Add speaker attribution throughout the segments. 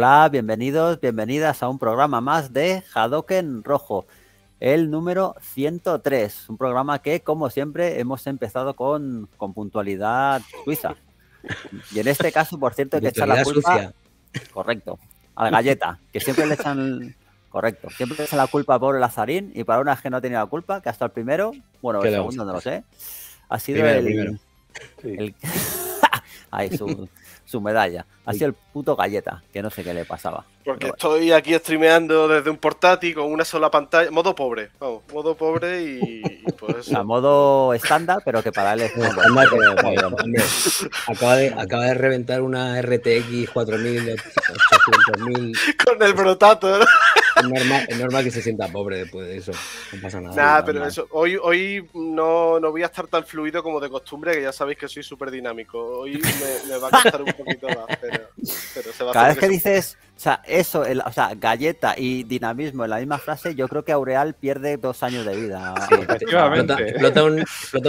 Speaker 1: Hola, bienvenidos, bienvenidas a un programa más de Hadoken Rojo, el número 103, un programa que, como siempre, hemos empezado con, puntualidad suiza. Y en este caso, por cierto, hay que echar la culpa. correcto, a la galleta, que siempre le echan. Correcto, siempre le echan la culpa por el azarín y para una que no tenido la culpa, que hasta el primero, bueno, el segundo no lo sé, ha sido el. su medalla. Así el puto galleta, que no sé qué le pasaba.
Speaker 2: Porque
Speaker 3: estoy aquí streameando desde un portátil con una sola pantalla. Modo pobre, vamos, modo pobre y,
Speaker 4: A modo estándar, pero que para él es. acaba, de, acaba de reventar una RTX 800.000 Con el brotato, es normal que se sienta pobre después de eso. No pasa nada. Nah, pero eso.
Speaker 3: Hoy, hoy no, voy a estar tan fluido como de costumbre, que ya sabéis que soy súper dinámico. Hoy me, va a costar un poquito más, pero, se va a Cada vez que, dices,
Speaker 1: o sea, eso, o sea, galleta y dinamismo en la misma frase, yo creo que Aureal pierde dos años de vida. Sí, explota,
Speaker 4: un,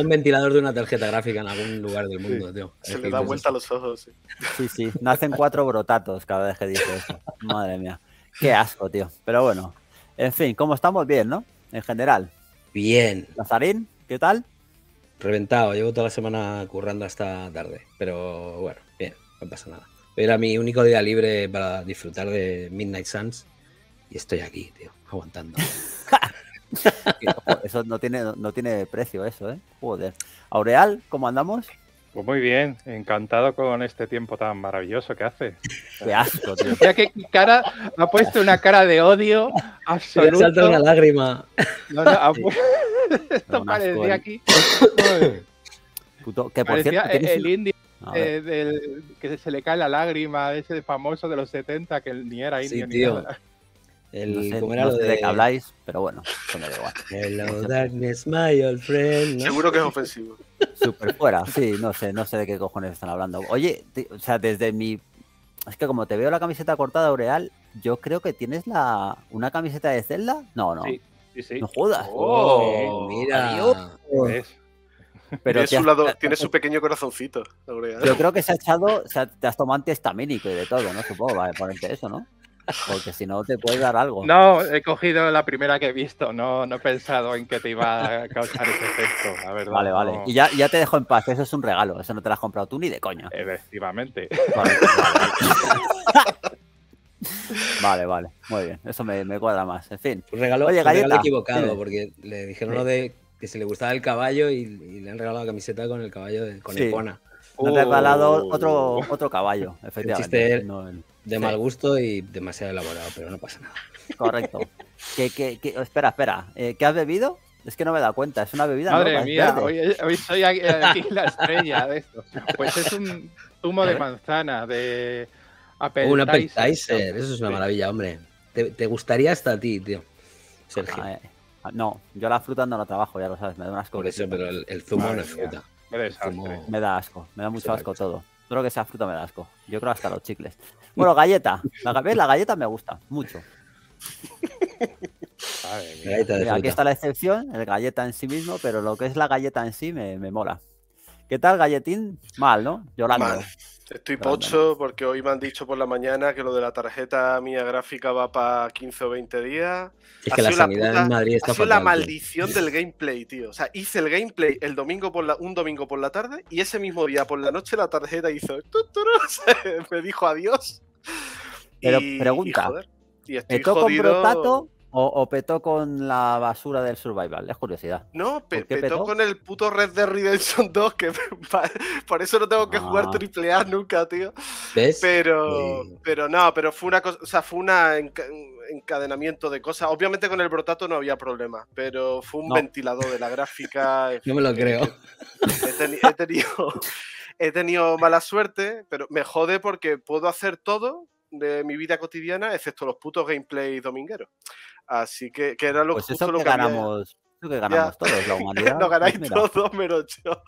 Speaker 4: ventilador de una tarjeta gráfica en algún lugar del
Speaker 1: mundo,
Speaker 2: tío. Se le da vuelta a los ojos, sí.
Speaker 1: Sí, sí. Nacen cuatro brotatos cada vez que dices eso. Madre mía. Qué asco, tío. Pero bueno. En fin, ¿cómo estamos? Bien, ¿no? En general. Bien. Lazarín, ¿qué tal?
Speaker 4: Reventado. Llevo toda la semana currando hasta tarde. Pero bueno, bien. No pasa nada. Era mi único día libre para disfrutar de Midnight Suns. Y estoy aquí, tío, aguantando. eso
Speaker 1: no tiene, no tiene precio, eso, ¿eh? Joder. Aureal, ¿cómo andamos?
Speaker 5: Pues muy bien, encantado con este tiempo tan maravilloso que hace. Qué asco, tío. Ya que cara ha puesto una cara de odio absoluto. Se salta una lágrima. Esto parecía aquí.
Speaker 1: Puto, que por parecía el, indio
Speaker 5: eh, del, que se le cae la lágrima, ese famoso de los 70 que ni era indio ni Nada.
Speaker 1: El, no sé, no sé de... qué habláis, pero bueno, eso me da igual. Hello,
Speaker 4: darkness, my old friend.
Speaker 3: Seguro que es ofensivo.
Speaker 1: Súper fuera, sí, no sé, no sé de qué cojones están hablando. Oye, o sea, desde mi. Es que como te veo la camiseta cortada, Aureal, yo creo que tienes la una camiseta de Zelda. No, no. Sí,
Speaker 4: sí, No jodas. Oh,
Speaker 1: oh, mira. Pero tiene, su, lado,
Speaker 3: pequeño corazoncito,
Speaker 5: Yo creo
Speaker 1: que se ha echado, o sea, te has tomado antihistamínico y de todo, ¿no? Supongo, a ponerte eso, ¿no? Porque si no, te puede dar algo. No,
Speaker 5: he cogido la primera que he visto. No, no he pensado en que te iba a causar ese efecto, Vale, vale. Y ya,
Speaker 1: te dejo en paz. Eso es un regalo. Eso no te lo has comprado tú ni
Speaker 5: de coña. Efectivamente.
Speaker 1: Vale, vale. muy bien, eso me, cuadra más. En fin, regalo, Oye, regalo equivocado, porque le dijeron lo de
Speaker 4: que se le gustaba el caballo y, le han regalado la camiseta con el caballo de, con Epona. No te ha regalado uh. otro, otro caballo, efectivamente. chiste, de mal gusto y demasiado
Speaker 1: elaborado, pero no pasa nada. Correcto. Espera, espera. Eh, ¿Qué has bebido? Es que no me he dado cuenta, es una bebida.
Speaker 2: Madre mía, hoy, soy aquí, la estrella de esto. Pues es
Speaker 5: un zumo de manzana, de Un appetizer, eso es una maravilla,
Speaker 4: hombre. Te, gustaría hasta a ti, tío, Sergio. Ah, eh. ah, no, yo la fruta no la
Speaker 1: trabajo, ya lo sabes, me da un asco. Por eso, pero el, zumo no es fruta. Me da, me da asco, me da mucho asco todo. Creo que esa fruta me da asco. Yo creo hasta los chicles. Bueno, galleta. La, galleta me gusta mucho. aquí está la excepción, el galleta en sí mismo, pero lo que es la galleta en sí me, me mola. ¿Qué tal, galletín? Mal, ¿no? Llorando.
Speaker 3: Estoy pocho porque hoy me han dicho por la mañana que lo de la tarjeta mía gráfica va para 15 o 20 días.
Speaker 4: Es que la sanidad en Madrid está ha sido la maldición
Speaker 3: del gameplay, tío. O sea, hice el gameplay el domingo por la, un domingo por la tarde y ese mismo día por la noche la tarjeta hizo... me dijo adiós. Pero pregunta. Y estoy
Speaker 1: o, petó con la basura del Survival, es curiosidad.
Speaker 3: No, petó, con el puto Red Dead Redemption 2, que por eso no tengo que jugar ah. triple A nunca, tío. ¿Ves? Pero, eh. pero no, pero fue una cosa, o sea, fue una encadenamiento de cosas. Obviamente con el brotato no había problema, pero fue un ventilador de la gráfica. no me lo creo. he, tenido he tenido mala suerte, pero me jode porque puedo hacer todo, de mi vida cotidiana, excepto los putos gameplays domingueros. Así que, que era lo, pues lo que, que ganamos,
Speaker 1: había... eso que ganamos
Speaker 2: todos, la humanidad. Lo ganáis pues todos
Speaker 3: menos yo.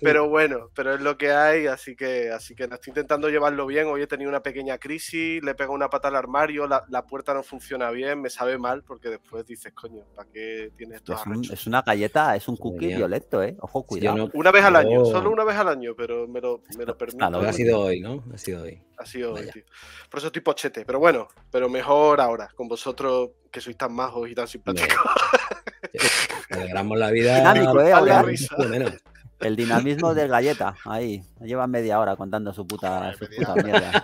Speaker 3: Pero bueno, pero es lo que hay, así que, así que estoy intentando llevarlo bien. Hoy he tenido una pequeña crisis, le pego una pata al armario, la, puerta no funciona bien, me sabe mal, porque después dices, coño, ¿para qué tienes esto? Es, es,
Speaker 1: una galleta, es un cookie violento, ¿eh? Ojo, cuidado. una vez al año, solo
Speaker 3: una vez al año, pero me lo, me lo permito. ha sido
Speaker 4: hoy, ¿no? Ha sido hoy.
Speaker 3: Ha sido hoy, tío. Por eso estoy pochete, pero bueno, pero mejor ahora, con vosotros que sois tan majos y tan simpáticos.
Speaker 1: la vida. Dinámico, ¿eh? Menos. El dinamismo de galleta, ahí. Lleva media hora contando su puta, su puta mierda.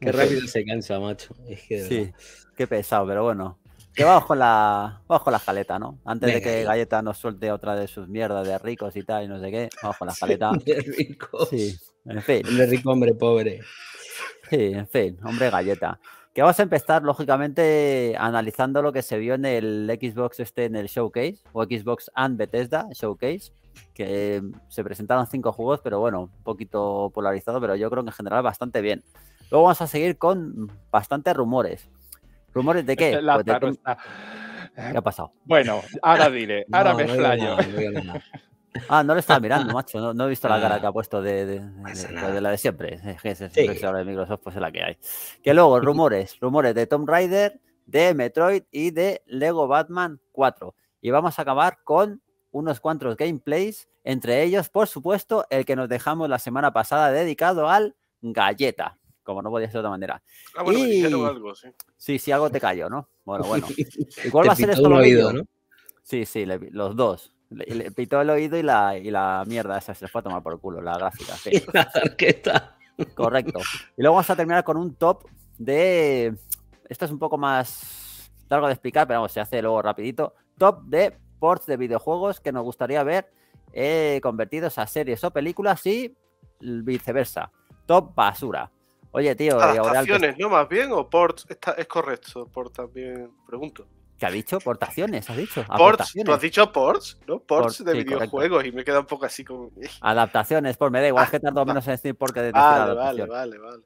Speaker 1: Qué rápido se cansa, macho. sí, qué pesado, pero bueno. Que vamos con la, vamos la jaleta, ¿no? Antes de que Galleta nos suelte otra de sus mierdas de ricos y tal, y no sé qué, vamos con la jaleta. De ricos. Sí, en fin. De rico hombre pobre. Sí, en fin, hombre galleta. Que vamos a empezar, lógicamente, analizando lo que se vio en el Xbox este, en el Showcase, o Xbox and Bethesda Showcase, que se presentaron cinco juegos, pero bueno, un poquito polarizado, pero yo creo que en general bastante bien. Luego vamos a seguir con bastantes rumores. ¿Rumores de qué? Pues ¿Qué ha pasado? Bueno, ahora diré, ahora me explayo. Ah, no lo estaba mirando, macho. No, he visto la cara que ha puesto de, la de siempre. Es que de Microsoft, pues es la que hay. Que luego, rumores, rumores de Tomb Raider, de Metroid y de Lego Batman 4. Y vamos a acabar con unos cuantos gameplays, entre ellos, por supuesto, el que nos dejamos la semana pasada dedicado al galleta, como no podía ser de otra manera. Ah, bueno, algo, sí. Sí, algo te callo, ¿no? Bueno, bueno. ¿Y cuál va a ser esto? ¿no? Sí, sí, los dos. Le, pitó el oído y la, mierda esa se fue a tomar por culo, la gráfica. Correcto. Y luego vamos a terminar con un top de... Esto es un poco más largo de explicar, pero vamos, se hace luego rapidito. Top de ports de videojuegos que nos gustaría ver eh, convertidos a series o películas y viceversa. Top basura. Oye, tío... Adaptaciones,
Speaker 3: ¿no? Más bien, o ports, es correcto, port también, pregunto.
Speaker 1: ¿Qué ha dicho? Portaciones, ha dicho. Ports, tú has
Speaker 3: dicho ports, ¿no? Ports, de videojuegos y me queda un poco así como.
Speaker 1: Adaptaciones, Pues me da igual, ah, que tardo menos en Steam porque de Vale, vale, vale, vale.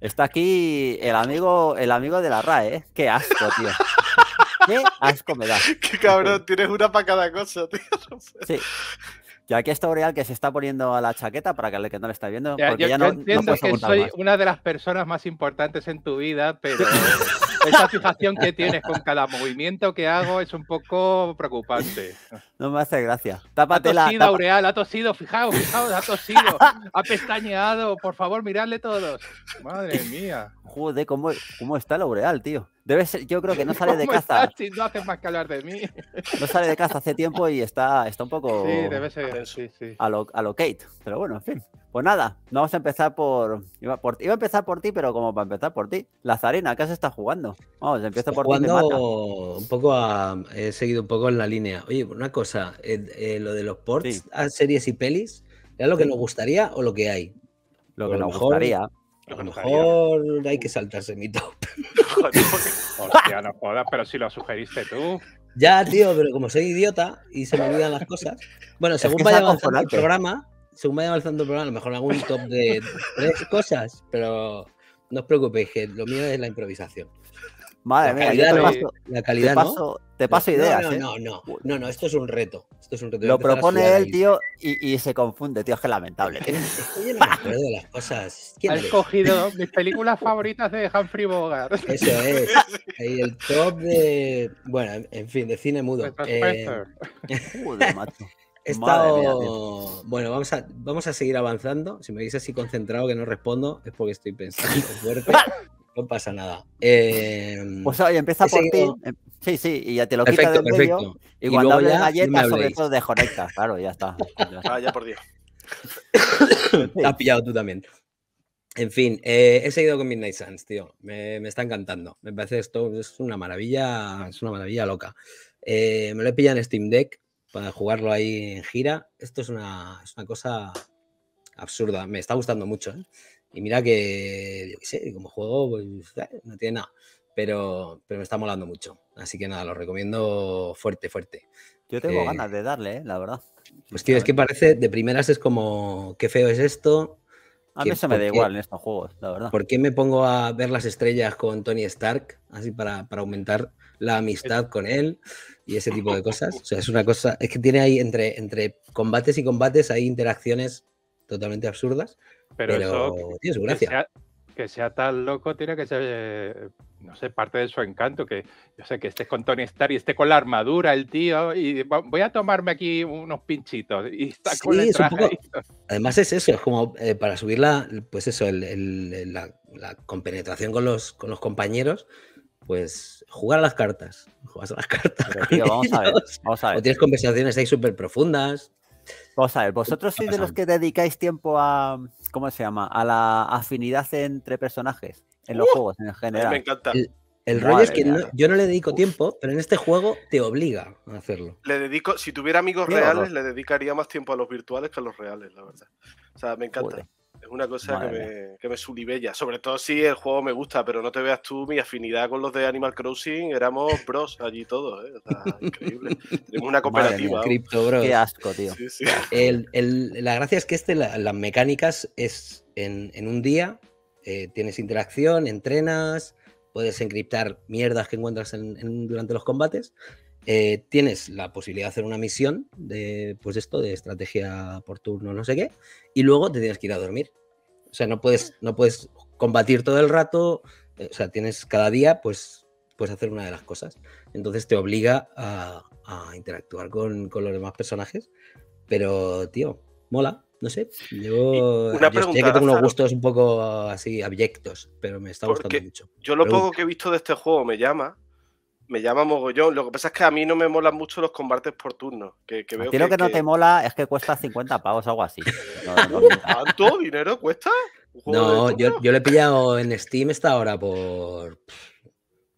Speaker 1: Está aquí el amigo, el amigo de la RAE, ¿eh? Qué asco, tío. Qué asco me da. Qué cabrón,
Speaker 5: tienes una para cada cosa, tío. Sí.
Speaker 1: Y aquí está Oreal que se está poniendo a la chaqueta para que el que no le está viendo. porque yo, ya no, entiendo que soy
Speaker 5: una de las personas más importantes en tu vida, pero. Esa satisfacción que tienes con cada movimiento que hago es un poco preocupante.
Speaker 1: No me hace gracia.
Speaker 5: Tápate ha tosido, Aureal, ha tosido, fijaos, fijaos, ha tosido, ha pestañeado, por favor, miradle todos. Madre mía.
Speaker 1: Joder, ¿cómo, cómo está el Aureal, tío? Debe yo creo que no sale de casa
Speaker 5: no más que hablar de mí. No
Speaker 1: sale de casa hace tiempo y está, está un poco. Sí, debe
Speaker 5: ser, ah, sí, sí.
Speaker 1: A lo, Kate. Pero bueno, en fin. Pues nada, vamos a empezar por. Iba, por, iba a empezar por ti, pero como para empezar por ti. Lazarina, ¿qué has estado jugando? Vamos, empiezo por ti.
Speaker 4: Un poco he seguido un poco en la línea. Oye, una cosa, eh, eh, lo de los ports series y pelis, ¿era lo que nos gustaría o lo que hay? Lo que, nos gustaría a lo mejor hay que saltarse mi top.
Speaker 5: Hostia, no jodas, pero si lo sugeriste tú.
Speaker 4: Ya, tío, pero como soy idiota y se me olvidan las cosas. Bueno, según vaya avanzando el programa, según vaya avanzando el programa, a lo mejor hago un top de tres cosas, pero no os preocupéis, que lo mío es la improvisación. Madre mía, la calidad no. Te paso ideas. No, ¿eh? no, no, no, esto es un reto.
Speaker 1: Lo propone él, tío, y, se confunde, tío. Es que lamentable. Tío.
Speaker 5: Yo
Speaker 4: de las cosas. Has cogido
Speaker 5: mis películas favoritas de Humphrey Bogart. Eso es.
Speaker 4: el top de. Bueno, en fin, de cine mudo. Eh...
Speaker 2: Joder, macho. He estado...
Speaker 4: bueno, vamos a, vamos a seguir avanzando. Si me veis así concentrado que no respondo, es porque estoy pensando fuerte no pasa nada. Em, pues oye, empieza por ti. Em, sí, sí, y ya te lo quita del medio. Perfecto. Y,
Speaker 3: cuando cuando hables galletas, sobre todo
Speaker 4: desconecta, claro, ya está. Ah, ya. por Dios. Te has pillado tú también. En fin, eh, he seguido con Midnight Suns, tío. Me, me, está encantando. Me parece esto es una maravilla, es una maravilla loca. Eh, me lo he pillado en Steam Deck para jugarlo ahí en gira. Esto es una, es una cosa absurda. Me está gustando mucho. ¿eh? Y mira que, yo qué sé, como juego, pues, eh, no tiene nada. Pero, pero me está molando mucho. Así que nada, lo recomiendo fuerte, fuerte. Yo tengo eh, ganas de darle, eh, la verdad. Pues tío, es que parece, de primeras es como, qué feo es esto. A mí se me da igual en estos juegos, la verdad. ¿Por qué me pongo a ver las estrellas con Tony Stark? Así para, aumentar la amistad con él y ese tipo de cosas. O sea, es una cosa, es que tiene ahí entre, entre combates y combates hay interacciones totalmente absurdas.
Speaker 5: Pero, eso. Que sea, tan loco tiene que ser. Eh, no sé, parte de su encanto, que yo sé que estés con Tony Stark y esté con la armadura el tío, y voy a tomarme aquí unos pinchitos. Y con
Speaker 4: Además es eso, es como eh, para subir la, pues eso, la, la, compenetración con los, con los compañeros, pues jugar a las cartas. jugar a las cartas. vamos, a ver, O tienes conversaciones ahí súper profundas. Vamos a ver, vosotros sois de los
Speaker 1: que dedicáis tiempo a, ¿cómo se llama? A la afinidad entre personajes en los juegos en general.
Speaker 2: Me encanta. El, rol rollo es que
Speaker 4: yo no le dedico tiempo, pero en este juego te obliga a hacerlo.
Speaker 3: Le dedico, si tuviera amigos reales, le dedicaría más tiempo a los virtuales que a los reales, la verdad. O sea, me encanta. Es una cosa que me, que me sulibella. Sobre todo si el juego me gusta, pero no te veas tú, mi afinidad con los de Animal Crossing, éramos bros allí todos, ¿eh? O sea, increíble. Tenemos una
Speaker 2: cooperativa. Qué asco, tío.
Speaker 4: la gracia es que este, las mecánicas es en, un día, eh, tienes interacción, entrenas, puedes encriptar mierdas que encuentras durante los combates eh, tienes la posibilidad de hacer una misión de, pues esto, de estrategia por turno, no sé qué, y luego te tienes que ir a dormir. O sea, no puedes, no puedes combatir todo el rato, eh, o sea, tienes cada día, pues, puedes hacer una de las cosas. Entonces te obliga a, interactuar con, los demás personajes, pero, tío, mola. No sé, yo, una que tengo unos gustos un poco así abyectos, pero me está gustando mucho.
Speaker 3: Yo lo poco que he visto de este juego me llama, me llama mogollón. Lo que pasa es que a mí no me molan mucho los combates por turno. Que, que que, no te
Speaker 4: mola es que cuesta 50 pavos o algo así.
Speaker 3: ¿Cuánto dinero cuesta?
Speaker 4: No, yo, yo, lo he pillado en Steam esta hora por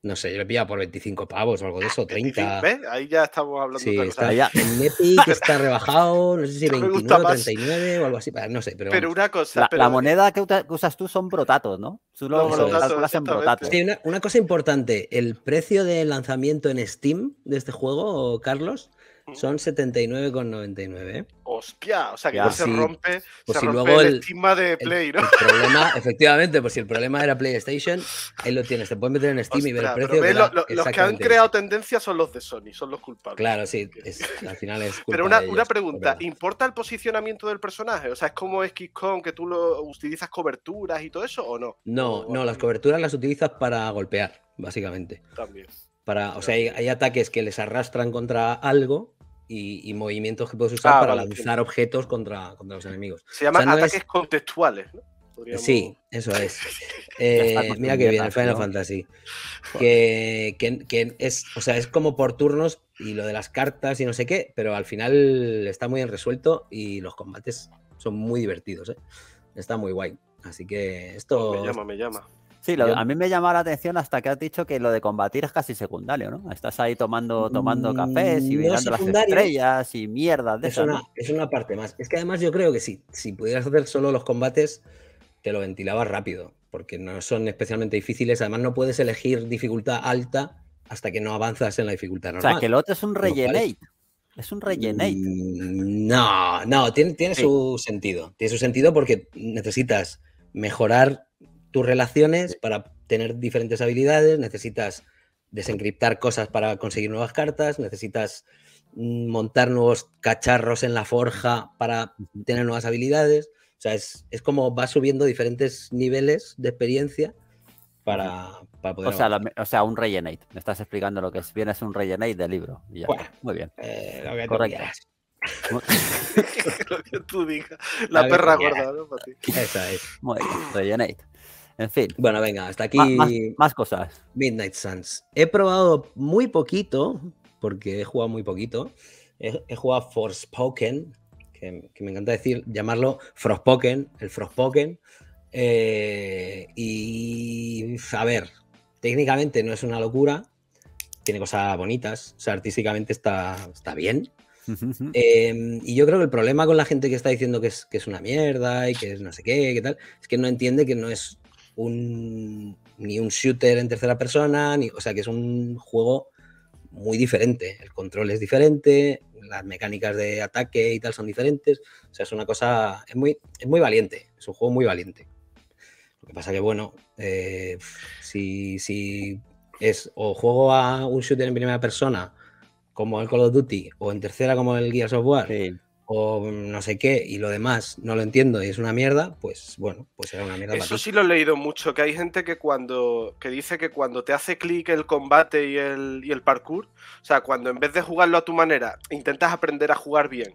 Speaker 4: no sé, yo le pillado por 25 pavos o algo de ah, eso, 30.
Speaker 3: Ahí ya estamos hablando sí, de está, ya. En
Speaker 4: Epic está rebajado, no sé si 29, 39 o algo así, no sé. Pero,
Speaker 1: pero una cosa.
Speaker 3: La, moneda
Speaker 1: que, usas tú son brotatos, ¿no?
Speaker 3: Tú las no, hacen en brotatos. Sí,
Speaker 4: una, una, cosa importante, el precio de lanzamiento en Steam de este juego, Carlos, son 79,99.
Speaker 3: Hostia, o sea que ya, se rompe, pues el, de Play, ¿no?
Speaker 4: problema, efectivamente, por pues si el problema era PlayStation, ahí lo tienes, te puedes meter en Steam y ver el precio. los que han creado
Speaker 3: tendencia son los de Sony, son los culpables.
Speaker 4: Claro, sí, al final es culpa Pero una, una pregunta,
Speaker 3: ¿importa el posicionamiento del personaje? O sea, ¿es como XCOM que tú lo utilizas coberturas y todo eso o no?
Speaker 4: No, no, las coberturas las utilizas para golpear, básicamente. También. O sea, hay, ataques que les arrastran contra algo y, movimientos que puedes usar ah, para lanzar objetos contra, contra los enemigos. Se llaman ataques
Speaker 3: contextuales, ¿no? Sí,
Speaker 4: eso es. Eh, mira que bien, Final Fantasy. Que, es, o sea, es como por turnos y lo de las cartas y no sé qué, pero al final está muy bien resuelto y los combates son muy divertidos. ¿eh? Está muy guay. Así que esto. Me llama, me llama. Sí, a mí me llama la atención
Speaker 1: hasta que has dicho que lo de combatir es casi secundario, ¿no? Estás ahí tomando, tomando mm, cafés y mirando las estrellas
Speaker 4: y mierdas es Una, Es una parte más. Es que además yo creo que sí. si pudieras hacer solo los combates, te lo ventilabas rápido, porque no son especialmente difíciles. Además, no puedes elegir dificultad alta hasta que no avanzas en la dificultad normal. O sea, que el otro es un rellenate. Es un rellenate. Mm, no, no, tiene, tiene su sentido. Tiene su sentido porque necesitas mejorar tus relaciones para tener diferentes habilidades, necesitas desencriptar cosas para conseguir nuevas cartas, necesitas mm, montar nuevos cacharros en la forja para tener nuevas habilidades. O sea, es, como vas subiendo diferentes niveles de experiencia para, poder... O sea,
Speaker 1: o sea, un rellenate Me estás explicando lo que es. Bien, es un rellenate del libro. Muy bien. Eh, lo que tú digas. La, perra gorda,
Speaker 3: Esa es.
Speaker 4: Muy bien. En fin. Bueno, venga, hasta aquí. Más, cosas. Midnight Suns. He probado muy poquito, porque he jugado muy poquito. He, jugado Forspoken, que, me encanta decir, llamarlo Frostpoken, el Frostpoken. Eh, y a ver, técnicamente no es una locura, tiene cosas bonitas, o sea, artísticamente está, está bien. Em, y yo creo que el problema con la gente que está diciendo que es, que es una mierda y que es no sé qué, que tal, es que no entiende que no es ni un shooter en tercera persona, ni, o sea que es un juego muy diferente. El control es diferente, las mecánicas de ataque y tal son diferentes. O sea, es una cosa, es muy, es muy valiente, es un juego muy valiente. Lo que pasa que, bueno, eh, si, es o juego a un shooter en primera persona como el Call of Duty o en tercera como el Gears of War, o no sé qué y lo demás no lo entiendo y es una mierda, pues bueno, pues era una mierda. Eso sí
Speaker 3: lo he leído mucho, que hay gente que cuando que dice que cuando te hace clic el combate y el, y el parkour, o sea, cuando en vez de jugarlo a tu manera, intentas aprender a jugar bien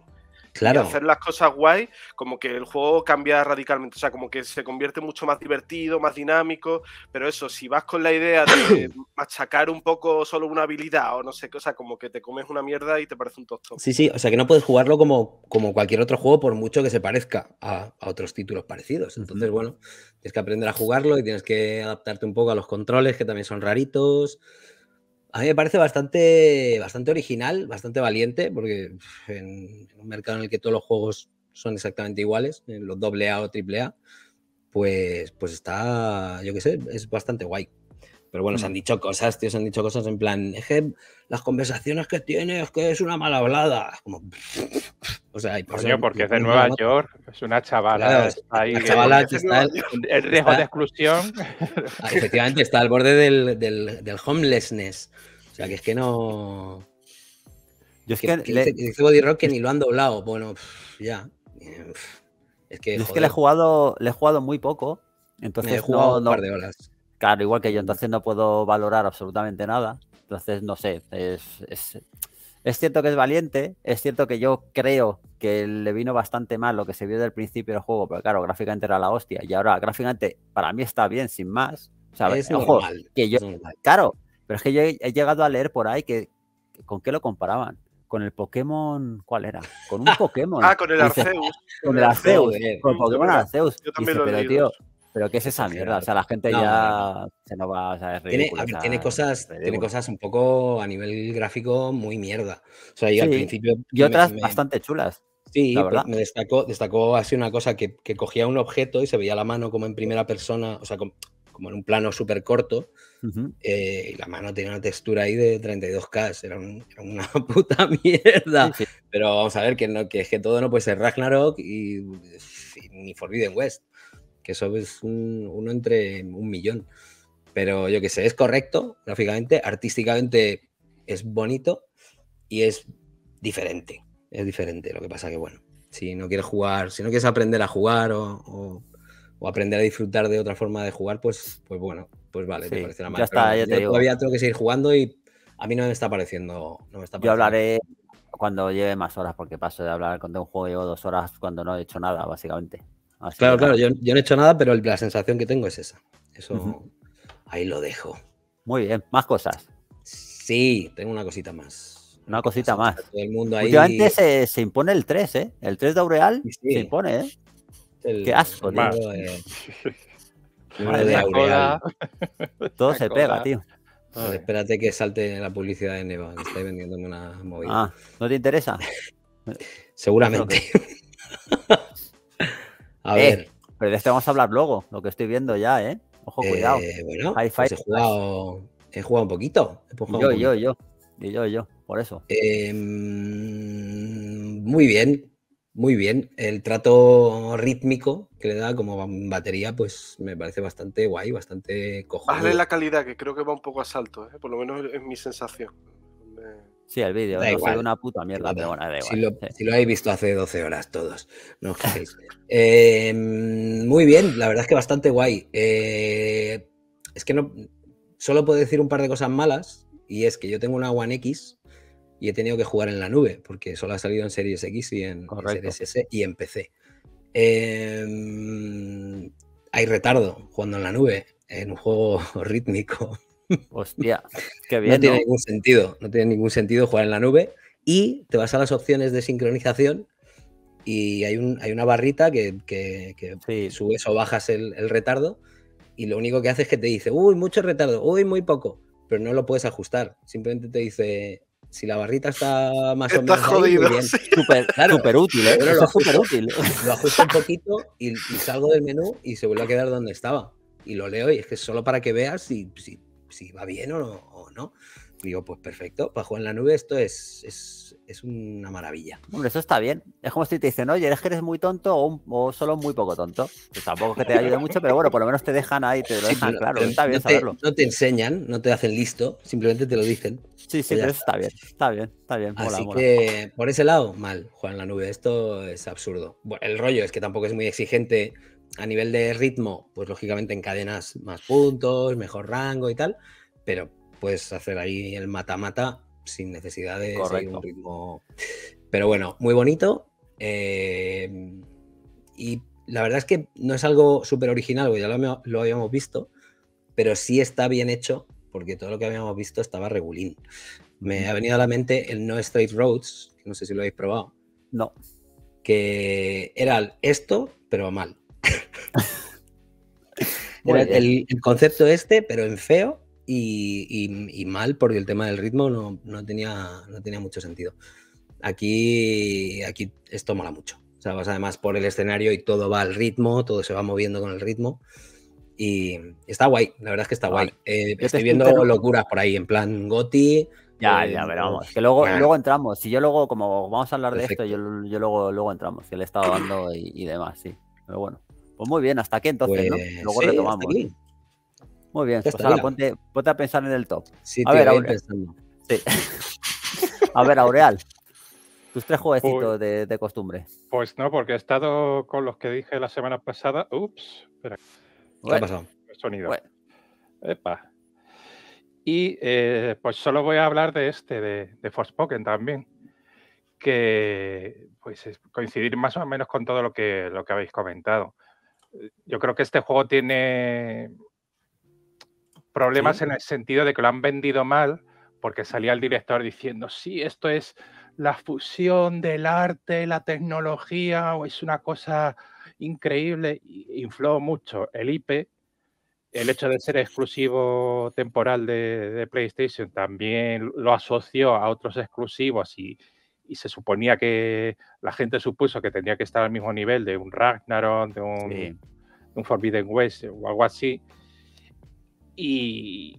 Speaker 3: hacer las cosas guay, como que el juego cambia radicalmente, o sea, como que se convierte mucho más divertido, más dinámico, pero eso, si vas con la idea de machacar un poco solo una habilidad o no sé qué, o sea, como que te comes una mierda y te parece
Speaker 2: un
Speaker 4: tostón. Sí, sí, o sea, que no puedes jugarlo como, como cualquier otro juego por mucho que se parezca a, a otros títulos parecidos. Entonces, bueno, tienes que aprender a jugarlo y tienes que adaptarte un poco a los controles que también son raritos. A mí me parece bastante, bastante original, bastante valiente, porque en, un mercado en el que todos los juegos son exactamente iguales, en los AA o AAA, pues, pues está, yo qué sé, es bastante guay. Pero bueno, se han mm. dicho cosas, tío, se han dicho cosas en plan, es que las conversaciones que tiene es que es una mala hablada. o sea, porque es de Nueva
Speaker 5: York, es una chavala. es ahí, El, riesgo de exclusión. Ah, efectivamente,
Speaker 4: está al borde del, homelessness. O sea, que es que no... Yo es que, dice Body Rock que ni lo han doblado. Bueno, ya. Eh, es que, que le he jugado, le he jugado muy poco.
Speaker 1: Entonces he jugado un par de horas. Claro, igual que yo, entonces no puedo valorar absolutamente nada. Entonces, no sé, es, es, es cierto que es valiente, es cierto que yo creo que le vino bastante mal lo que se vio del principio del juego, pero claro, gráficamente era la hostia. Y ahora, gráficamente, para mí está bien, sin más. sea, Es Ojo, que yo, claro, pero es que yo he, llegado a leer por ahí que, ¿con qué lo comparaban? Con el Pokémon, ¿cuál era? Con un Pokémon. ah, con el Arceus. con el Arceus, con el Pokémon Arceus. Yo también lo he
Speaker 4: pero ¿qué es esa mierda? O sea, la gente ya
Speaker 1: se nos va tiene, a tiene,
Speaker 4: cosas, cosas un poco a nivel gráfico muy mierda. O sea, al principio... Y otras bastante chulas. Sí, pues me destacó, destacó así una cosa que, cogía un objeto y se veía la mano como en primera persona, o sea, como, en un plano súper corto, eh, y la mano tenía una textura ahí de 32K, era, una puta mierda. Pero vamos a ver que, no, que, que todo no puede ser Ragnarok y, y ni Forbidden West eso es un, uno entre un millón. Pero yo que sé, es correcto gráficamente, artísticamente es bonito y es diferente. Es diferente. Lo que pasa que, bueno, si no quieres jugar, si no quieres aprender a jugar o, aprender a disfrutar de otra forma de jugar, pues, pues bueno, pues vale, Ya está, ya Todavía tengo que seguir jugando y a mí no me está pareciendo. No está Yo hablaré
Speaker 1: cuando lleve más horas, porque paso de hablar cuando un juego dos horas cuando no he hecho nada, básicamente claro, claro,
Speaker 4: yo, no he hecho nada, pero la sensación que tengo es esa. Eso
Speaker 1: ahí lo dejo. Muy bien, más cosas. Sí, tengo una cosita más. Una cosita más. el mundo se, impone el 3, ¿eh? El 3 de Aureal se impone, ¿eh? Qué
Speaker 2: asco, tío. De... Todo se pega, tío.
Speaker 4: espérate que salte la publicidad de Neva, que estáis vendiéndome una movida. Ah, ¿no te interesa? Seguramente. A eh, ver.
Speaker 1: Pero de esto vamos a hablar luego, lo que estoy viendo ya, ¿eh? Ojo, eh, cuidado. bueno, pues he, jugado,
Speaker 4: un poquito. yo, yo,
Speaker 1: yo. Y yo, yo,
Speaker 4: por eso. Em, muy bien, muy bien. El trato rítmico que le da como batería, pues me parece bastante guay, bastante cojón. Bájale la
Speaker 3: calidad, que creo que va un poco a salto, ¿eh? por lo menos es mi sensación.
Speaker 4: Sí, el vídeo. ha una puta mierda, Si lo, habéis visto hace 12 horas todos. No em, muy bien, la verdad es que bastante guay. Eh, es que no. Solo puedo decir un par de cosas malas. Y es que yo tengo una One X y he tenido que jugar en la nube, porque solo ha salido en Series X y en, Series S y en PC. Em, hay retardo jugando en la nube, en un juego rítmico Hostia,
Speaker 1: qué bien. No, tiene ningún
Speaker 4: sentido, no tiene ningún sentido jugar en la nube. Y te vas a las opciones de sincronización y hay, una barrita que, subes o bajas el, retardo y lo único que hace es que te dice, uy, mucho retardo, uy, muy poco, pero no lo puedes ajustar. Simplemente te dice, si la barrita está más o menos... jodido. Bien. Súper, útil, ¿eh? lo, súper útil. un poquito y, salgo del menú y se vuelve a quedar donde estaba. Y lo leo y es que solo para que veas si, si si va bien o no, no. Digo, pues perfecto, para jugar en la nube esto es, es, es
Speaker 1: una maravilla. Hombre, eso está bien. Es como si te dicen, oye, eres que eres muy tonto o, o solo muy poco tonto.
Speaker 4: Pues tampoco es que te ayude
Speaker 1: mucho, pero bueno, por lo menos te dejan ahí, te lo dejan claro. Está bien no te, saberlo. No
Speaker 4: te enseñan, no te hacen listo, simplemente te lo dicen. Sí, sí, pero está. bien, está bien, está bien. Así que por ese lado, mal, jugar en la nube. Esto es absurdo. Bueno, el rollo es que tampoco es muy exigente a nivel de ritmo, pues lógicamente encadenas más puntos, mejor rango y tal, pero puedes hacer ahí el mata-mata sin necesidad de un ritmo. Pero bueno, muy bonito. Eh, y la verdad es que no es algo súper original, porque ya lo, habíamos visto, pero sí está bien hecho, porque todo lo que habíamos visto estaba regulín. Me ha venido a la mente el No Straight Roads, no sé si lo habéis probado. No. Que era esto, pero mal.
Speaker 2: el,
Speaker 4: concepto este, pero en feo y, mal, porque el tema del ritmo no, tenía, no tenía mucho sentido. Aquí, aquí esto mola mucho. O sea, vas además por el escenario y todo va al ritmo, todo se va moviendo con el ritmo. Y está guay, la verdad es que está guay. Eh, estoy viendo locuras por ahí, en plan Goti. Ya, eh, ya, pero vamos, que luego, luego entramos. Si yo luego,
Speaker 1: como vamos a hablar de esto, yo, luego, luego entramos, que le he estado dando y, y demás, sí. Pero bueno. Pues muy bien, hasta aquí entonces, ¿no? Pues Luego retomamos. Muy bien, pues ponte, a pensar en el top. a, ver, Aureal. Sí. a ver, Aureal. Tus tres jueguecitos de, costumbre.
Speaker 5: Pues no, porque he estado con los que dije la semana pasada. Ups, espera. ¿Qué ha pasado? Sonido. Epa. Y eh, pues solo voy a hablar de este, de, de Forspoken también. Que pues coincidir más o menos con todo lo que, lo que habéis comentado yo creo que este juego tiene problemas en el sentido de que lo han vendido mal, porque salía el director diciendo, sí, esto es la fusión del arte, la tecnología, o es una cosa increíble, infló mucho el IP. El hecho de ser exclusivo temporal de PlayStation también lo asoció a otros exclusivos y, y se suponía que la gente supuso que tenía que estar al mismo nivel de un Ragnarok, de un, de un Forbidden West o algo así. Y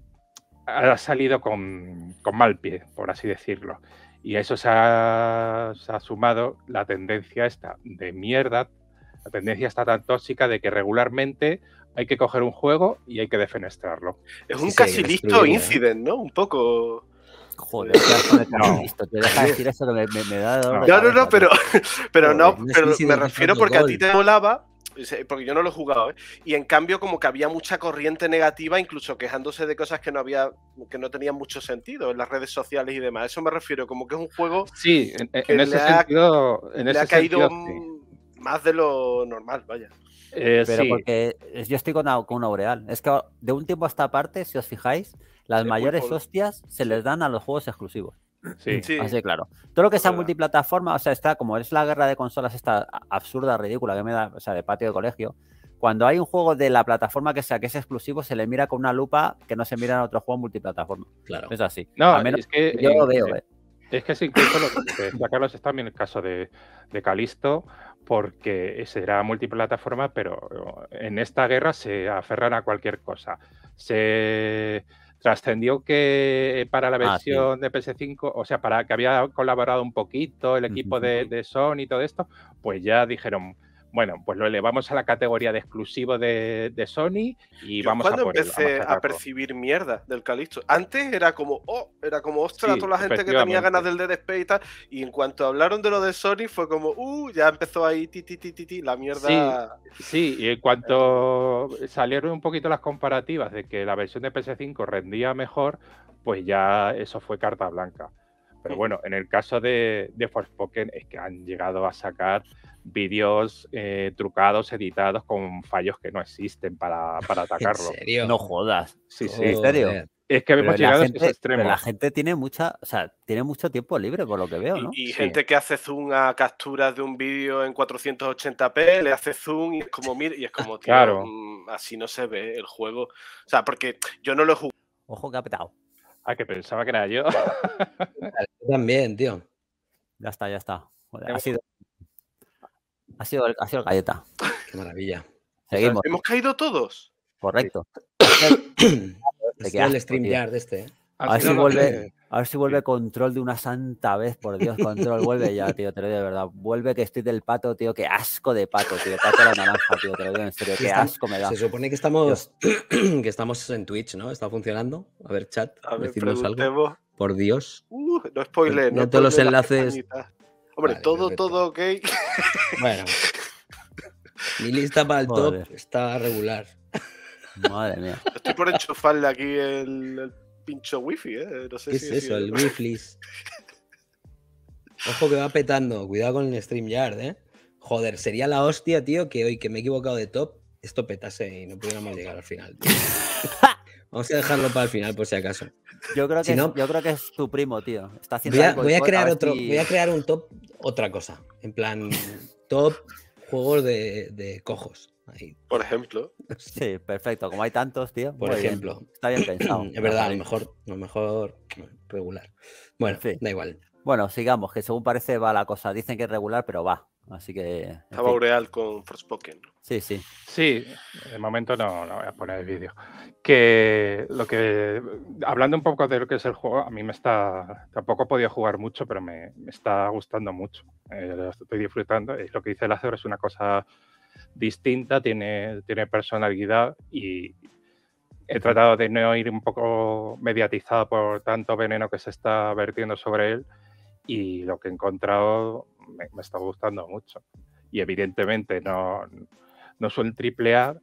Speaker 5: ha salido con, con mal pie, por así decirlo. Y a eso se ha, sumado la tendencia esta de mierda, la tendencia esta tan tóxica de que regularmente hay que coger un juego y hay que defenestrarlo. Es un casi listo ¿eh? incident,
Speaker 3: ¿no? Un poco. Joder, te
Speaker 1: deja decir eso me,
Speaker 3: No, pero, no, pero me refiero porque a ti te volaba, porque yo no lo he jugado, ¿eh? y en cambio como que había mucha corriente negativa, incluso quejándose de cosas que no había, que no tenían mucho sentido en las redes sociales y demás. Eso me refiero, como que es un juego
Speaker 5: sí, que ha, caído
Speaker 3: más de lo normal, vaya. Eh, pero
Speaker 1: porque yo estoy con, una Aureal. Es que de un tiempo a esta parte, si os fijáis, las mayores hostias se les dan a los juegos exclusivos. Sí. sí. Así claro. Todo lo que sea multiplataforma, o sea, está como es la guerra de consolas esta absurda, ridícula que me da, o sea, de patio de colegio. Cuando hay un juego de la plataforma que sea que es exclusivo, se le mira con una lupa que no se mira en otro juego multiplataforma.
Speaker 5: Claro. Es así. No, es que, yo lo eh, veo. Eh, eh. Es que es incluso lo que decía Carlos es también el caso de, de Calisto, porque será multiplataforma, pero en esta guerra se aferran a cualquier cosa. Se trascendió que para la ah, versión de PS5, o sea, para que había colaborado un poquito el equipo de, de Sony y todo esto, pues ya dijeron, bueno, pues lo elevamos a la categoría de exclusivo de, Sony y vamos a por empecé a, percibir
Speaker 3: mierda del Calixto? Antes era como, oh, era como, ostras, toda la gente que tenía ganas del Dead Space y tal. Y en cuanto hablaron de lo de Sony fue como, uh, ya empezó ahí, ti, ti, ti, ti, la mierda.
Speaker 5: Sí, sí, y en cuanto salieron un poquito las comparativas de que la versión de PS5 rendía mejor, pues ya eso fue carta blanca. Pero bueno, en el caso de, de Forspoken es que han llegado a sacar vídeos eh, trucados, editados con fallos que no existen para, para atacarlo. ¿En serio? No jodas. Sí, sí. Es que hemos
Speaker 1: llegado a ese extremo. la gente tiene mucha, o sea, tiene mucho tiempo libre por lo que veo, Y, gente
Speaker 3: que hace zoom a capturas de un vídeo en 480p, le hace zoom y es como mira, y es como claro. Mm, así no se ve el juego. O sea, porque yo no lo he jugado. Ojo que ha petado. Ah, que pensaba que era yo.
Speaker 4: también, tío. Ya
Speaker 1: está, ya está. ha, sido, ha, sido, el, galleta. Qué maravilla. Seguimos. ¿Hemos caído todos? Correcto. este. ¿eh? A ver si vuelve, a ver si vuelve control de una santa vez, por Dios, control, vuelve ya, tío, te lo digo de verdad. Vuelve que estoy del pato, tío, qué asco de pato, tío, pato a la naranja, tío, te lo digo
Speaker 4: en serio, qué asco me da. Se supone que estamos, que estamos en Twitch, ¿no? ¿Está funcionando? A ver, chat, a ver, decirnos algo. Por Dios.
Speaker 3: Uh, no spoiler, no. todos los enlaces. Hombre, todo, todo ok.
Speaker 4: Bueno. Mi lista para el top está regular. Madre mía.
Speaker 3: Estoy por enchufarle aquí el pincho wifi, ¿eh? No sé ¿Qué es eso, el wifi.
Speaker 4: Ojo que va petando, cuidado con el StreamYard, ¿eh? Joder, sería la hostia, tío, que hoy que me he equivocado de top, esto petase y no pudiéramos llegar al final. Vamos a dejarlo para el final, por si acaso. Yo creo que, es, yo creo que es tu primo, tío. voy a, crear otro, voy a crear un top, otra cosa. En plan, top juegos de cojos. Por ejemplo. Sí, perfecto. Como hay tantos, tío. Por ejemplo. Está bien pensado. es verdad, a lo
Speaker 1: mejor, lo mejor regular. Bueno, da igual. Bueno, sigamos, que según parece va la cosa. Dicen que es regular, pero va. Así que. Estaba
Speaker 5: Ureal con Forspoken. Sí, sí. Sí, de momento no, no voy a poner el vídeo. Que lo que. Hablando un poco de lo que es el juego, a mí me está. Tampoco he podido jugar mucho, pero me, está gustando mucho. Eh, estoy disfrutando. lo que dice Lázaro es una cosa distinta, tiene, tiene personalidad y he tratado de no ir un poco mediatizado por tanto veneno que se está vertiendo sobre él y lo que he encontrado me, está gustando mucho. Y evidentemente no, no triplear triple A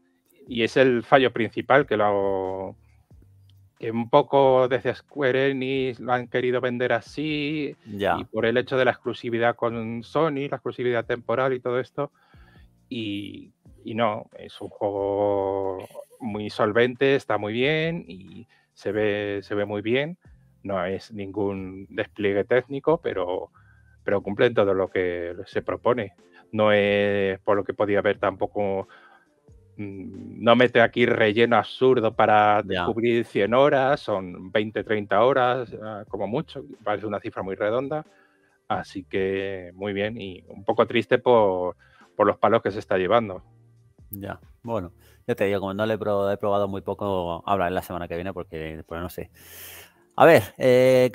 Speaker 5: y es el fallo principal que lo que un poco desde Square Enix lo han querido vender así ya. y por el hecho de la exclusividad con Sony, la exclusividad temporal y todo esto, y, no, es un juego muy solvente, está muy bien y se ve, se ve muy bien. No es ningún despliegue técnico, pero, pero cumple todo lo que se propone. No es por lo que podía ver tampoco. Mm, no mete aquí relleno absurdo para cubrir descubrir 100 horas, son 20, 30 horas, ah, como mucho, parece una cifra muy redonda. Así que muy bien y un poco triste por, por los palos que se está llevando. Ya,
Speaker 1: bueno, ya te digo, como no le he probado, muy poco, en la semana que viene porque, pues, no sé. A ver, eh,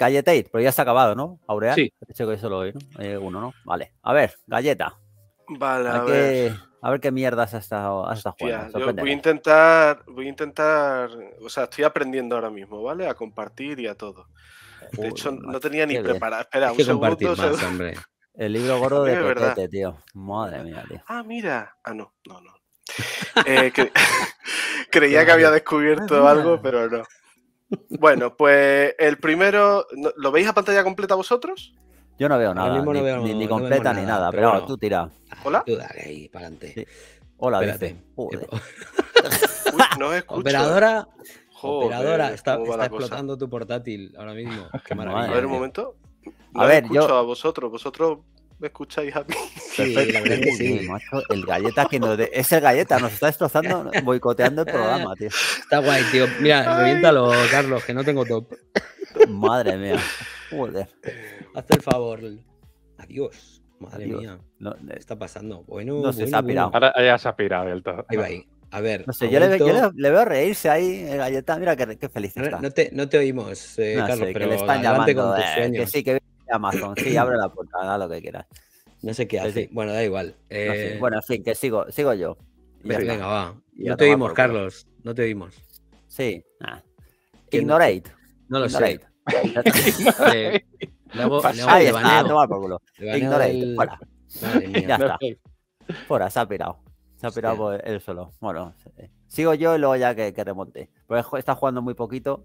Speaker 1: pero ya está acabado, ¿no? Aurea. Sí. que solo eh, uno, ¿no? Vale. A ver, galleta. Vale, a, ver. a ver qué mierdas has estado, estado jugando. voy a
Speaker 3: intentar, voy a intentar, o sea, estoy aprendiendo ahora mismo, ¿vale? A compartir y a todo. De hecho, no tenía ni preparado. Espera, un que
Speaker 1: el libro gordo de Petete, tío. Madre mía, tío.
Speaker 3: Ah, mira. Ah, no, no, no.
Speaker 1: Eh,
Speaker 3: creía que había descubierto algo, pero no. Bueno, pues el primero, ¿lo veis a pantalla completa vosotros?
Speaker 1: Yo no veo nada, no ni, veo, completa ni nada, pero, tú tira.
Speaker 3: Hola. Tú dale ahí, para adelante.
Speaker 1: Hola, dice. Uy,
Speaker 2: no escucho. Operadora, operadora, está, explotando
Speaker 4: tu portátil ahora mismo. Qué
Speaker 3: maravilla. A ver un momento.
Speaker 4: A ver, escucho a
Speaker 3: vosotros, vosotros me escucháis a mí. Perfecto. sí.
Speaker 1: macho, el galleta que nos... Es el galleta, nos está destrozando, boicoteando el programa, tío. Está guay, tío. Mira, reviéntalo, Carlos, que no tengo top.
Speaker 4: Madre mía. Joder. Eh, Haz el favor. Adiós. Madre mía. No, está pasando? Bueno, no se, ha pirado. Ahora
Speaker 5: ya se ha pirado el
Speaker 4: todo. Ahí va ahí. A ver. No sé, yo, le,
Speaker 1: veo reírse ahí, eh, Galleta. Mira qué, feliz está. No, te, no te oímos, eh, Carlos, sí, pero que le están llamando, eh, Que sí, que viene Amazon. Sí, abre la puerta, haga lo que quieras. No sé qué hace. Bueno, da igual. Eh... Bueno, en fin, que sigo, sigo yo. venga, va. No te oímos, Carlos. No te oímos. Sí, Ignorate. No lo sé. Luego, Ahí está, a tomar por culo. Ignorate. El... Fuera. ya está. Fuera, se ha pirado. Se ha pirado él solo. Bueno, sigo yo y luego ya que, remonte. está jugando muy poquito.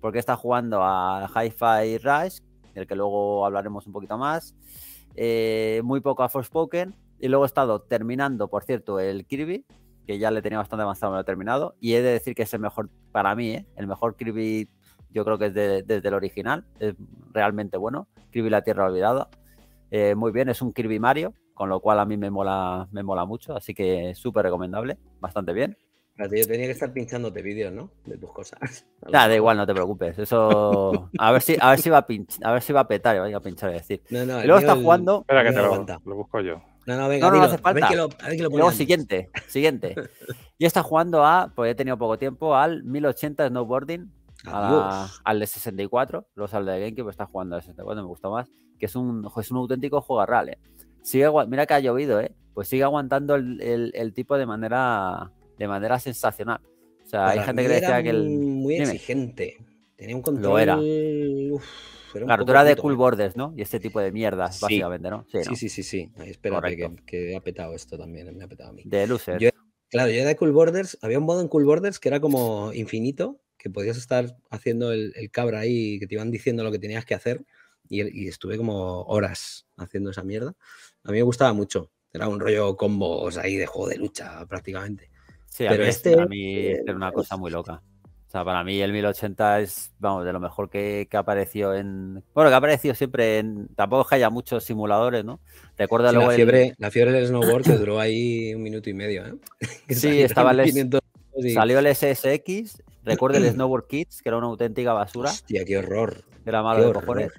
Speaker 1: Porque está jugando a Hi-Fi rise del que luego hablaremos un poquito más. Eh, muy poco a Forspoken. Y luego he estado terminando, por cierto, el Kirby, que ya le tenía bastante avanzado, me lo he terminado. Y he de decir que es el mejor, para mí, ¿eh? el mejor Kirby, yo creo que es desde el original. Es realmente bueno. Kirby La Tierra Olvidada. Eh, muy bien, es un Kirby Mario, con lo cual a mí me mola, me mola mucho, así que súper recomendable, bastante bien.
Speaker 4: Yo tenía que estar pinchándote vídeos, ¿no? De tus cosas. Nada,
Speaker 1: da igual, no te preocupes. Eso. A ver si, a ver si va a pinch... a ver si va a petar, voy a pinchar, es decir. No, luego está jugando. Espera que te lo,
Speaker 5: busco yo. No, no, venga, no, falta. A ver que lo, a luego, siguiente,
Speaker 1: siguiente. Yo está jugando a, pues he tenido poco tiempo, al 1080 Snowboarding, al de 64, luego al de GameCube, está jugando al 64, me gusta más, que es un, es un auténtico juego a sigue mira que ha llovido, ¿eh? Pues sigue aguantando el, tipo de manera, de manera sensacional. O sea, hay gente que decía que el. Muy
Speaker 4: exigente. Tenía un control. Lo era. Uf, era de Cool
Speaker 1: Borders, ¿no? Y este tipo de mierdas, básicamente, ¿no? Sí, sí,
Speaker 4: sí, sí, espérate, que, que, ha petado esto también, me ha petado a mí. De luces. claro, yo era de Cool Borders, había un modo en Cool Borders que era como infinito, que podías estar haciendo el, cabra ahí, que te iban diciendo lo que tenías que hacer, y, y estuve como horas haciendo esa mierda. A mí me gustaba mucho. Era un rollo combos ahí de juego de lucha prácticamente.
Speaker 1: Sí, Pero este, para mí este era una cosa muy loca. O sea, para mí el 1080 es, vamos, de lo mejor que, que apareció en... Bueno, que ha aparecido siempre en... Tampoco es que haya muchos simuladores,
Speaker 4: ¿no? Recuerda luego... La fiebre, la fiebre del snowboard que duró ahí un minuto y medio, ¿eh? sí, estaba el... 500... Salió
Speaker 1: el SSX, recuerda el Snowboard Kids, que era una auténtica basura. Hostia, qué horror. Era malo de cojones.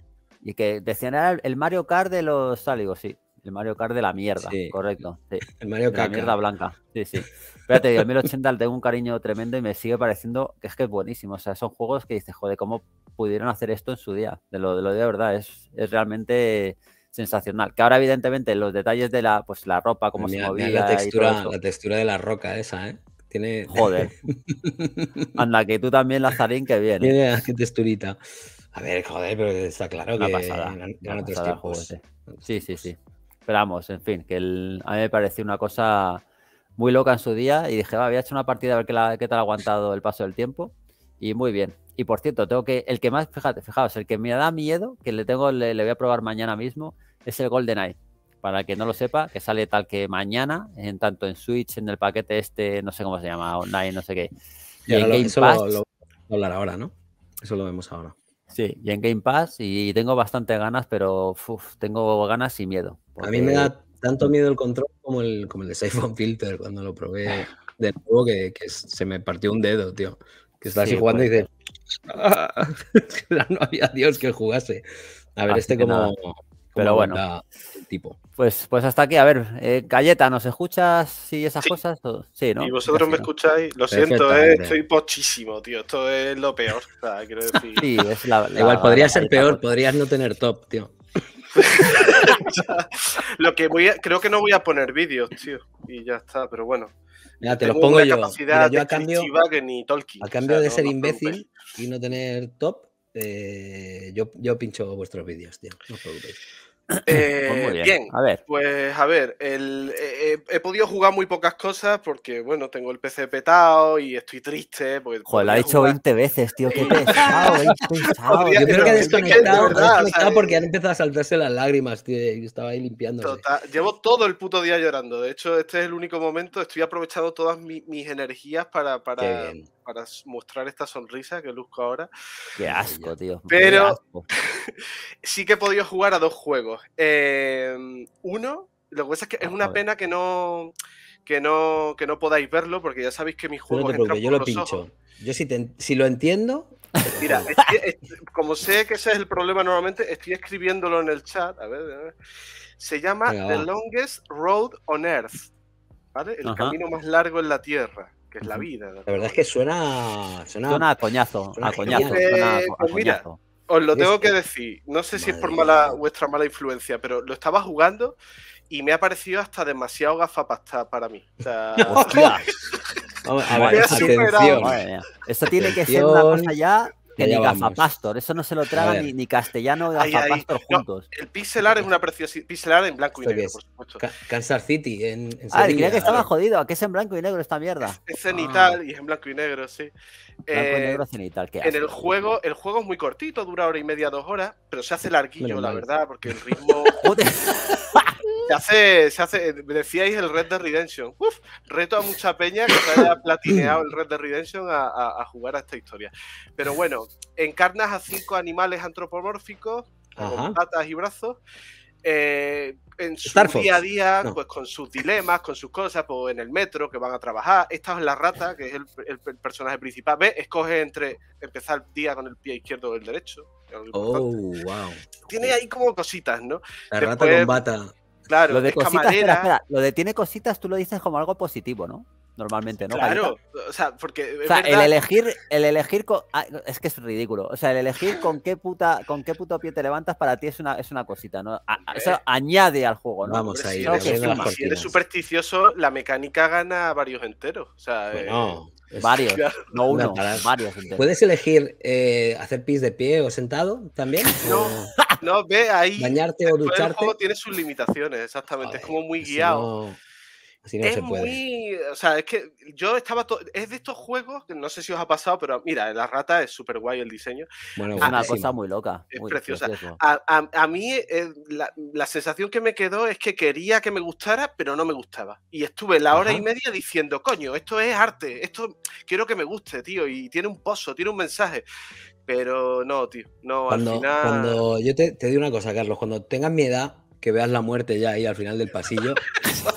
Speaker 1: Y que decían era el Mario Kart de los ah, digo, sí. El Mario Kart de la mierda, correcto. El Mario Kart. La mierda blanca. Sí, sí. Espérate, el 1080 tengo un cariño tremendo y me sigue pareciendo que es que es buenísimo. O sea, son juegos que dices, joder, ¿cómo pudieron hacer esto en su día? De lo de, verdad, es, es realmente sensacional. Que ahora, evidentemente, los detalles de la, pues, la ropa, cómo se movía. la, textura, la
Speaker 4: textura de la roca esa,
Speaker 1: ¿eh? Tiene... Joder. Anda, que tú también, Lazarín, que bien. ¿eh? Tiene
Speaker 4: qué texturita.
Speaker 1: A ver, joder, pero está claro que pasada, pasado. otros tiempos. Sí, sí, sí. Esperamos, en fin, que a mí me pareció una cosa muy loca en su día y dije, va, voy a una partida a ver qué, tal ha aguantado el paso del tiempo. Y muy bien. Y por cierto, tengo que. El que más, fíjate, fijaos, el que me da miedo, que le tengo, le, voy a probar mañana mismo, es el Golden Eye. Para el que no lo sepa, que sale tal que mañana, en tanto en Switch, en el paquete este, no sé cómo se llama, online, no sé qué. Y Game eso lo,
Speaker 4: hablar ahora, ¿no? Eso lo
Speaker 1: vemos ahora. Sí, y en Game Pass y tengo bastante ganas, pero tengo ganas y
Speaker 4: miedo. A mí me da tanto miedo el control como el, de Siphon Filter cuando lo probé de nuevo que, se me partió un dedo, tío. Que estás jugando y dices, pues. ah, no había Dios que jugase. A ver, este como, pero bueno. tipo.
Speaker 1: Pues, pues hasta aquí, a ver, eh, Galleta, ¿nos escuchas y esas cosas? Sí, ¿no? Y vosotros me
Speaker 3: escucháis, lo siento, eh, estoy pochísimo, tío, esto es lo peor. Sí,
Speaker 4: es la, Igual podría ser peor, podrías no tener top, tío.
Speaker 3: lo que voy creo que no voy a poner vídeos, tío, y ya está, pero bueno.
Speaker 4: Mira, te los pongo yo. yo a cambio,
Speaker 3: de ser imbécil
Speaker 4: y no tener top, eh, yo, yo pincho vuestros vídeos, tío, no os preocupéis. Pues eh, bien,
Speaker 3: pues a ver, el, eh, eh, he podido jugar muy pocas cosas porque, bueno, tengo el PC petado y estoy triste. Porque
Speaker 4: Joder, lo ha hecho 20
Speaker 1: veces, tío, qué
Speaker 3: pesado,
Speaker 4: pesado. Yo creo que ha desconectado, porque han empezado a saltarse las lágrimas, tío, y estaba ahí limpiando.
Speaker 3: Llevo todo el puto día llorando, de hecho, este es el único momento, estoy aprovechando todas mis energías para... para para mostrar esta sonrisa que luzco ahora.
Speaker 4: Qué
Speaker 1: asco, tío. Pero
Speaker 3: sí que he podido jugar a dos juegos. Em, uno, lo que pasa es que es ah, una pena que no, que no, que no podáis verlo, porque ya sabéis que mi juego yo lo pincho.
Speaker 4: Yo si, lo entiendo,
Speaker 3: Mira, como sé que ese es el problema normalmente, estoy escribiéndolo en el chat. A ver, a ver. Se llama The Longest Road on Earth. ¿Vale? El camino más largo en la Tierra que es la vida.
Speaker 1: La verdad es que suena. Suena, a coñazo. a pues
Speaker 3: coñazo. os lo tengo que decir. No sé si es por mala vuestra mala influencia, pero lo estaba jugando y me ha parecido hasta demasiado gafapasta para mí. O tiene que ser una cosa ya
Speaker 1: que gafa pastor, Eso no se lo traga ni, castellano ni pastor juntos.
Speaker 3: el pixelar es una preciosa Pixelar en blanco y negro, por supuesto.
Speaker 4: Kansas City en, en Ah, creía que estaba jodido. ¿A qué es en blanco y negro esta mierda? Es, cenital
Speaker 3: ah. y es en blanco y negro, sí. Eh, en el juego, el juego es muy cortito, dura hora y media, dos horas, pero se hace larguillo, la verdad, porque el ritmo... Se hace, se hace, decíais el Red Dead Redemption. Uf, reto a mucha peña que se haya platineado el Red Dead Redemption a, jugar a esta historia. Pero bueno, encarnas a cinco animales antropomórficos patas y brazos. Eh, en su día a día, pues con sus dilemas, con sus cosas, pues en el metro que van a trabajar. Esta es la rata, que es el, personaje principal. Ve, escoge entre empezar el día con el pie izquierdo o el derecho. Oh, wow. Tiene ahí como cositas, ¿no? La rata con bata. Claro, lo de cositas,
Speaker 1: Lo de tiene cositas tú lo dices como algo positivo, ¿no? Normalmente, ¿no? Claro,
Speaker 3: o sea, porque. O sea, el elegir,
Speaker 1: el elegir ah, es que es ridículo. O sea, el elegir con qué puta, con qué puto pie te levantas para ti es una, es una cosita, ¿no? Eso eh, añade
Speaker 4: al juego, ¿no? Vamos
Speaker 2: ir. si
Speaker 3: eres supersticioso, la mecánica gana varios enteros. O sea, bueno. Eh, Varios, no uno, varios.
Speaker 4: ¿Puedes elegir eh, hacer pis de pie o sentado también? No,
Speaker 3: no ve ahí.
Speaker 4: Bañarte o ducharte.
Speaker 3: El tiene sus limitaciones, exactamente. es como muy guiado. Así no es se puede. Muy, o sea, es que yo estaba. Es de estos juegos no sé si os ha pasado, pero mira, la rata es súper guay el diseño. Bueno, ah, es una cosa
Speaker 1: muy loca. Es preciosa. A,
Speaker 3: a, mí eh, la, sensación que me quedó es que quería que me gustara, pero no me gustaba. Y estuve la hora y media diciendo, coño, esto es arte, esto quiero que me guste, tío, y tiene un pozo, tiene un mensaje. Pero no, tío, no, al final. Cuando
Speaker 4: yo te, te digo una cosa, Carlos, cuando tengas mi edad, que veas la muerte ya ahí al final del pasillo.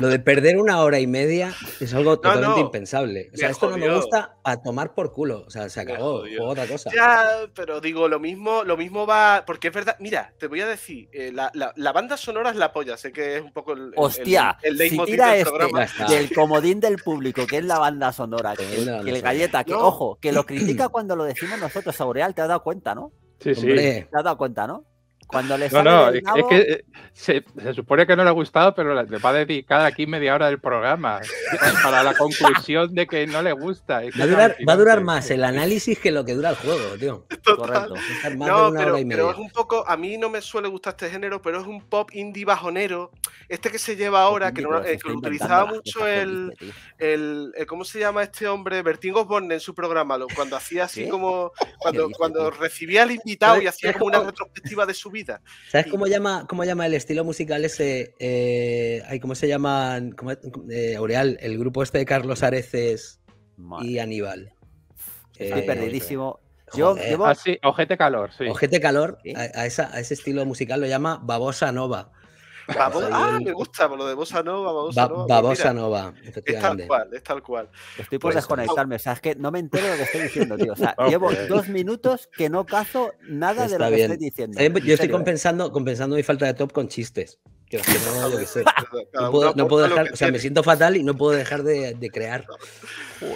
Speaker 4: lo de perder una hora y media es algo totalmente impensable. O sea, esto no me gusta a tomar por culo. O sea, se acabó, otra cosa. Ya,
Speaker 3: pero digo, lo mismo, lo mismo va. Porque es verdad, mira, te voy a decir, eh, la, banda sonora es la polla, sé que es un poco el. Hostia, el, si del este
Speaker 1: del comodín del público, que es la banda sonora, que, el, galleta, que ojo, que lo critica cuando lo decimos nosotros, Aureal, te has dado cuenta, ¿no? Sí, sí. Te has dado cuenta, ¿no?
Speaker 5: Cuando le no, no, es, que se, supone que no le ha gustado, pero le va a dedicar aquí media hora del programa para la conclusión de que no le gusta. va,
Speaker 4: a durar, más el análisis que lo que dura el juego, tío.
Speaker 3: Correcto.
Speaker 2: No, pero, es un
Speaker 3: poco, a mí no me suele gustar este género, pero es un pop indie bajonero, este que se lleva ahora, que, lo eh, utilizaba mucho el, el, eh, ¿cómo se llama este hombre? Bertín Osborne en su programa, cuando hacía así como, cuando, cuando recibía al invitado y hacía como una retrospectiva de su vida
Speaker 4: ¿Sabes cómo, llama, cómo llama el estilo musical ese? Eh, ¿Cómo se llaman? Eh, Aureal, el grupo este de Carlos Areces y Aníbal. Eh, perdidísimo. Yo, Ah,
Speaker 5: ojete calor,
Speaker 4: Ojete calor, a, a ese estilo musical lo llama Babosa Nova
Speaker 3: ah, me gusta, lo de Bossa Nova, Bossa Nova. Pues Babosa Nova, Es tal cual, es tal
Speaker 4: cual.
Speaker 1: Estoy por pues, desconectarme, o sea, es que no me entero de lo que estoy diciendo, tío. O sea, llevo dos
Speaker 4: minutos que no cazo nada de lo que estoy diciendo. Yo estoy compensando, compensando mi falta de top con chistes. No puedo, dejar, o sea, me siento fatal y no puedo dejar de, crear.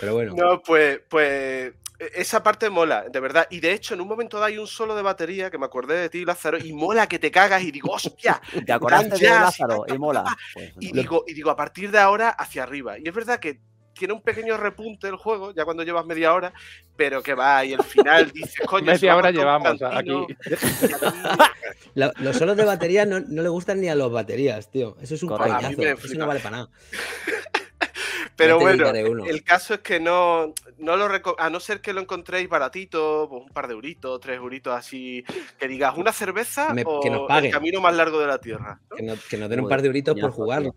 Speaker 4: Pero bueno.
Speaker 3: No, pues, pues e, esa parte mola, de verdad. Y de hecho, en un momento hay un solo de batería que me acordé de ti, Lázaro, y mola que te cagas y digo, hostia, te acordaste de Lázaro y
Speaker 1: mola. y,
Speaker 3: pues, y digo, a partir de ahora hacia arriba. Y es verdad que tiene un pequeño repunte el juego, ya cuando llevas media hora, pero que va y el final dices, coño. media hora llevamos aquí.
Speaker 4: los solos de batería no, le gustan ni a los baterías, tío. Eso es un payaso. Eso no vale para nada. Pero bueno,
Speaker 3: el caso es que no, no lo a no ser que lo encontréis baratito, pues un par de euritos, tres euritos así, que digas una cerveza que nos el camino más largo de la tierra.
Speaker 2: Que,
Speaker 4: nos, den un par de euritos por jugarlo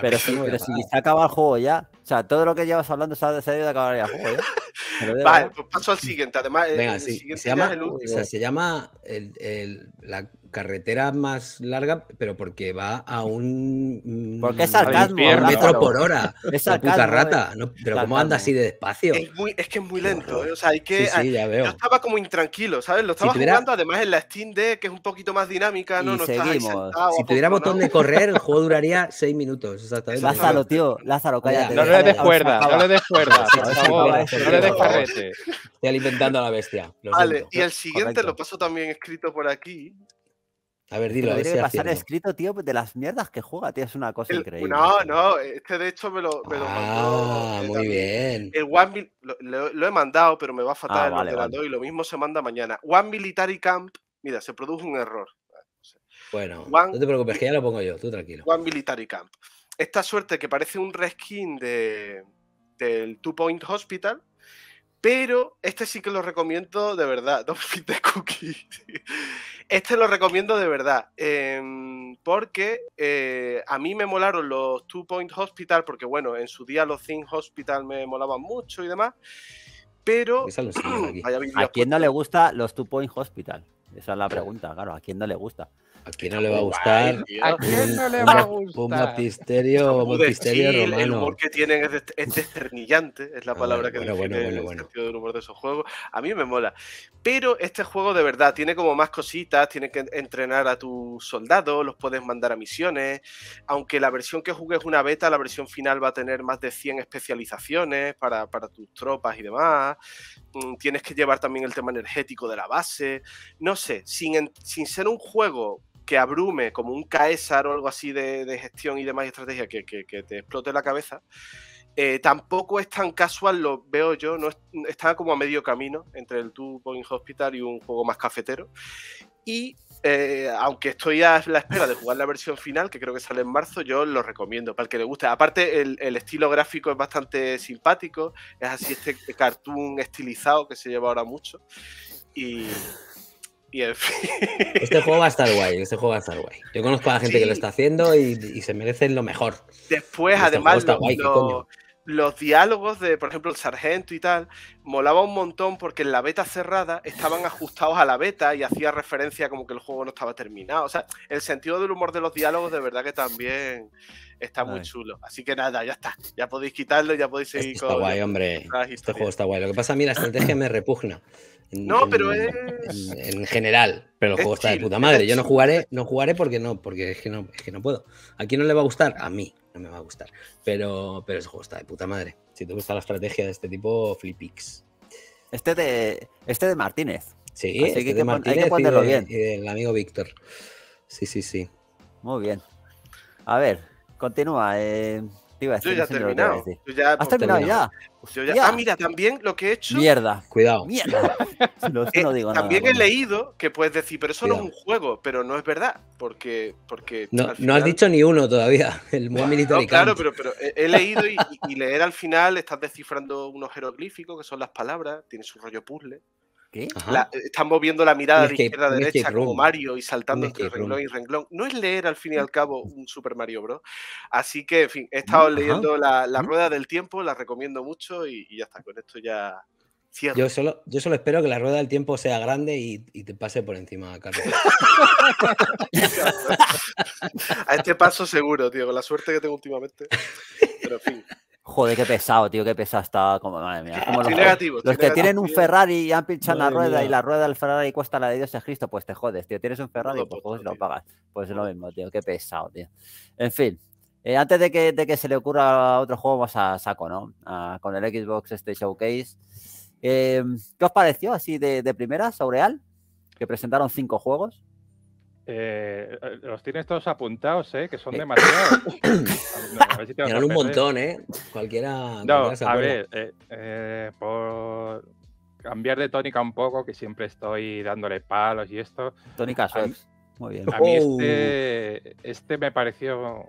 Speaker 4: pero, si se
Speaker 1: acaba el juego ya. O sea, todo lo que
Speaker 4: llevas hablando se ha decidido de acabar el juego ya. Vale, pues
Speaker 3: paso al siguiente. Además,
Speaker 4: se, llama, el el, la, carretera más larga, pero porque va a un. Porque es sarcasmo. metro por hora. Es sarcasmo, puta rata. Eh. pero ¿cómo anda así de
Speaker 3: despacio? Es, que es muy lento. Eh, o sea, hay que. ya estaba como intranquilo, ¿sabes? Lo estaba jugando además en la Steam Deck, que es un poquito más dinámica, ¿no? Y no seguimos. si tuviéramos botón
Speaker 4: de correr, el juego duraría seis minutos. Exactamente. Lázaro, tío. Lázaro, cállate. No, le des cuerda. No le des cuerda. No le des carrete. Estoy alimentando a la bestia. vale, y el siguiente lo
Speaker 3: paso también escrito por aquí.
Speaker 4: A ver, dilo. es pasar
Speaker 1: escrito, tío, de las mierdas que juega, tío. Es una cosa increíble. No,
Speaker 3: no. Este, de hecho, me lo, me
Speaker 1: ah, eh,
Speaker 4: muy bien.
Speaker 3: El One, lo, lo, he mandado, pero me va a faltar ah, el y lo mismo se manda mañana. One Military Camp. Mira, se produjo un error.
Speaker 4: Bueno, no te preocupes, que ya lo pongo yo. Tú tranquilo.
Speaker 3: One Military Camp. Esta suerte que parece un reskin de, del Two Point Hospital, pero este sí que lo recomiendo de verdad. Don't cookie. Este lo recomiendo de verdad. Em, porque eh, a mí me molaron los Two Point Hospital. Porque bueno, en su día los Think Hospital me molaban mucho y demás. Pero. ¿A quién
Speaker 1: no le gusta los Two Point Hospital? Esa es la pregunta, claro. ¿A quién no le gusta? ¿A quién no le va a gustar. ¿A
Speaker 4: quién no le va a gustar? Un matisterio un romano. El humor
Speaker 3: que tienen es, desternillante, es la ah, palabra que define bueno, bueno, el del humor de esos juegos. A mí me mola. Pero este juego de verdad tiene como más cositas, tienes que entrenar a tus soldados, los puedes mandar a misiones. Aunque la versión que jugué es una beta, la versión final va a tener más de 100 especializaciones para, tus tropas y demás. Mm, tienes que llevar también el tema energético de la base. No sé, sin, sin ser un juego abrume como un Caesar o algo así de, gestión y demás estrategia que, te explote la cabeza. Eh, tampoco es tan casual, lo veo yo, no está como a medio camino entre el Two Point Hospital y un juego más cafetero. Y eh, aunque estoy a la espera de jugar la versión final, que creo que sale en marzo, yo lo recomiendo para el que le guste. Aparte, el, el estilo gráfico es bastante simpático, es así este cartoon estilizado que se lleva ahora mucho. Y, este
Speaker 4: juego va a estar guay, este juego va a estar guay. Yo conozco a la gente que lo está haciendo y, se merecen lo mejor.
Speaker 3: Después, este además, los diálogos de, por ejemplo, el sargento y tal, molaba un montón porque en la beta cerrada estaban ajustados a la beta y hacía referencia como que el juego no estaba terminado. O sea, el sentido del humor de los diálogos de verdad que también está muy chulo. Así que nada, ya está. Ya podéis quitarlo, ya podéis seguir
Speaker 4: este con. Está guay, hombre. Este juego está guay. Lo que pasa a mí la estrategia me repugna. no, pero es. En, general. Pero el juego está de puta madre. Yo no jugaré, no jugaré porque no, porque no, es que no puedo. ¿A quién no le va a gustar? A mí no me va a gustar. Pero, pero ese juego está de puta madre. Si te gusta la estrategia de este tipo, Flipix. Este de, este de Martínez. Sí, sí. este de Martínez hay amigo Víctor. Sí, sí, sí. Muy bien.
Speaker 1: A ver, continúa. Eh yo ya he terminado. ¿Has terminado ya?
Speaker 3: Ah, mira, también lo que he hecho.
Speaker 4: Mierda. Cuidado. Eh, también he
Speaker 3: leído que puedes decir, pero eso no es un juego, pero no es verdad. Porque. porque no, has dicho
Speaker 4: ni uno todavía. El militar. No, claro, pero,
Speaker 3: he, leído y, leer al final estás descifrando unos jeroglíficos que son las palabras, tiene su rollo puzzle estamos viendo están moviendo la mirada de izquierda a derecha como Mario y saltando entre renglón y renglón. No es leer al fin y al cabo un Super Mario Bros. Así que, en fin, he mm, estado leyendo la, rueda del tiempo, la recomiendo mucho y, ya está. Con esto ya, Cierto.
Speaker 4: Yo solo, espero que la rueda del tiempo sea grande y, te pase por encima, Carlos.
Speaker 3: a este paso seguro, tío, con la suerte que tengo últimamente. Pero en fin.
Speaker 4: Joder, qué pesado, tío,
Speaker 1: qué pesado está. Como, madre mía, los, los que tienen un Ferrari y han pinchado la rueda y la rueda del Ferrari cuesta la de Dios es Cristo, pues te jodes, tío. Tienes un Ferrari, no, pues, lo pagas. Pues es lo mismo, tío, qué pesado, tío. En fin, eh, antes de que, se le ocurra otro juego, vamos a saco, ¿no? con el Xbox este showcase. Eh, ¿Qué os pareció así de, de primeras, Aureal? Que presentaron cinco juegos.
Speaker 5: Eh, eh, los tienes todos apuntados, ¿eh? Que son demasiados. no, un montón, ¿eh?
Speaker 4: Cualquiera. No, a ver,
Speaker 5: por cambiar de tónica un poco, que siempre estoy dándole palos y esto. Tónica
Speaker 1: Muy bien. A mí este,
Speaker 5: oh. este, me pareció,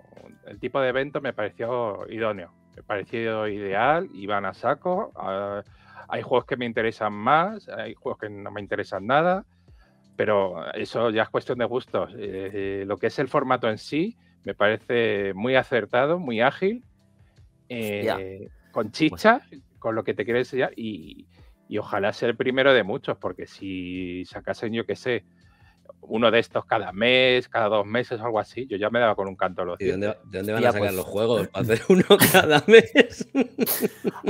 Speaker 5: el tipo de evento me pareció idóneo, me pareció ideal, iban a saco. Ah, hay juegos que me interesan más, hay juegos que no me interesan nada pero eh, eso ya es cuestión de gustos. Eh, eh, lo que es el formato en sí me parece muy acertado, muy ágil, con pues chicha, con lo que te quieres enseñar y, y, ojalá sea el primero de muchos, porque si sacasen, yo qué sé, uno de estos cada mes, cada dos meses o algo así, yo ya me daba con un canto los ¿De dónde, van a sacar pues los juegos? hacer uno cada mes?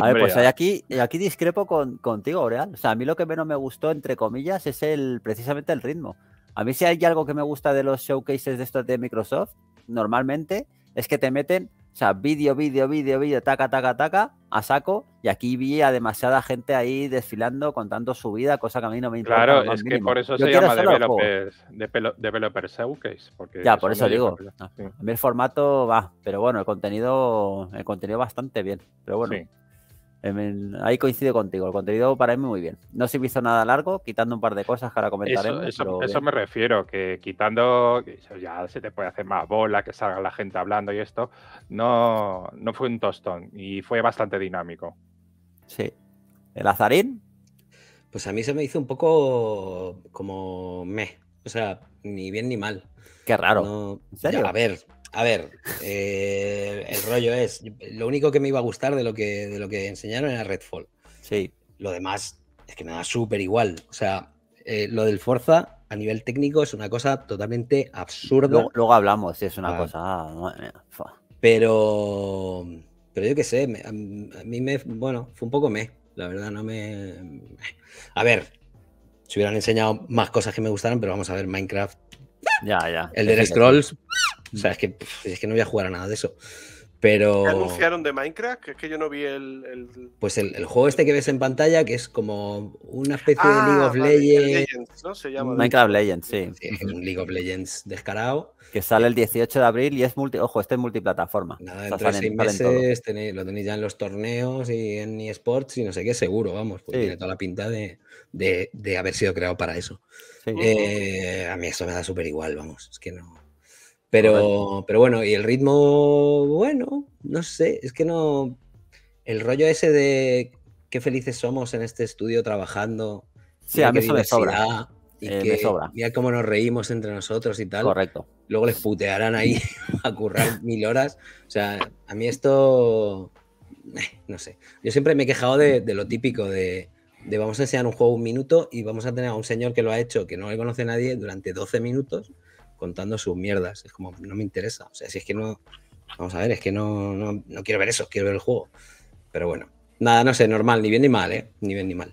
Speaker 5: a ver, pues
Speaker 1: aquí, aquí discrepo con, contigo, Oreal, O sea, a mí lo que menos me gustó, entre comillas, es el precisamente el ritmo. A mí si hay algo que me gusta de los showcases de estos de Microsoft, normalmente es que te meten o sea, vídeo, vídeo, vídeo, vídeo, taca, taca, taca, a saco. Y aquí vi a demasiada gente ahí desfilando contando su vida, cosa que a mí no me interesa. Claro, es que por eso se llama developers,
Speaker 5: developer Showcase. Porque ya, por eso digo. A
Speaker 1: mí el formato va, pero bueno, el contenido, el contenido bastante bien. Pero bueno. Ahí coincido contigo, el contenido para mí muy bien. No se hizo nada largo, quitando un par de cosas que ahora comentaremos. Eso, me
Speaker 5: refiero, que quitando, ya se te puede hacer más bola, que salga la gente hablando y esto, no, no fue un tostón y fue bastante dinámico.
Speaker 4: Sí. ¿El azarín? Pues a mí se me hizo un poco como me, o sea, ni bien ni mal. Qué raro. serio? a ver, a ver, eh, el rollo es, lo único que me iba a gustar de lo que, de lo que enseñaron era Redfall. Sí. Lo demás es que me da súper igual. O sea, eh, lo del Forza a nivel técnico es una cosa totalmente absurda. Luego, hablamos hablamos, es una cosa... pero, pero yo qué sé, a mí me, bueno, fue un poco me, la verdad no me... A ver, si hubieran enseñado más cosas que me gustaran, pero vamos a ver, Minecraft. Ya, ya. El de Scrolls. O sea, es que, es que no voy a jugar a nada de eso. Pero... ¿Qué anunciaron
Speaker 3: de Minecraft? Es que yo no vi el...
Speaker 4: Pues el, juego este que ves en pantalla, que es como una especie de ah, League of Legends... Legends
Speaker 2: ¿no? Se llama Minecraft
Speaker 1: Legends, sí. un League of Legends descarado. Que sale el 18 de abril y es multi... Ojo, este es multiplataforma. Nada, lo tenéis
Speaker 4: ya en los torneos y en eSports y no sé qué, seguro, vamos. Pues tiene toda la pinta de, haber sido creado para eso. Eh, a mí eso me da súper igual, vamos. Es que no... Pero, bueno, y el ritmo, bueno, no sé, es que no. El rollo ese de qué felices somos en este estudio trabajando. Sí, a mí me sobra. Y eh, que, Mira cómo nos reímos entre nosotros y tal. Correcto. Luego les putearán ahí a currar mil horas. O sea, a mí esto. Eh, no sé. Yo siempre me he quejado de, lo típico de, de, vamos a enseñar un juego un minuto y vamos a tener a un señor que lo ha hecho, que no le conoce nadie, durante 12 minutos contando sus mierdas. Es como, no me interesa. O sea, si es que no. Vamos a ver, es que no, no, quiero ver eso, quiero ver el juego. Pero bueno, nada, no sé, normal, ni bien ni mal, ¿eh? Ni bien ni mal.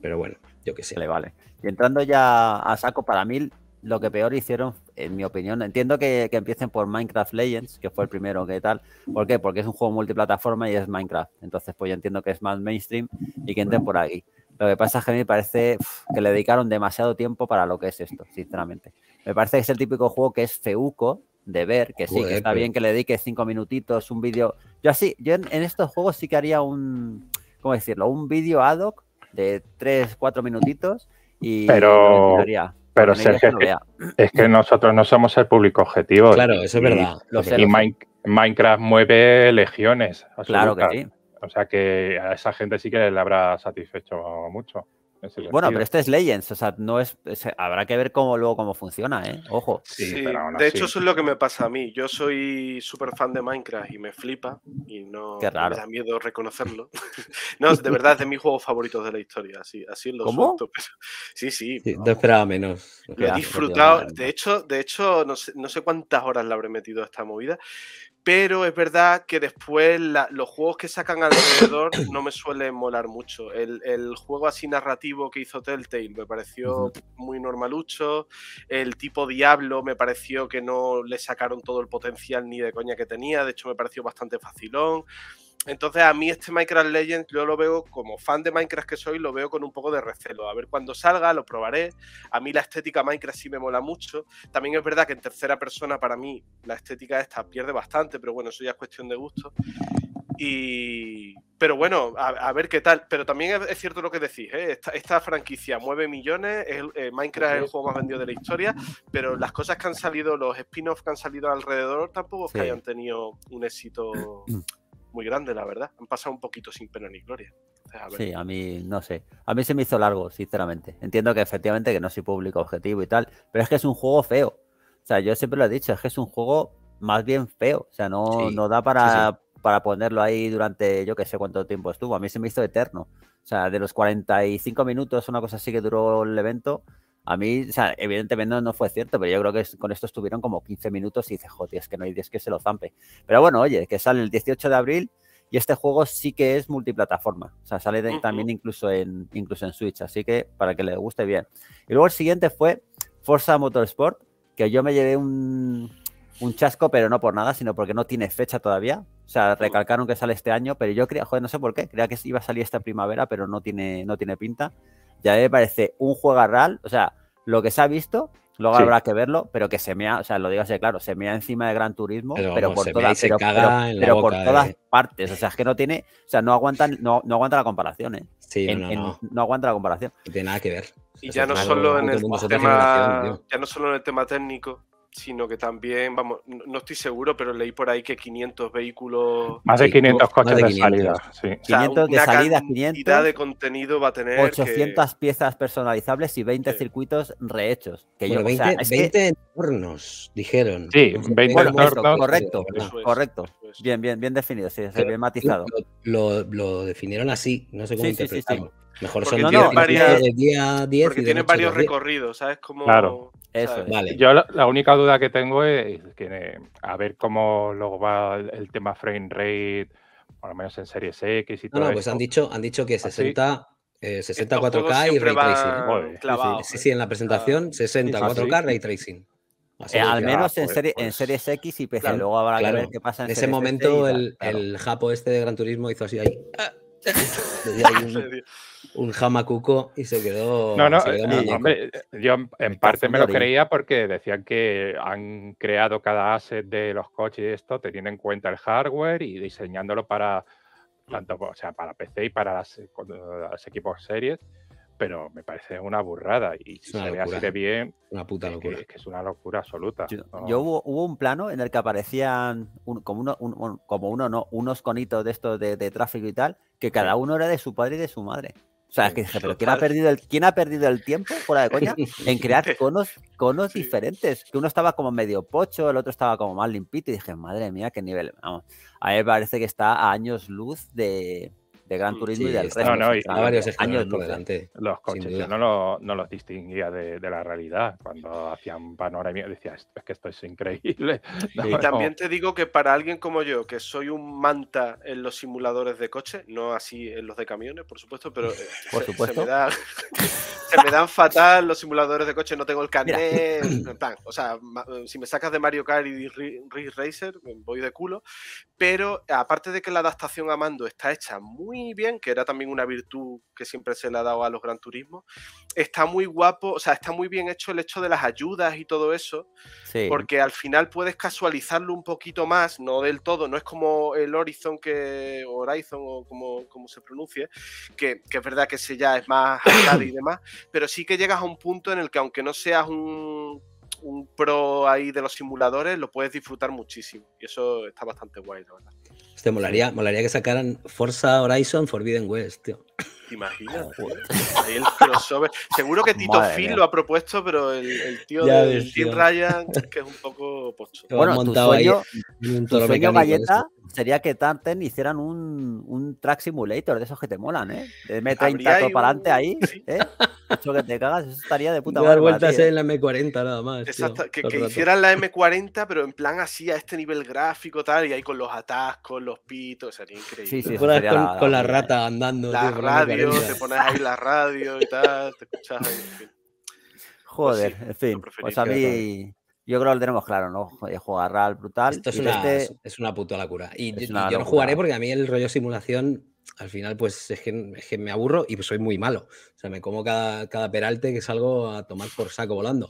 Speaker 4: Pero bueno, yo qué sé. Vale, vale. Y entrando
Speaker 1: ya a saco, para mí lo que peor hicieron, en mi opinión, entiendo que, empiecen por Minecraft Legends, que fue el primero que tal. ¿Por qué? Porque es un juego multiplataforma y es Minecraft. Entonces, pues yo entiendo que es más mainstream y que entren por ahí lo que pasa es que a mí me parece que le dedicaron demasiado tiempo para lo que es esto, sinceramente. Me parece que es el típico juego que es feuco de ver, que sí, está bien que le dedique cinco minutitos, un vídeo. Yo así, yo en, estos juegos sí que haría un, ¿cómo decirlo? Un vídeo ad hoc de tres, cuatro minutitos y pero... pero Sergio,
Speaker 5: es, que, nosotros no somos el público objetivo. Claro, eso es verdad. Y, Minecraft mueve legiones. Claro que sí. O sea que a esa gente sí que le habrá satisfecho mucho. Bueno, pero este es Legends, o sea,
Speaker 2: no
Speaker 1: es, habrá que ver cómo luego cómo funciona, ¿eh? Ojo. Sí,
Speaker 5: de hecho eso es lo que me pasa a mí.
Speaker 3: Yo soy súper fan de Minecraft y me flipa y no me da miedo reconocerlo. no, de verdad es de mis juegos favoritos de la historia, así, así lo ¿Cómo? Sí, sí.
Speaker 4: no esperaba menos. Lo he disfrutado,
Speaker 3: de hecho, de hecho no sé, no sé cuántas horas le habré metido a esta movida, pero es verdad que después los juegos que sacan alrededor no me suelen molar mucho. El, juego así narrativo que hizo Telltale me pareció muy normalucho. El tipo Diablo me pareció que no le sacaron todo el potencial ni de coña que tenía. De hecho, me pareció bastante facilón. Entonces a mí este Minecraft Legends yo lo veo como fan de Minecraft que soy, lo veo con un poco de recelo. A ver cuando salga, lo probaré. A mí la estética Minecraft sí me mola mucho. También es verdad que en tercera persona para mí la estética esta pierde bastante, pero bueno, eso ya es cuestión de gusto. Y... Pero bueno, a, ver qué tal. Pero también es, cierto lo que decís, ¿eh? esta, franquicia mueve millones, eh, Minecraft es el juego más vendido de la historia, pero las cosas que han salido, los spin-offs que han salido alrededor, tampoco es que hayan tenido un éxito muy grande, la verdad. Han pasado un poquito sin pena ni gloria. sí,
Speaker 1: a mí, no sé. A mí se me hizo largo, sinceramente. Entiendo que efectivamente que no soy público objetivo y tal, pero es que es un juego feo. O sea, yo siempre lo he dicho, es que es un juego más bien feo. O sea, no, no da para, para ponerlo ahí durante yo que sé cuánto tiempo estuvo. A mí se me hizo eterno. O sea, de los 45 minutos, una cosa así que duró el evento, a mí, o sea, evidentemente no, fue cierto, pero yo creo que con esto estuvieron como 15 minutos y dice, joder, es que no hay 10 que se lo zampe. Pero bueno, oye, que sale el 18 de abril y este juego sí que es multiplataforma. O sea, sale también incluso en, incluso en Switch, así que para que le guste bien. Y luego el siguiente fue Forza Motorsport, que yo me llevé un, chasco, pero no por nada, sino porque no tiene fecha todavía. O sea, recalcaron que sale este año, pero yo creía, joder, no sé por qué, creía que iba a salir esta primavera, pero no tiene, no tiene pinta ya me parece un juegarral, o sea, lo que se ha visto, luego habrá que verlo, pero que se mea, o sea, lo digo así, claro, se mea encima de Gran Turismo, pero, por todas, partes, o sea, es que no tiene, o sea, no aguantan, no, no aguanta la comparación, ¿eh? Sí, no, aguanta la comparación. No tiene nada que ver.
Speaker 3: Y no, solo ya no solo en el tema técnico, sino que también, vamos, no estoy seguro, pero leí por ahí que 500 vehículos. Más de 500 coches
Speaker 5: de, salida, sí. 500 o sea,
Speaker 1: de salida, 500. cantidad de
Speaker 3: contenido va a tener. 800
Speaker 1: piezas personalizables y 20 circuitos
Speaker 4: rehechos.
Speaker 1: Que yo, 20, o sea, 20
Speaker 4: entornos, dijeron. Sí, 20 entornos. correcto, correcto.
Speaker 1: Bien, bien, bien definido, sí, bien matizado. Lo, lo,
Speaker 4: definieron así, no sé cómo interpretarlo. Mejor porque son
Speaker 5: de no, varias, día, día 10 porque tiene varios recorridos, ¿sabes? Como... Claro. Yo la, única duda que tengo es a ver cómo luego va el, tema frame rate, por lo menos en Series X y todo. No, pues han
Speaker 4: dicho, han dicho que 60, ¿Ah, eh, k y Ray Tracing. sí, ¿eh? sí, en la presentación, 64 k Ray Tracing. Eh, al menos en, pues,
Speaker 1: pues, Series X y PC. Luego habrá que ver qué pasa en, ese momento. el,
Speaker 4: japo este de Gran Turismo hizo así ahí. un jamacuco y se quedó. No, no,
Speaker 5: yo en, parte me lo creía porque decían que han creado cada asset de los coches y esto, teniendo en cuenta el hardware y diseñándolo para tanto, o sea, para PC y para las, los equipos series, pero me parece una burrada y si se ve así de bien, una locura. Es, que, es una locura absoluta. Yo,
Speaker 1: hubo, hubo, un plano en el que aparecían como uno, como uno no, unos conitos de esto de tráfico y tal, que cada uno era de su padre y de su madre. O sea, es que dije, pero ¿quién ha, perdido el, ¿quién ha perdido el tiempo, fuera de coña, en crear conos, conos diferentes? Que uno estaba como medio pocho, el otro estaba como más limpito, y dije, madre mía, qué nivel. Vamos, a mí me parece que está a años luz de, de Gran Turismo y al resto. No, varios años por delante. Los coches
Speaker 5: no, no, los distinguía de, la realidad. Cuando hacían panorama decía, es que esto es increíble. y también
Speaker 3: te digo que para alguien como yo, que soy un manta en los simuladores de coche, no así en los de camiones, por supuesto, pero se, me dan fatal los simuladores de coche, no tengo el carnet. O sea, eh, si me sacas de Mario Kart y Ridge Racer, voy de culo. Pero aparte de que la adaptación a mando está hecha muy bien, que era también una virtud que siempre se le ha dado a los Gran Turismo. Está muy guapo, o sea, está muy bien hecho el hecho de las ayudas y todo eso, porque al final puedes casualizarlo un poquito más, no del todo, no es como el Horizon que Horizon o como, como se pronuncie, que, es verdad que ese ya es más y demás, pero sí que llegas a un punto en el que aunque no seas un un pro ahí de los simuladores, lo puedes disfrutar muchísimo. Y eso está bastante guay, la verdad.
Speaker 4: Te molaría, molaría que sacaran Forza Horizon Forbidden West, tío.
Speaker 3: imagina ah, Ahí Seguro que Tito Phil lo ha propuesto, pero el, el tío de Steve Ryan, que es un poco pocho. Bueno, tu ahí sueño-
Speaker 4: sueño, Galleta,
Speaker 1: sería que Tarten hicieran un, un track simulator de esos que te molan, ¿eh? De M30 para adelante ahí,
Speaker 3: ¿eh? Eso que te cagas, eso estaría de puta madre. Dar vueltas en
Speaker 4: la M40 nada más.
Speaker 3: Exacto, tío, que, que hicieran la M40, pero en plan así, a este nivel gráfico, tal, y ahí con los atascos, los pitos, sería increíble. Sí, sí, con, la, con la rata andando. La tío, radio, la te pones ahí la radio y tal, te escuchas ahí, en fin.
Speaker 1: Joder, pues sí, en fin, pues a mí... Yo creo que lo tenemos claro, ¿no? Jugar RAL brutal. Esto
Speaker 4: es, y una, este... es una puta locura. Y, yo, locura. no jugaré porque a mí el rollo simulación al final, pues es que, es que, me aburro y soy muy malo. O sea, me como cada, peralte que salgo a tomar por saco volando.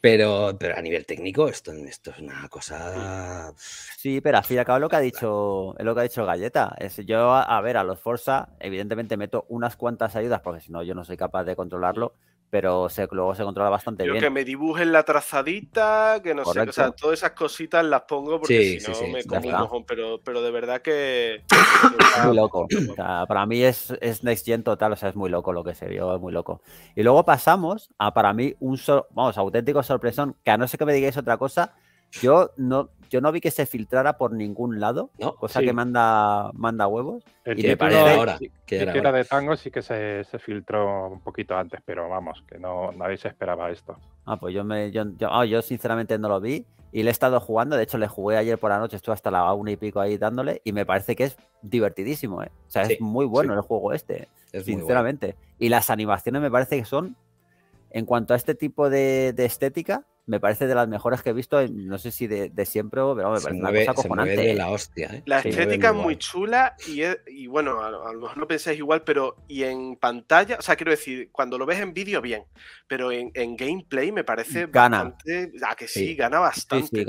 Speaker 4: Pero, pero a nivel técnico, esto, esto es una cosa.
Speaker 1: Sí, pero al fin y al cabo lo que ha dicho, es lo que ha dicho Galleta. Es yo, a, a ver, a los Forza, evidentemente meto unas cuantas ayudas, porque si no, yo no soy capaz de controlarlo pero luego se controla bastante bien. Que
Speaker 3: me dibujen la trazadita, que no sé, o sea, todas esas cositas las pongo porque si no me como un pero, pero de verdad que... es muy loco.
Speaker 1: para mí es, es Next Gen total, o sea, es muy loco lo que se vio, es muy loco. Y luego pasamos a, para mí, un, vamos, auténtico sorpresón, que a no ser que me digáis otra cosa, yo no, yo no vi que se filtrara por ningún lado, cosa que manda, manda huevos. y que de, ahora, que era de
Speaker 5: tango sí que se, filtró un poquito antes, pero vamos, que no nadie se esperaba esto.
Speaker 1: Ah, pues yo me, ah, yo, sinceramente no lo vi y le he estado jugando. De hecho, le jugué ayer por la noche, estuve hasta la una y pico ahí dándole y me parece que es divertidísimo. ¿eh? O sea, es muy bueno el juego este, sinceramente. Y las animaciones me parece que son, en cuanto a este tipo de estética, me parece de las mejores que he visto, no sé si de, siempre, pero me parece
Speaker 4: una cosa la hostia. ¿eh? La estética es muy
Speaker 3: chula y, bueno, a lo, mejor no pensáis igual, pero y en pantalla, o sea, quiero decir, cuando lo ves en vídeo, bien, pero en, gameplay me parece gana. bastante. Ah, que sí, gana bastante.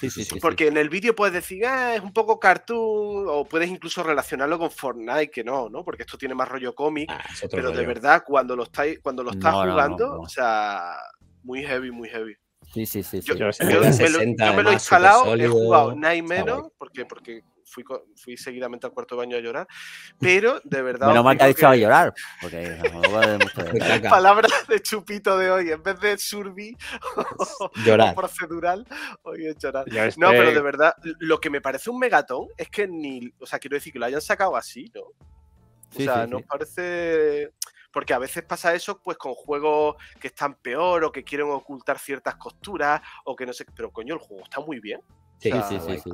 Speaker 3: Sí, sí, gana. porque en el vídeo puedes decir, ah, es un poco cartoon, o puedes incluso relacionarlo con Fortnite, que no, ¿no? Porque esto tiene más rollo cómic, ah, pero de verdad, cuando lo estáis, cuando lo estás jugando, o sea muy heavy, muy heavy. Sí, sí, sí. Yo, me, lo, he instalado, he jugado menos, porque, porque fui, fui seguidamente al cuarto baño a llorar, pero de verdad... me lo que dicho a
Speaker 1: llorar, porque
Speaker 3: Palabras de chupito de hoy, en vez de surbi llorar. procedural, hoy es llorar. No, pero de verdad, lo que me parece un megatón es que ni... O sea, quiero decir que lo hayan sacado así, ¿no? O sea, no parece porque a veces pasa eso pues con juegos que están peor o que quieren ocultar ciertas costuras o que no sé, pero coño, el juego está muy bien. Sí, sí, sí,
Speaker 5: sí.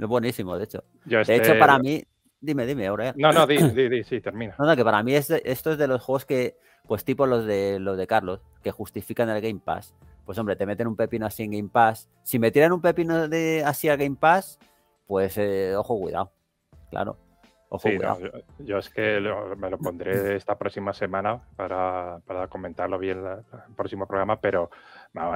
Speaker 1: Es buenísimo, de hecho. de hecho, este- para mí, dime, dime, ahora.
Speaker 5: No, no, di, di, sí, termina.
Speaker 1: No, no, que para mí es esto es de los juegos que, pues tipo los de los de Carlos, que justifican el Game Pass. Pues hombre, te meten un pepino así en Game Pass. Si me tiran un pepino de, así a Game Pass, pues eh, ojo, cuidado. Claro
Speaker 5: yo, es que me lo pondré esta próxima semana para, comentarlo bien en el próximo programa, pero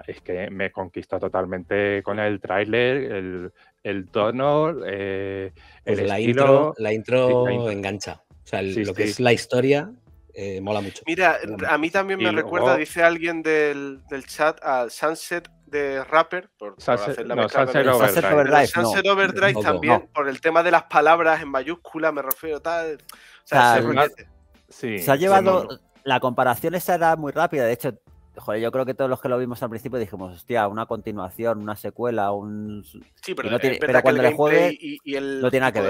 Speaker 5: es que me conquistó totalmente con el tráiler, el, el, tono, eh, pues el la Intro, la intro
Speaker 4: engancha. O sea, lo que es la historia eh, mola mucho. Mira, a mí también me recuerda,
Speaker 3: dice alguien del, del, chat, a Sunset de Rapper, por, Sunset, hacer la no, Sunset Overdrive, Overdrive, Overdrive también, por el tema de las palabras en mayúscula, me refiero, tal. O sea,
Speaker 1: se,
Speaker 2: sí, se, ha llevado.
Speaker 1: La comparación esa era muy rápida, de hecho, Joder, yo creo que todos los que lo vimos al principio dijimos, hostia, una continuación, una secuela, un. Sí, pero, Y, el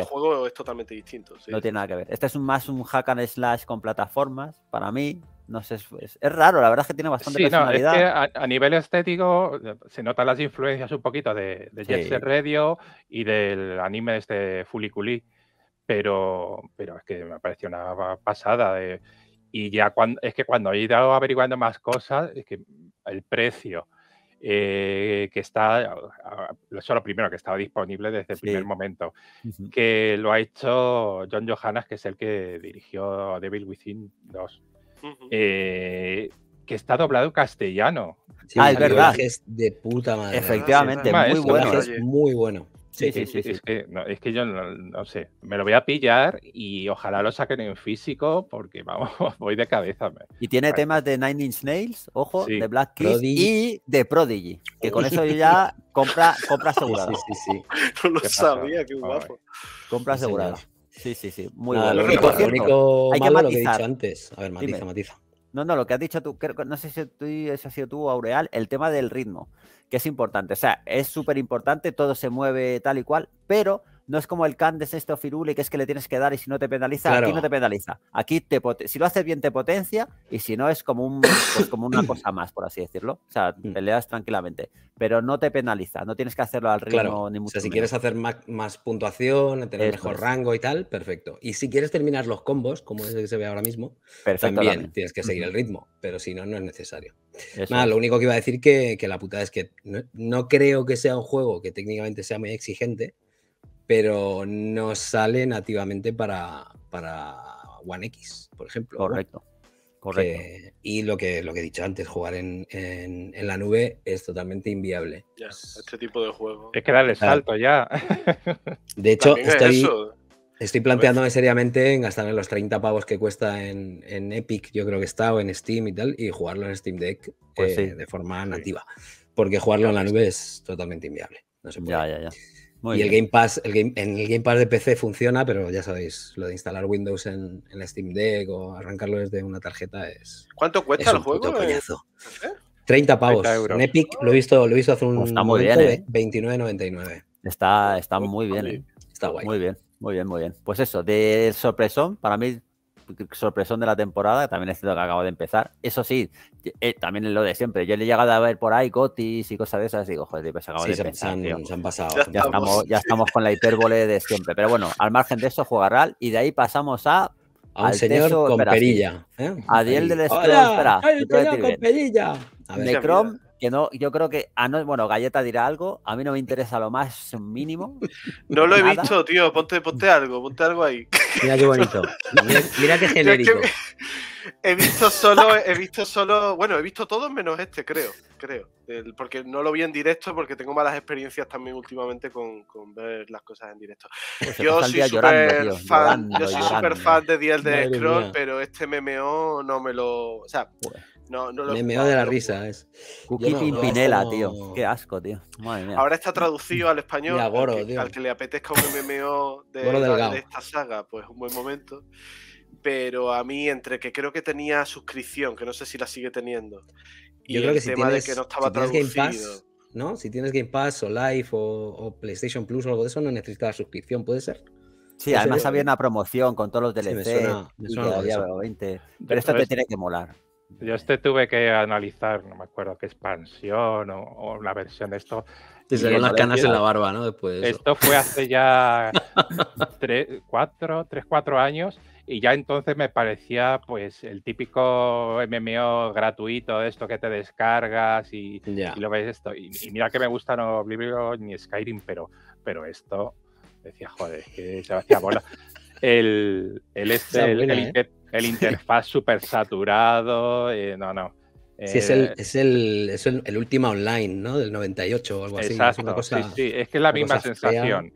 Speaker 3: juego es totalmente distinto. No
Speaker 1: tiene nada que ver. Este es más un hack and slash con plataformas, para mí. No sé, es, raro, la verdad es que tiene bastante personalidad.
Speaker 5: a, nivel estético se notan las influencias un poquito de, Jesse Radio y del anime este Fuliculi, pero, pero es que me pareció una pasada. de eh y ya cuando, es que cuando he ido averiguando más cosas, es que el precio eh, que está, eso es lo primero, que estaba disponible desde el primer momento, que lo ha hecho John Johannes, que es el que dirigió Devil Within 2, eh, que está doblado castellano. ah, es verdad. Es
Speaker 4: de puta madre. Efectivamente, muy, bueno, es muy bueno. Sí, sí, sí. Es,
Speaker 5: que, es que yo no, sé. Me lo voy a pillar y ojalá lo saquen en físico porque, vamos, voy de cabeza.
Speaker 1: Y tiene temas de Nine Inch Nails, ojo, de Black Kiss y de Prodigy. Que con eso ya compra, compra segura Sí, sí, No lo sabía, qué guapo. Compra asegurado Sí, sí, sí. Muy bueno. Lo, único, hay que matizar. lo he dicho antes. A ver, matiza, matiza. No, no, lo que has dicho tú, no sé si tú, ha sido tú, Aureal, el tema del ritmo, que es importante. O sea, es súper importante, todo se mueve tal y cual, pero no es como el Candes este o Firuli, que es que le tienes que dar y si no te penaliza, aquí no te penaliza. Aquí te si lo haces bien te potencia y si no es como, un, pues como una cosa más, por así decirlo. O sea, mm. peleas tranquilamente, pero no te penaliza, no tienes que hacerlo al ritmo ni mucho. si quieres hacer
Speaker 4: más, puntuación, tener mejor rango y tal, perfecto. Y si quieres terminar los combos, como es el que se ve ahora mismo, también, tienes que seguir el ritmo, pero si no, no es necesario. Nada, lo único que iba a decir que, que la putada es que no creo que sea un juego que técnicamente sea muy exigente, pero no sale nativamente para, para One X, por ejemplo. Correcto. Correcto. Eh, y lo que, lo que he dicho antes, jugar en, la nube es totalmente inviable.
Speaker 3: este tipo de juego. Es que darle salto ya.
Speaker 4: De hecho, estoy, estoy, planteándome seriamente en gastarme los 30 pavos que cuesta en, Epic, yo creo que está, o en Steam y tal, y jugarlo en Steam Deck pues eh, de forma nativa. Porque jugarlo en la nube es totalmente inviable. Ya, ya, ya y el Game Pass, en el Game Pass de PC funciona, pero ya sabéis, lo de instalar Windows en, Steam Deck o arrancarlo desde una tarjeta es. ¿Cuánto cuesta el juego? 30 ¿Eh? pavos. en Epic lo he visto, lo he visto hace un está muy bien, 29.99. Está,
Speaker 1: está muy ¿eh? bien. Está guay. Muy bien, muy bien, muy bien. Pues eso, de sorpresón, para mí sorpresón de la temporada, también es lo que acabo de empezar. Eso sí, eh, también es lo de siempre. Yo le he llegado a ver por ahí cotis y cosas de esas, digo, joder, pues acabo de pasado. Ya, estamos, ya estamos con la hipérbole de siempre. Pero bueno, al margen de eso, juega Real y de ahí pasamos a a un señor con ¿eh? perilla.
Speaker 2: A Diel del espera. con
Speaker 4: perilla.
Speaker 1: Necrom que no, yo creo que, ah, bueno, Galleta dirá algo, a mí no me interesa lo más mínimo.
Speaker 4: No lo he visto,
Speaker 3: tío, ponte, ponte algo, ponte algo ahí.
Speaker 4: Mira qué bonito, mira, qué
Speaker 3: genérico. he visto solo, he visto solo, bueno, he visto todos menos este, creo, creo, porque no lo vi en directo, porque tengo malas experiencias también últimamente con, ver las cosas en directo. yo soy súper fan, ¿eh? soy fan de Diel de Scroll, pero este MMO no me lo, o sea... No, de la
Speaker 4: risa. Es.
Speaker 1: Pinela, tío. Qué asco, tío. Madre mía. Ahora
Speaker 3: está traducido al español. al, que, le apetezca un MMO de, esta saga, pues un buen momento pero a mí entre que creo que tenía suscripción, que no sé si la sigue teniendo, y Yo creo que si tienes, que no estaba traducido. Game Pass,
Speaker 4: ¿no? Si tienes Game Pass o Live o, PlayStation Plus o algo de eso, no necesitas la suscripción, ¿puede ser?
Speaker 1: Sí, además había una
Speaker 4: promoción con todos los
Speaker 1: DLC. Sí, me suena, 20. Pero esto te tiene que molar.
Speaker 5: Yo este tuve que analizar, no me acuerdo qué expansión o, o la versión de esto. Te salieron las canas en la barba, ¿no? Después Esto fue hace ya tres, cuatro, tres, cuatro años y ya entonces me parecía pues el típico MMO gratuito esto que te descargas y, lo ves esto. Y, mira que me gustan no Oblivion ni Skyrim, pero, pero esto decía, joder, que se me hacía bola. El, el este, el interfaz súper saturado, eh, no, no. Sí, es,
Speaker 4: el, último eh, online, ¿no? Del 98 o algo así. Exacto,
Speaker 5: sí, es que es la misma sensación.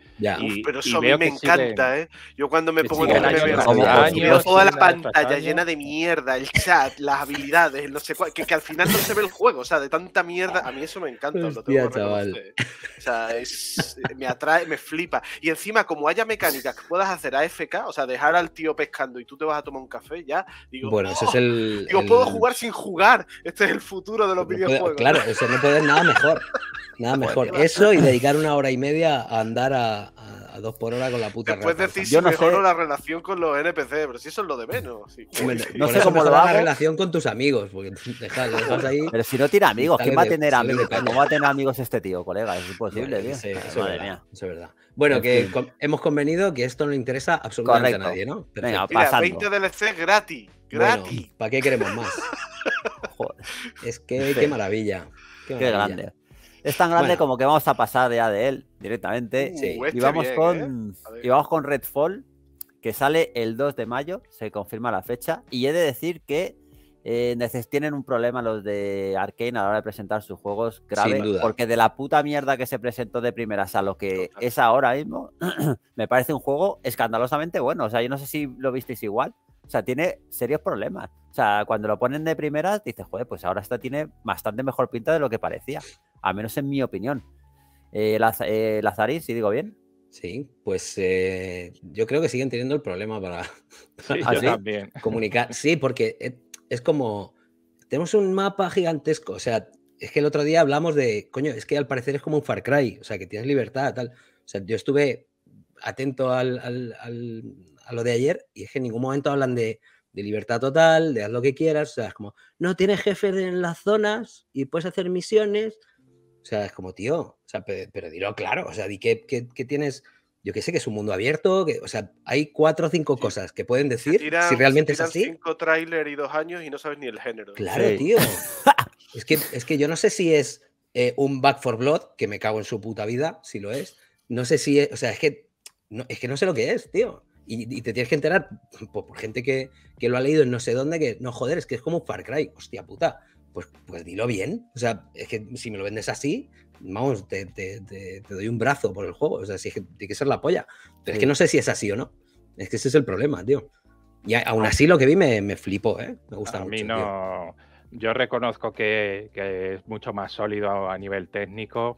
Speaker 3: pero eso a mí me encanta, ¿eh? Yo cuando me
Speaker 5: pongo en el año, veo toda la
Speaker 3: pantalla llena de mierda, el chat, las habilidades, no sé cuál, que, que, al final no se ve el juego, o sea, de tanta mierda, a mí eso me encanta, lo tengo chaval. O sea, es, me atrae, me flipa. Y encima, como haya mecánicas que puedas hacer AFK, o sea, dejar al tío pescando y tú te vas a tomar un café, ya, digo,
Speaker 4: bueno, ese es ¡oh! el, digo, puedo jugar
Speaker 3: sin jugar, este es el futuro de los videojuegos. claro,
Speaker 4: eso no puede ser nada mejor. Nada mejor. Eso y dedicar una hora y media a andar a, a, dos por hora con la puta Después Yo si no mejoro la
Speaker 3: relación con los NPC, pero si eso es lo de menos.
Speaker 4: no sé cómo lo hago. la relación con tus amigos, ahí. Pero si no tiene amigos, ¿quién va a tener amigos? ¿Cómo va a tener amigos este tío, colega? Es imposible, tío. Madre
Speaker 1: mía. eso es verdad.
Speaker 4: Bueno, que hemos convenido que esto no interesa absolutamente a nadie, ¿no? Pero Venga, pasando. Mira,
Speaker 3: 20 DLC gratis.
Speaker 4: ¿Para qué queremos más? Es que qué maravilla.
Speaker 1: Qué, grande. Es tan grande como que vamos a pasar ya de él directamente. Uh, este y, vamos con, ¿eh? vamos con Redfall, que sale el 2 de mayo, se confirma la fecha. Y he de decir que eh, tienen un problema los de Arkane a la hora de presentar sus juegos grave, porque de la puta mierda que se presentó de primeras a lo que es ahora mismo, me parece un juego escandalosamente bueno. O sea, yo no sé si lo visteis igual. O sea, tiene serios problemas. O sea, cuando lo ponen de primera, dices, joder, pues ahora esta tiene bastante mejor pinta de lo que parecía. Al menos en mi opinión. Eh, eh si digo bien.
Speaker 4: Sí, pues eh, yo creo que siguen teniendo el problema para,
Speaker 2: ¿Ah,
Speaker 4: comunicar. Sí, porque es como, tenemos un mapa gigantesco, o sea, es que el otro día hablamos de, coño, es que al parecer es como un Far Cry, o sea, que tienes libertad, tal. O sea, yo estuve atento al a lo de ayer y es que en ningún momento hablan de, libertad total, de haz lo que quieras, o sea, es como, no tienes jefe en las zonas y puedes hacer misiones, o sea, es como, tío, pero, claro, o sea, di que, que, tienes, yo que sé, que es un mundo abierto, o sea, hay cuatro o cinco cosas que pueden decir si realmente es así.
Speaker 3: cinco trailers y dos años y no sabes ni el género. Claro, tío.
Speaker 4: es, que, es que yo no sé si es eh, un Back for Blood, que me cago en su puta vida, si lo es. No sé si es, o sea, es que no, es que no sé lo que es, tío. Y, te tienes que enterar por gente que, que, lo ha leído en no sé dónde, que no joder, es que es como Far Cry, hostia puta. Pues, pues dilo bien. O sea, es que si me lo vendes así, vamos, te, te, doy un brazo por el juego. O sea, que tiene que ser la polla. Pero es que no sé si es así o no. Es que ese es el problema, tío. Y aún ah. así lo que vi me, me flipó, ¿eh?
Speaker 5: Me gusta a mucho. A mí no. Yo reconozco que, que es mucho más sólido a nivel técnico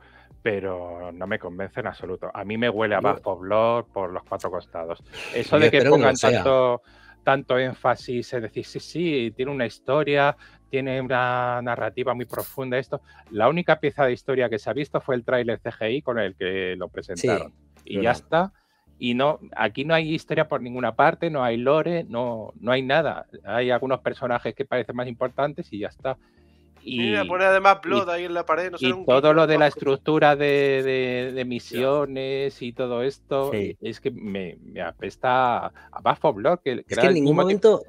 Speaker 5: pero no me convence en absoluto. A mí me huele a Bath of por los cuatro costados. Eso de que pongan tanto, tanto énfasis en decir, sí, sí, tiene una historia, tiene una narrativa muy profunda esto. La única pieza de historia que se ha visto fue el tráiler CGI con el que lo presentaron. y ya está. Y no, aquí no hay historia por ninguna parte, no hay lore, no, no hay nada. Hay algunos personajes que parecen más importantes y ya está.
Speaker 3: Y, además Blood ahí en la pared.
Speaker 5: todo lo de la estructura de, misiones y todo esto, es que me, apesta a Bafo block es que en ningún momento...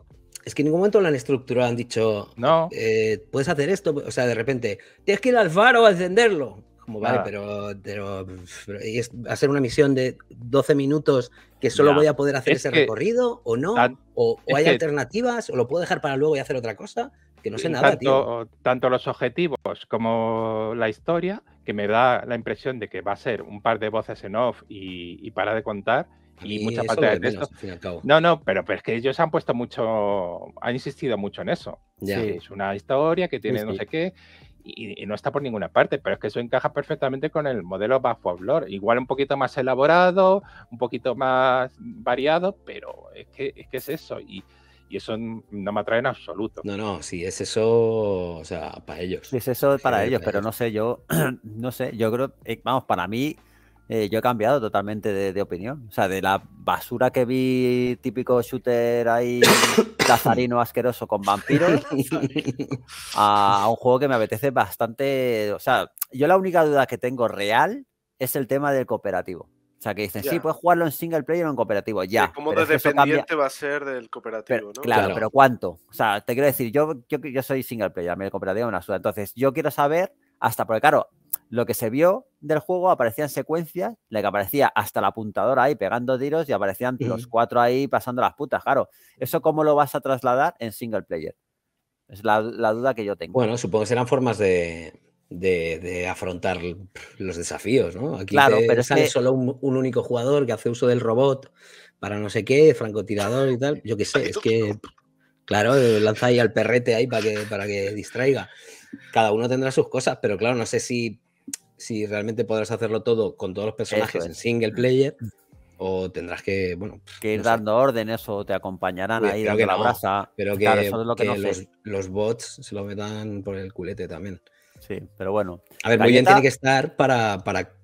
Speaker 4: Es que en ningún momento lo han estructurado, han dicho, no. Eh, puedes hacer esto, o sea, de repente, tienes que ir al faro a encenderlo. Como, vale, pero, pero, hacer una misión de 12 minutos que solo voy a poder hacer ese recorrido o no, o, hay alternativas, o lo puedo dejar para luego y hacer otra cosa
Speaker 5: que no sé nada, tanto, tío. Tanto los objetivos como la historia, que me da la impresión de que va a ser un par de voces en off y, para de contar. Y, mucha parte de esto No, no, pero, pero, es que ellos han puesto mucho, han insistido mucho en eso. es una historia que tiene no sé qué y, no está por ninguna parte, pero es que eso encaja perfectamente con el modelo Back Igual un poquito más elaborado, un poquito más variado, pero es que es, que es eso. Y, y eso no me atrae en absoluto.
Speaker 4: No, no, sí, es eso, o sea, para ellos. es eso para
Speaker 1: ellos, pero no sé, yo, no sé, yo creo, eh, vamos, para mí, eh, yo he cambiado totalmente de, opinión. O sea, de la basura que vi, típico shooter ahí, cazarino asqueroso con vampiros, a, un juego que me apetece bastante. O sea, yo la única duda que tengo real es el tema del cooperativo. O sea, que dicen, sí, puedes jugarlo en single player o en cooperativo, ya. como de dependiente
Speaker 3: va a ser del cooperativo, ¿no? Claro,
Speaker 1: pero ¿cuánto? O sea, te quiero decir, yo, yo, yo soy single player, me mí el cooperativo me la suda. Entonces, yo quiero saber hasta, porque claro, lo que se vio del juego aparecía en secuencias, la que aparecía hasta la apuntadora ahí pegando tiros y aparecían los cuatro ahí pasando las putas, claro. ¿Eso cómo lo vas a trasladar en single player? Es la duda que yo tengo. Bueno,
Speaker 4: supongo que serán formas de, de, afrontar los desafíos, ¿no? Aquí claro, pero sale es solo un, único jugador que hace uso del robot para no sé qué, francotirador y tal. Yo qué sé, es que, claro, lanza ahí al perrete ahí para que, para que distraiga. Cada uno tendrá sus cosas, pero claro, no sé si, si realmente podrás hacerlo todo con todos los personajes en single player o tendrás que, bueno, que ir dando órdenes o te acompañarán ahí dando la brasa. Pero que, claro, eso es que, los, los bots se lo metan por el culete también sí, pero bueno. A ver, muy bien tiene que estar para,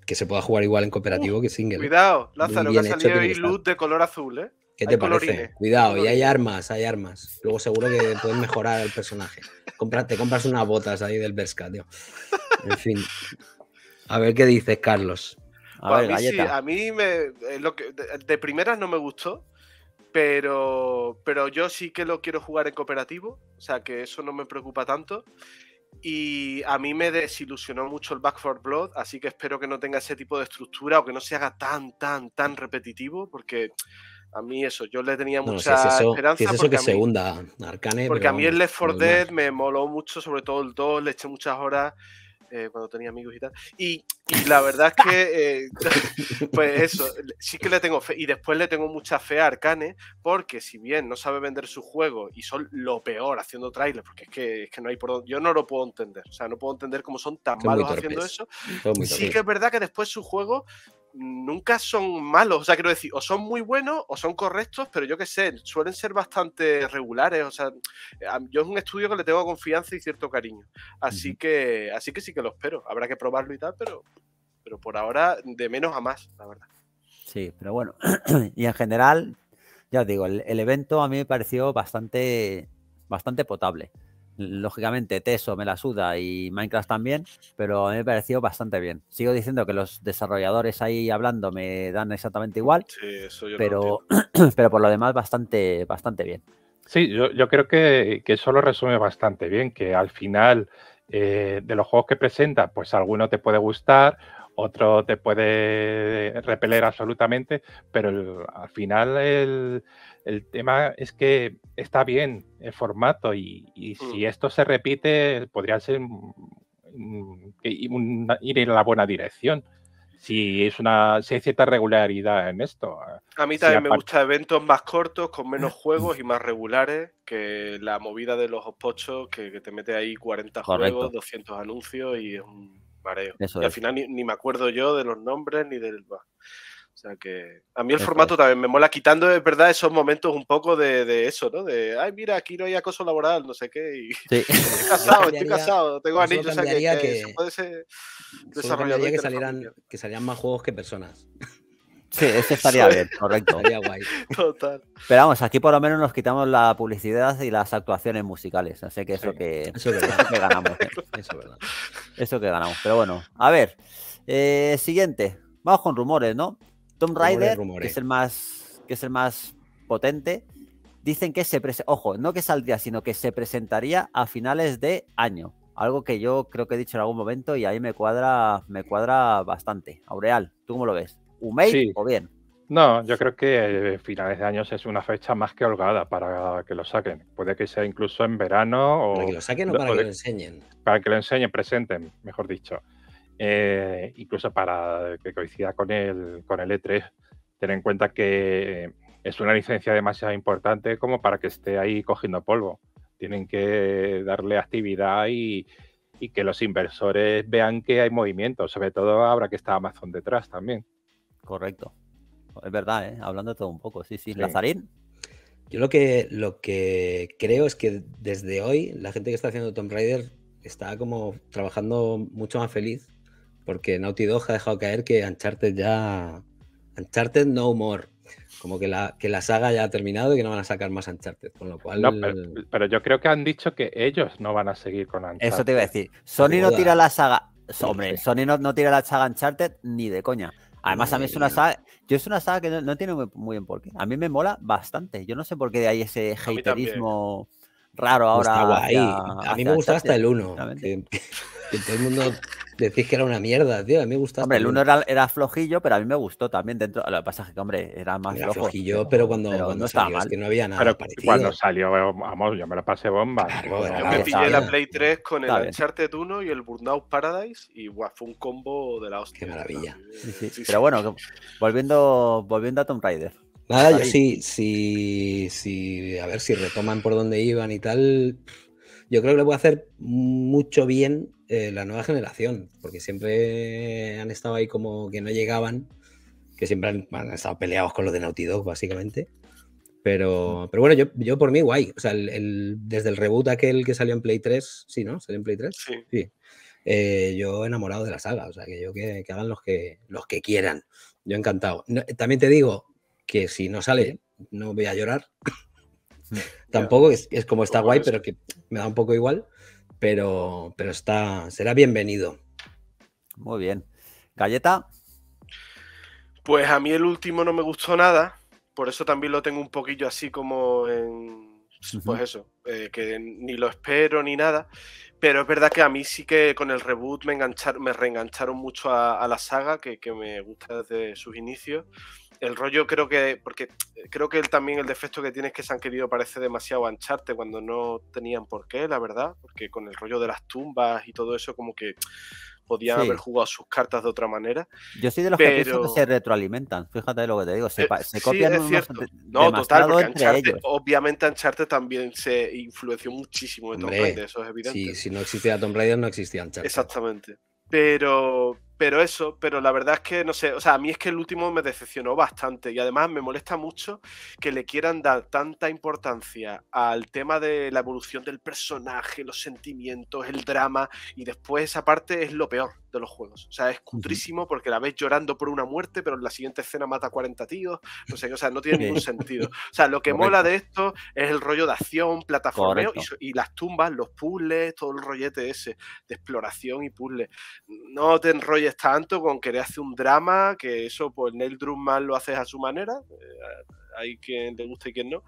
Speaker 4: que se pueda jugar igual en cooperativo que single. Cuidado, Lázaro, que ha salido ahí luz
Speaker 3: de color azul, ¿eh? ¿Qué te parece?
Speaker 4: Cuidado, y hay armas, hay armas. Luego seguro que puedes mejorar el personaje. compras unas botas ahí del Berska, tío. En fin. A ver qué dices, Carlos. A, ver, mí, a
Speaker 3: mí me, eh, de, primeras no me gustó, pero, pero yo sí que lo quiero jugar en cooperativo, o sea que eso no me preocupa tanto. Y a mí me desilusionó mucho el Back for Blood, así que espero que no tenga ese tipo de estructura o que no se haga tan, tan, tan repetitivo, porque a mí eso, yo le tenía mucha esperanza.
Speaker 4: que Porque a mí el Left 4 Dead
Speaker 3: me moló mucho, sobre todo el 2, le eché muchas horas eh, cuando tenía amigos y tal. Y, la verdad es que, eh, pues eso, sí que le tengo fe. Y después le tengo mucha fe a Arcane, porque si bien no sabe vender su juego y son lo peor haciendo trailers, porque es que, no hay por dónde, yo no lo puedo entender. O sea, no puedo entender cómo son tan malos haciendo eso. Sí que es verdad que después su juego nunca son malos, o sea, quiero decir, o son muy buenos o son correctos, pero yo qué sé, suelen ser bastante regulares, o sea, yo es un estudio que le tengo confianza y cierto cariño, así que así que sí que lo espero, habrá que probarlo y tal, pero, pero por ahora de menos a más, la verdad.
Speaker 1: Sí, pero bueno, y en general, ya os digo, el, el evento a mí me pareció bastante, bastante potable. Lógicamente, Teso me la suda y Minecraft también, pero a mí me parecido bastante bien. Sigo diciendo que los desarrolladores ahí hablando me dan
Speaker 5: exactamente igual,
Speaker 2: pero,
Speaker 1: pero por lo demás, bastante, bastante bien. Sí,
Speaker 5: yo, creo que, que, eso lo resume bastante bien, que al final eh, de los juegos que presenta, pues alguno te puede gustar, otro te puede repeler absolutamente, pero al final el, tema es que está bien el formato y, mm. si esto se repite podría ser ir en la buena dirección. Si, es una, hay cierta regularidad en esto. Ah, A mí también me gustan
Speaker 3: eventos más cortos, con menos juegos y más regulares, que la movida de los pochos que, te mete ahí 40 juegos, 200 anuncios y es un y al final ni, me acuerdo yo de los nombres ni del... O sea que a mí el formato también me mola quitando, de verdad, esos momentos un poco de, eso, ¿no? De, ay, mira, aquí no hay acoso laboral, no sé qué. Y... estoy casado, estoy casado, tengo anillos, o sea que,
Speaker 4: que salieran más juegos que personas.
Speaker 1: Sí, eso estaría bien, correcto. Estaría guay. Total. Pero vamos, aquí por lo menos nos quitamos la publicidad y las actuaciones musicales. Así que eso que, que ganamos. ¿eh? Eso verdad. Eso que ganamos. Pero bueno, a ver. Eh, siguiente. Vamos con rumores, ¿no? Tom Rider, que es el más. que es el más potente. Dicen que se ojo, no que saldría, sino que se presentaría a finales de año. Algo que yo creo que he dicho en algún momento y ahí me cuadra, me cuadra bastante. Aureal, ¿tú cómo lo ves? o bien.
Speaker 5: No, yo creo que eh, finales de año es una fecha más que holgada para que lo saquen. Puede que sea incluso en verano o. Para que lo saquen o para que lo
Speaker 4: enseñen.
Speaker 5: Para que lo enseñen, presenten, mejor dicho. Eh, incluso para que coincida con el, con el E3. Ten en cuenta que es una licencia demasiado importante como para que esté ahí cogiendo polvo. Tienen que darle actividad y, y que los inversores vean que hay movimiento. Sobre todo habrá que está Amazon detrás también. Correcto. Es verdad, ¿eh? hablando de todo un poco. Sí, sí, Lazarín. Yo
Speaker 4: lo que, lo que creo es que desde hoy la gente que está haciendo Tomb Raider está como trabajando mucho más feliz porque Naughty Dog ha dejado caer que Uncharted ya... Uncharted no more. Como que la, que la saga ya ha terminado y que no van a sacar más Uncharted, con lo cual...
Speaker 5: pero, yo creo que han dicho que ellos no van a seguir con Uncharted. Eso te iba a
Speaker 4: decir. Sony no tira la
Speaker 1: saga... Hombre, Sony no, no tira la saga Uncharted ni de coña. Además, a mí es una saga. Yo es una saga que no, tiene muy, bien por qué. A mí me mola bastante. Yo no sé por qué de ahí ese haterismo raro pues ahora. a mí me gusta hasta el 1.
Speaker 4: que, todo el mundo Decís que era una mierda, tío. A mí me gustaba. Hombre, el 1
Speaker 1: era, flojillo, pero a mí me gustó también. dentro Lo
Speaker 4: que que, hombre, era más flojillo, pero cuando, cuando salió, Es que no había nada pero Cuando salió, vamos, yo me lo pasé bomba. yo me pillé la
Speaker 3: Play 3 con el Uncharted 1 y el Burnout Paradise y fue un combo de la hostia. Qué maravilla. pero
Speaker 1: bueno, volviendo, volviendo a Tomb Raider. Nada, yo sí,
Speaker 4: sí, a ver si retoman por donde iban y tal. Yo creo que le a hacer mucho bien eh, la nueva generación, porque siempre han estado ahí como que no llegaban, que siempre han, estado peleados con los de Naughty Dog, básicamente. Pero, pero bueno, yo, yo por mí, guay. O sea, desde el reboot aquel que salió en Play 3, sí, ¿no? ¿Salió en Play 3? Sí. Eh, yo enamorado de la saga, o sea, que yo que, hagan los que, los que quieran. Yo encantado. también te digo que si no sale, no voy a llorar. Tampoco es, es, como está guay, pero que me da un poco igual pero, está, será bienvenido. Muy bien. ¿Galleta?
Speaker 3: Pues a mí el último no me gustó nada, por eso también lo tengo un poquillo así como en... Pues eso, eh, que ni lo espero ni nada, pero es verdad que a mí sí que con el reboot me, me reengancharon mucho a, la saga, que, que me gusta desde sus inicios el rollo creo que, porque creo que él también el defecto que tiene es que se han querido parece demasiado Ancharte cuando no tenían por qué, la verdad, porque con el rollo de las tumbas y todo eso como que podían haber jugado sus cartas de otra manera. Yo soy de los que se
Speaker 1: retroalimentan, fíjate
Speaker 4: lo que te digo, se, eh, se copian sí, es cierto. No, total, porque
Speaker 3: obviamente Ancharte también se influenció muchísimo de Tomb Raider, eso es evidente. Sí,
Speaker 4: si no existía Tomb Raider no existía Ancharte.
Speaker 3: Exactamente. Pero, pero eso, pero la verdad es que no sé, o sea, a mí es que el último me decepcionó bastante y además me molesta mucho que le quieran dar tanta importancia al tema de la evolución del personaje, los sentimientos, el drama y después esa parte es lo peor de los juegos. O sea, es cutrísimo porque la ves llorando por una muerte, pero en la siguiente escena mata a 40 tíos, no sé, o sea, no tiene ningún sentido. O sea, lo que mola de esto es el rollo de acción, plataformeo y, las tumbas, los puzzles, todo el rollete ese de exploración y puzzles. No te enrolles tanto con querer hacer un drama, que eso, pues Neil Druckmann lo haces a su manera. Eh, hay quien te guste y quien no.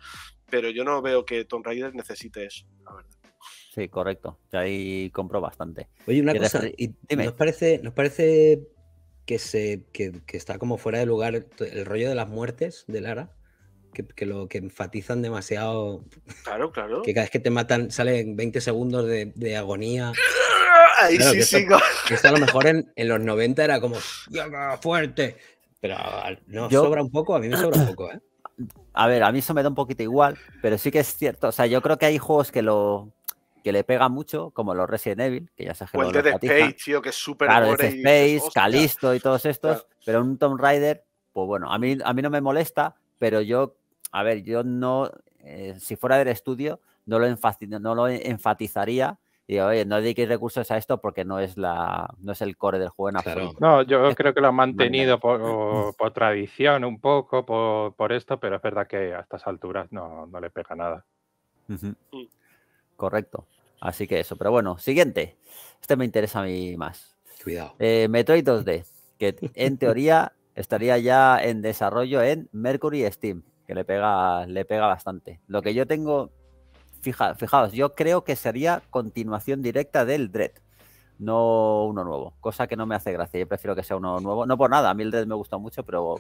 Speaker 3: Pero yo no veo que Tom Raider necesite eso,
Speaker 1: Sí, correcto. Ahí compro bastante.
Speaker 4: Oye, una cosa, ¿y ¿nos parece, nos parece que se que, que está como fuera de lugar el rollo de las muertes de Lara? Que, lo que enfatizan demasiado. Claro, claro. Que cada vez que te matan salen 20 segundos de, de agonía. Ahí a lo mejor en, en, los 90 era como fuerte, pero no sobra un poco, a mí me sobra un poco,
Speaker 2: ¿eh?
Speaker 1: A ver, a mí eso me da un poquito igual, pero sí que es cierto. O sea, yo creo que hay juegos que lo que le pega mucho, como los Resident Evil, que ya se ha el Space, tío, que es súper Claro, Space, Calisto y todos estos, pero un Tomb Raider, pues bueno, a mí, a mí no me molesta, pero yo, a ver, yo no, eh, si fuera del estudio, no lo, no lo enfatizaría y oye, no dediquéis recursos a esto porque no es la no es el core del juego en absoluto.
Speaker 5: No, yo creo que lo han mantenido por, tradición un poco, por, esto, pero es verdad que a estas alturas no, le pega nada.
Speaker 1: Mm. Correcto. Así que eso, pero bueno, siguiente. Este me interesa a mí más. Cuidado. Eh, Metroid 2D, que en teoría estaría ya en desarrollo en Mercury Steam, que le pega, le pega bastante. Lo que yo tengo, fijaos, yo creo que sería continuación directa del Dread, no uno nuevo, cosa que no me hace gracia. Yo prefiero que sea uno nuevo, no por nada, a mí el Dread me gusta mucho, pero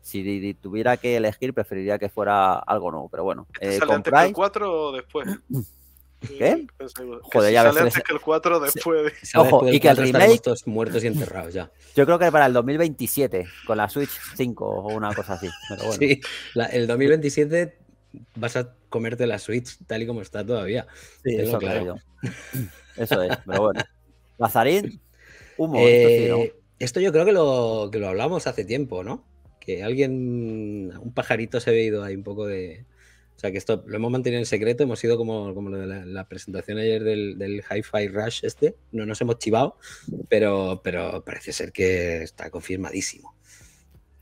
Speaker 1: si tuviera que elegir, preferiría que fuera algo nuevo, pero bueno. ¿Este eh, sale el
Speaker 3: 4 o después?
Speaker 1: ¿Qué? Joder, si ya sale antes que
Speaker 3: el 4 después.
Speaker 1: Ojo, y que el remake. muertos y enterrados ya. Yo creo que para el 2027, con la Switch 5 o una cosa así. Sí,
Speaker 4: el 2027 vas a comerte la Switch tal y como está todavía. Sí, eso claro. Eso es, pero bueno. Lazarín, humo. Eh, esto, yo creo que lo, que hablamos hace tiempo, ¿no? Que alguien, un pajarito se ha ido ahí un poco de... O sea, que esto lo hemos mantenido en secreto, hemos sido como, como lo de la, presentación ayer del, Hi-Fi Rush este, no nos hemos chivado, pero, pero parece ser que está confirmadísimo.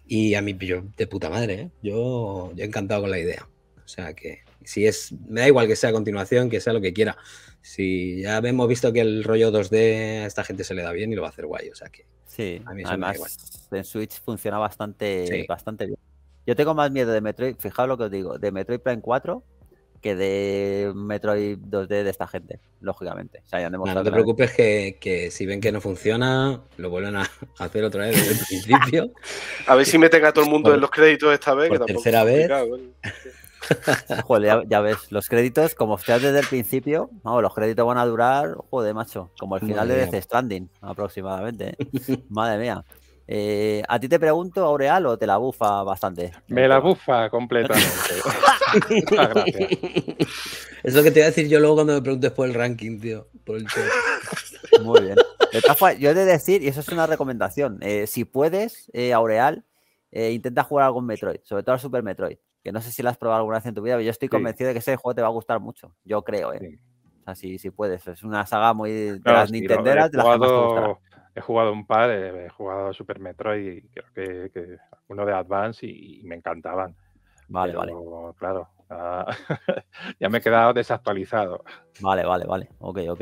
Speaker 4: Y a mí, yo, de puta madre, ¿eh? yo, he encantado con la idea. O sea que si es, me da igual que sea a continuación, que sea lo que quiera. Si ya hemos visto que el rollo 2D a esta gente se le da bien y lo va a hacer guay, o sea que sí, además, En Switch funciona bastante, bastante
Speaker 1: bien. Yo tengo más miedo de Metroid, fijaos lo que os digo, de Metroid Prime 4 que de
Speaker 4: Metroid 2D de esta gente, lógicamente. no, te preocupes que, si ven que no funciona, lo vuelven a hacer otra vez desde el principio.
Speaker 3: a ver si meten a todo el mundo en los créditos esta vez. Por que tercera vez.
Speaker 1: Joder, ya, ves, los créditos, como estás desde el principio, vamos, los créditos van a durar, joder, macho, como el final de Death Stranding, aproximadamente. Madre mía. Eh, a ti te pregunto, Aureal, o te la bufa
Speaker 5: bastante. Me la bufa completamente.
Speaker 4: Es lo que te voy a decir yo luego cuando me preguntes por el ranking, tío. Por el Muy bien.
Speaker 1: Yo he de decir, y eso es una recomendación, eh, si puedes, eh, Aureal, intenta jugar algún Metroid, sobre todo al Super Metroid que no sé si la has probado alguna vez en tu vida, pero yo estoy convencido de que ese juego te va a gustar mucho, yo creo, ¿eh? O sea, si, puedes, es una saga muy de las Nintenderas, de las que
Speaker 5: He jugado un par, he jugado Super Metroid y creo que, uno de Advance y, me encantaban. Vale, pero, vale. Claro, ya me he quedado
Speaker 1: desactualizado. Vale, vale, vale. Ok, ok.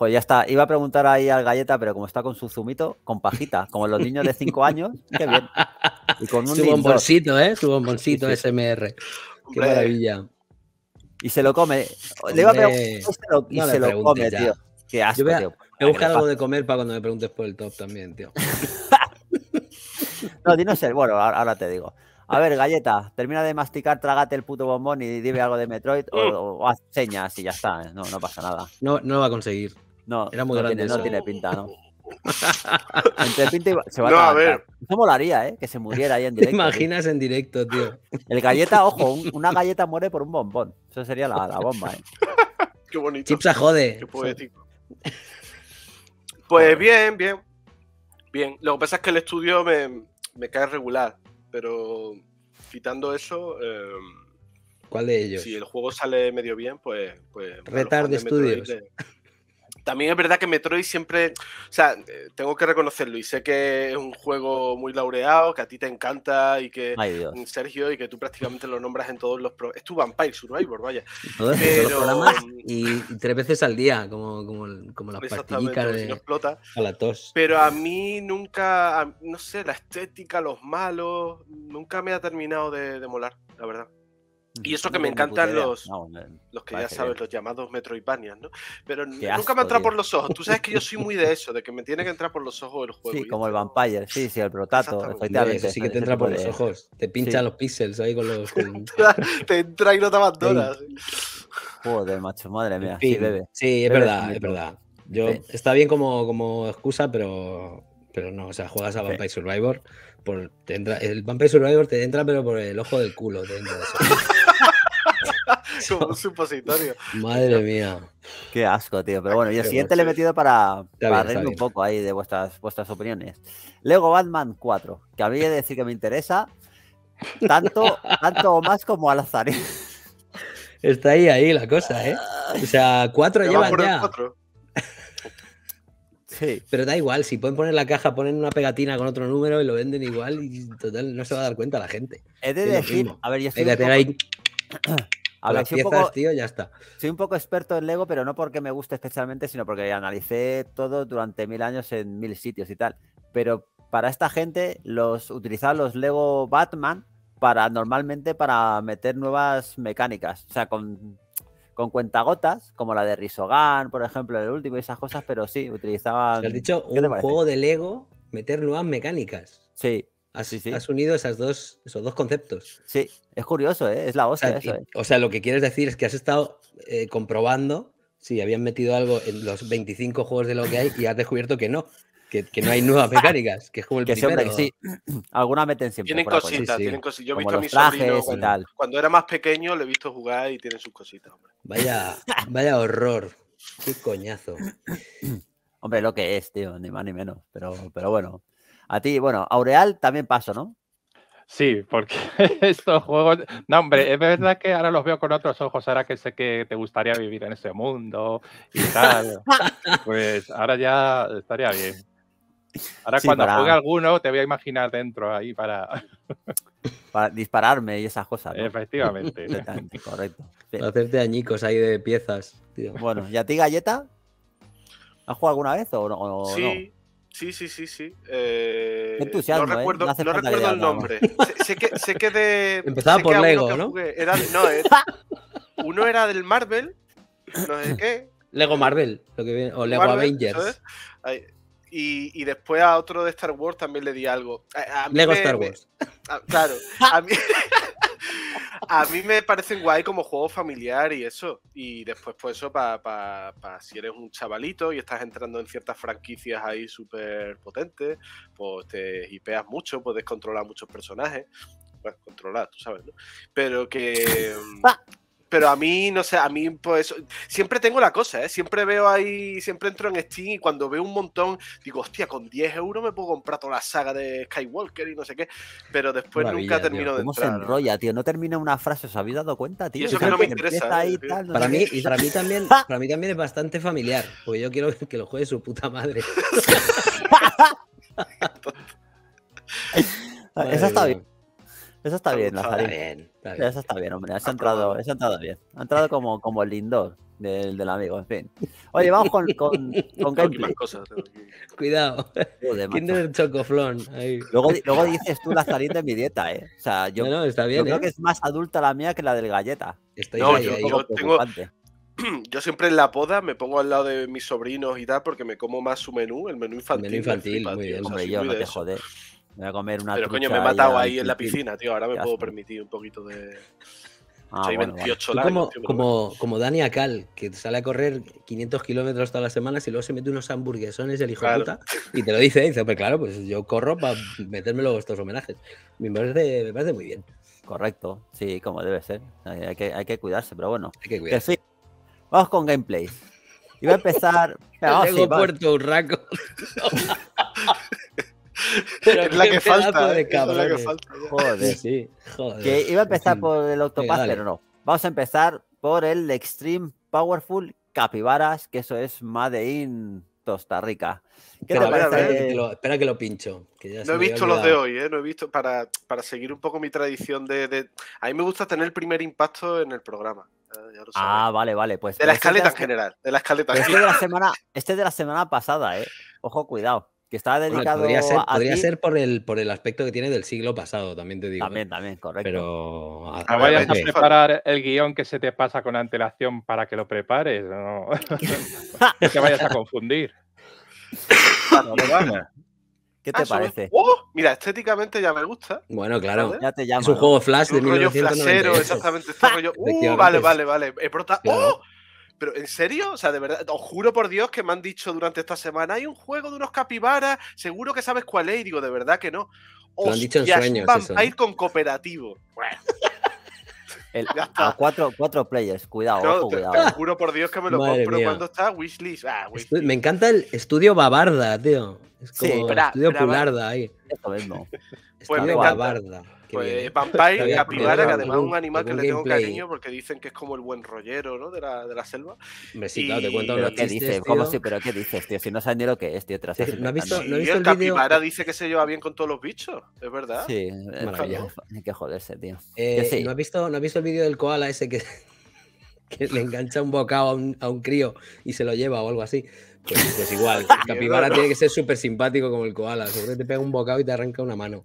Speaker 1: Joder, ya está. Iba a preguntar ahí al galleta, pero como está con su zumito, con pajita, como los niños de 5 años, qué bien. con un su bomboncito,
Speaker 4: ¿eh? Su bomboncito SMR. Qué maravilla. Y se lo come. Le iba a preguntar y se lo, come, tío. Qué asco, He buscado algo de comer para cuando me preguntes por el top también, tío.
Speaker 1: no, dinos ser. Bueno, ahora te digo. A ver, galleta, termina de masticar, trágate el puto bombón y dime algo de Metroid o, haz señas y ya está. ¿eh? No, pasa nada. No, no lo va a conseguir. No, no Tiene, pinta, ¿no?
Speaker 2: se va no, a, ver.
Speaker 1: Eso molaría, ¿eh? Que se muriera ahí en directo. ¿Te imaginas en directo, tío. El galleta, ojo, una galleta muere por un bombón. Eso sería la, bomba, ¿eh?
Speaker 3: Qué bonito. Chipsa jode. Qué poético. Pues bien, bien. Bien. Lo que pasa es que el estudio me, cae regular. Pero quitando eso. Em,
Speaker 4: ¿Cuál de ellos? Si el
Speaker 3: juego sale medio bien, pues. pues Retard de estudios también es verdad que Metroid siempre, o sea, eh, tengo que reconocerlo y sé que es un juego muy laureado, que a ti te encanta y que mm, Sergio y que tú prácticamente lo nombras en todos los pro... es tu Vampire Survivor, vaya. Pero... Mm,
Speaker 4: y tres veces al día, como como, como las pastillitas de explota. a la tos.
Speaker 3: Pero a mí nunca, no sé, la estética, los malos, nunca me ha terminado de, de molar, la verdad. Y eso que me encantan los,
Speaker 2: los que ya sabes,
Speaker 3: los llamados Metroidvania, ¿no? Pero nunca me entra por los ojos. Tú sabes que yo soy muy de eso, de que me tiene que entrar por los ojos el juego. Sí, como
Speaker 1: el Vampire, sí, sí, el protato sí que te entra por los ojos. Te pincha
Speaker 4: los píxeles ahí con los.
Speaker 3: te entra y no te abandonas.
Speaker 4: Joder, macho, madre mía. Sí, es verdad, es verdad. Yo, Está bien como, como excusa, pero pero no, o sea, juegas a Vampire Survivor, por, el Vampire Survivor te entra pero por el ojo del culo. Te
Speaker 3: un supositorio.
Speaker 1: Madre mía. Qué asco, tío. Pero bueno, el siguiente le he metido para, darle un poco ahí de vuestras, vuestras opiniones. Lego Batman 4, que a de decir que me interesa tanto, tanto más como al azar.
Speaker 4: Está ahí, ahí la cosa, ¿eh? O sea, cuatro llevan ya. Pero da igual, si pueden poner la caja, ponen una pegatina con otro número y lo venden igual y total no se va a dar cuenta la gente. He de decir, a ver, yo estoy,
Speaker 2: A piezas, tío, ya está.
Speaker 4: Soy
Speaker 1: un poco experto en Lego, pero no porque me guste especialmente, sino porque analicé todo durante mil años en mil sitios y tal. Pero para esta gente, los utilizaba los Lego Batman para normalmente para meter nuevas mecánicas. O sea, con, con cuentagotas, como la de Risogan, por ejemplo, el último y esas cosas, pero sí, utilizaban. Has dicho un juego
Speaker 4: de Lego meter nuevas mecánicas. Sí, Ah, has, unido esas dos, esos dos conceptos. Sí, es curioso, ¿eh? es la hostia. ¿eh? O sea, lo que quieres decir es que has estado eh, comprobando si habían metido algo en los 25 juegos de lo que hay y has descubierto que no. Que, no hay nuevas mecánicas, que es como el que primero. Siempre, sí. Algunas meten siempre.
Speaker 3: Tienen cositas, tienen cositas. Yo he visto a mi sobrino cuando, tal. cuando, era más pequeño, le he visto jugar y tiene sus cositas. Vaya,
Speaker 1: vaya horror.
Speaker 4: Qué coñazo.
Speaker 1: Hombre, lo que es, tío, ni más ni menos. Pero, pero bueno, a ti, bueno, Aureal también paso, ¿no?
Speaker 5: Sí, porque estos juegos. No, hombre, es verdad que ahora los veo con otros ojos, ahora que sé que te gustaría vivir en ese mundo y tal. Pues ahora ya estaría bien. Ahora cuando juegue alguno te voy a imaginar dentro ahí para. para dispararme y esas cosas. ¿no? Efectivamente.
Speaker 4: correcto. hacerte añicos ahí de
Speaker 1: piezas, Bueno, ¿y a ti, galleta? ¿Has jugado alguna vez o no? sí.
Speaker 3: No? Sí, sí, sí, sí. Eh, no ¿eh? recuerdo, el nombre. Sé, que, sé, que, de. Empezaba por Lego, ¿no? Era, no uno era del Marvel, no sé qué.
Speaker 4: Lego Marvel, lo que o Lego Avengers.
Speaker 3: y, y, después a otro de Star Wars también le di algo. Lego Star Wars. claro. A mí. a mí me parecen guay como juego familiar y eso. Y después, pues eso, para si eres un chavalito y estás entrando en ciertas franquicias ahí súper potentes, pues te hipeas mucho, puedes controlar muchos personajes. Bueno, controlar, tú sabes, ¿no? Pero que... Pero a mí, no sé, a mí, pues, siempre tengo la cosa, ¿eh? Siempre veo ahí, siempre entro en Steam y cuando veo un montón, digo, hostia, con 10 euros me puedo comprar toda la saga de Skywalker y no sé qué, pero después nunca termino de entrar. ¿Cómo se enrolla,
Speaker 4: tío? No termina una frase, ¿os habéis dado cuenta, tío? eso que no me interesa. Eh, para, mí, y para, mí también, para mí también es bastante familiar, porque yo quiero que lo juegue su puta madre. Esa está bien.
Speaker 1: Eso está bien, la Está está bien. Eso está bien, hombre. Eso ha entrado, bien. Ha entrado como, como el lindo del, del, amigo, en fin. Oye, vamos con, con, con gameplay. Cosas, Cuidado. Chocoflón. Ahí. Luego, luego dices tú la salida de mi dieta, ¿eh? O sea, yo, está bien, creo ¿eh? que es más adulta la mía que la del galleta. Estoy no, ¿eh?
Speaker 3: yo, siempre en la poda me pongo al lado de mis sobrinos y tal porque me como más su menú, el menú infantil. El menú infantil, muy bien. Hombre, yo no te
Speaker 4: joder voy a comer una Pero coño, me he matado ahí en la piscina,
Speaker 3: tío. Ahora me puedo permitir un poquito de. Ah, como,
Speaker 4: como, Dani Acal, que sale a correr 500 kilómetros todas las semanas y luego se mete unos hamburguesones el hijo y te lo dice. dice, pues claro, pues yo corro para meterme luego estos homenajes. Me parece, muy bien. Correcto, sí, como debe ser. Hay que, hay que cuidarse, pero bueno. Hay que cuidarse.
Speaker 1: Vamos con gameplay Iba a empezar. Puerto Urraco. ¿eh? es la que falta. De la que falta joder,
Speaker 2: sí. Joder. Que iba a empezar mm. por el Octopath, pero no.
Speaker 1: Vamos a empezar por el Extreme Powerful Capibaras, que eso es Made in Costa Rica. espera,
Speaker 4: que lo, pincho. no he visto los de hoy,
Speaker 3: ¿eh? No he visto. Para, seguir un poco mi tradición de, A mí me gusta tener el primer impacto en el programa.
Speaker 4: ah, vale, vale.
Speaker 1: Pues, de la este escaleta en general. De la escaleta. Este de la, semana, este de la semana pasada, ¿eh? Ojo, cuidado
Speaker 5: que estaba dedicado podría ser, podría ser
Speaker 4: por el por el aspecto que tiene del siglo pasado también te digo ¿eh? también también correcto pero ah, vayas a preparar
Speaker 5: el guión que se te pasa con antelación para que lo prepares no que vayas a confundir ah, ¿Qué te parece?
Speaker 3: ¡Oh! mira, estéticamente ya me gusta.
Speaker 5: Bueno, claro. Ya te Es
Speaker 3: un
Speaker 4: juego Flash de un rollo flashero, exactamente. Este rollo. Uh, vale, vale, vale.
Speaker 3: He ¡Oh! pero ¿en serio? O sea, de verdad, os juro por Dios que me han dicho durante esta semana, hay un juego de unos capibaras, seguro que sabes cuál es, digo, de verdad que no. me lo han dicho en sueños. Vampire ¿eh? con cooperativo.
Speaker 4: cuatro, cuatro, players,
Speaker 3: cuidado, cuidado. Te juro por Dios que me lo compro cuando está ah, Wishlist.
Speaker 4: me encanta el estudio Babarda, tío. Es como estudio Pularda ahí. Esto pues estudio Babarda. Pues Vampire, Capibara, que además es un animal que le tengo cariño
Speaker 3: porque dicen que es como el buen rollero, ¿no? De la, de la selva. sí, claro, te cuento lo que dices. ¿Cómo
Speaker 1: ¿Pero qué dices, tío? Si no sabes ni lo que es, tío. Tras ¿No has visto,
Speaker 3: ¿no visto el, Capibara video? dice que se lleva bien con todos los bichos, es verdad. Sí,
Speaker 1: Hay que joderse, tío.
Speaker 4: Eh, ¿no, has visto, ¿No visto el vídeo del koala ese que, que le engancha un bocado a un, crío y se lo lleva o algo así? Pues, pues igual, capibara tiene que ser súper simpático como el koala. Seguro te pega un bocado y te arranca una mano.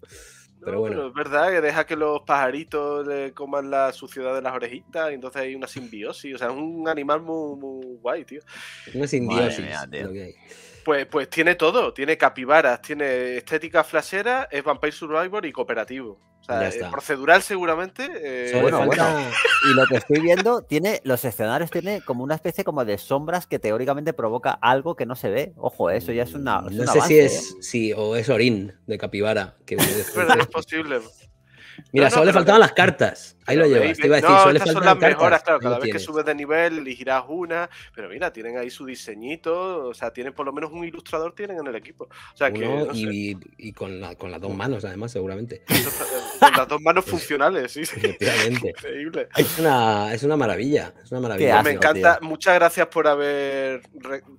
Speaker 4: Pero
Speaker 3: es verdad que deja que los pajaritos coman la suciedad de las orejitas y entonces hay una simbiosis. O sea, es un animal muy, guay, tío. Una simbiosis. Pues, pues tiene todo. Tiene capibaras, tiene estética flashera, es Vampire Survivor y cooperativo. Eh, procedural seguramente. Eh, y
Speaker 1: lo que estoy viendo tiene, los escenarios tiene como una especie como de sombras que teóricamente provoca algo que no se ve. Ojo, eso ya es una. Mm, no sé si es ¿eh?
Speaker 4: sí, o es orín de capibara. Que... Este. es posible. Mira, solo le faltaban las cartas. Ahí lo llevas, te iba a decir, no, estas son las mejoras, claro, cada vez que subes
Speaker 3: de nivel elegirás una, pero mira, tienen ahí su diseñito, o sea, tienen por lo menos un ilustrador tienen en el equipo.
Speaker 4: y, con, las dos manos, además, seguramente. Eh, con las dos manos
Speaker 3: funcionales, sí. sí. Increíble.
Speaker 4: Es una, es una maravilla, es una maravilla. me encanta,
Speaker 3: muchas gracias por haber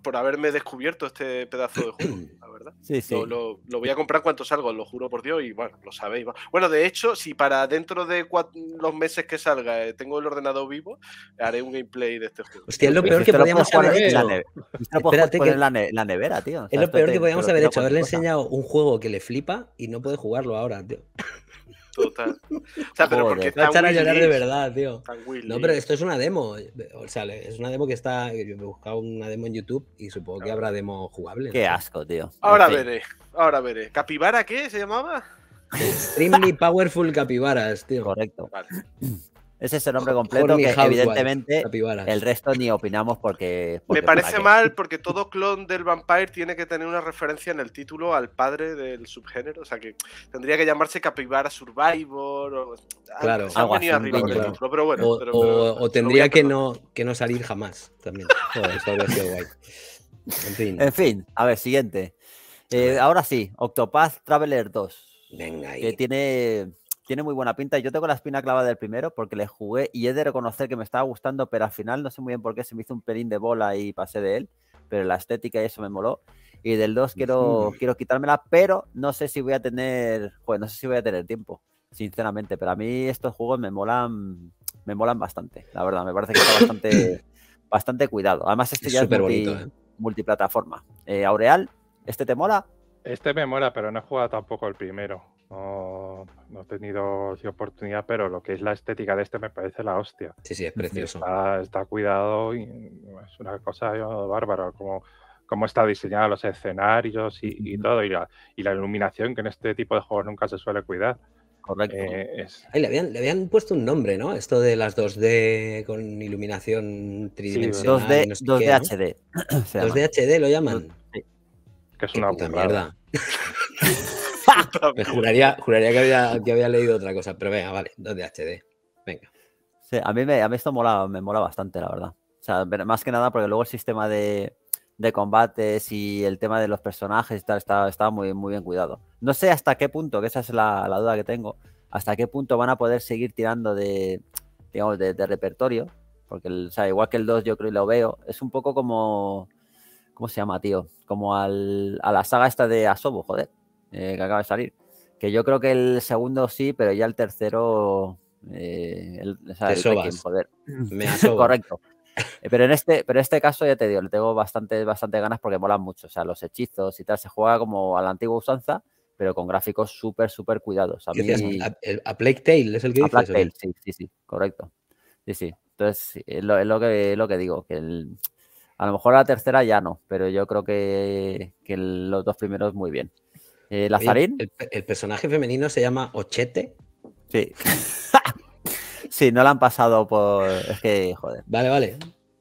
Speaker 3: por haberme descubierto este pedazo de
Speaker 2: juego, la verdad. Sí, sí.
Speaker 3: Lo, voy a comprar cuanto salgo, lo juro por Dios, y bueno, lo sabéis. Bueno, de hecho, si para dentro de los meses que salga, eh, tengo el ordenador vivo, haré un gameplay de este juego. Hostia, es lo
Speaker 4: peor que podíamos haber hecho. Espérate la, nevera, tío. es lo peor que podíamos haber hecho, haberle enseñado un juego que le flipa y no puede jugarlo ahora, tío. Total. O
Speaker 2: sea, pero porque está a llorar de verdad, tío. No, pero esto
Speaker 4: es una demo. O sea, es una demo que está. Yo he buscado una demo en YouTube y supongo que habrá demo jugable. Qué asco, tío. Ahora
Speaker 3: veré, ahora veré. ¿Capibara qué se llamaba?
Speaker 4: Extremely Powerful Capibaras,
Speaker 1: Correcto. Ese es el nombre completo que evidentemente el resto ni opinamos porque... Me parece mal
Speaker 3: porque todo clon del vampire tiene que tener una referencia en el título al padre del subgénero. O sea que tendría que llamarse Capibara Survivor o...
Speaker 4: O, tendría que no, que no salir jamás también. En fin. a ver, siguiente.
Speaker 1: Eh, ahora sí, Octopath Traveler 2. Que tiene, tiene muy buena pinta. Yo tengo la espina clavada del primero porque le jugué y he de reconocer que me estaba gustando, pero al final no sé muy bien por qué se me hizo un pelín de bola y pasé de él. Pero la estética y eso me moló. Y del 2 quiero, quiero quitármela, pero no sé si voy a tener. no sé si voy a tener tiempo, sinceramente. Pero a mí estos juegos me molan. Me molan bastante, la verdad. Me parece que está bastante, bastante cuidado. Además, este ya es ¿eh? multiplataforma. Eh, Aureal, ¿este te mola?
Speaker 5: Este me mola, pero no he jugado tampoco el primero. No, he tenido oportunidad, pero lo que es la estética de este me parece la hostia. Sí, sí, es precioso. Está, cuidado y es una cosa bárbara, como cómo está diseñado los escenarios y, todo, y la, iluminación que en este tipo de juegos nunca se suele cuidar. Correcto. Eh, le,
Speaker 4: habían, le, habían, puesto un nombre, ¿no? Esto de las 2D con iluminación tridimensional. 2D, d HD. 2 2D HD lo llaman. Sí. Que es una puta mierda. Me juraría, que, había, leído otra cosa, pero venga, vale, 2 de HD.
Speaker 2: Venga.
Speaker 1: a mí, me, a mí esto me mola bastante, la verdad. O sea, más que nada porque luego el sistema de, combates y el tema de los personajes y tal está, muy, muy bien cuidado. No sé hasta qué punto, que esa es la, duda que tengo, hasta qué punto van a poder seguir tirando de, digamos, de, repertorio, porque igual que el 2 yo creo y lo veo, es un poco como ¿Cómo se llama, tío? Como a la saga esta de Asobo, joder, eh, que acaba de salir. Que yo creo que el segundo sí, pero ya el tercero. Eh, el, joder. Correcto. Pero en este, pero este caso, ya te digo, le tengo bastante, bastante ganas porque molan mucho. O sea, los hechizos y tal, se juega como a la antigua usanza, pero con gráficos súper, súper cuidados. A, Plague Tale es el que dice. Plague sí, sí, sí, correcto. Sí, sí. Entonces, es lo, que, es lo que digo, que el, a lo mejor la tercera ya no, pero yo creo que, los dos primeros muy bien. Eh, Lazarín. el, personaje
Speaker 4: femenino se llama Ochete.
Speaker 1: Sí. sí, no la han pasado por. Es que, joder. Vale, vale.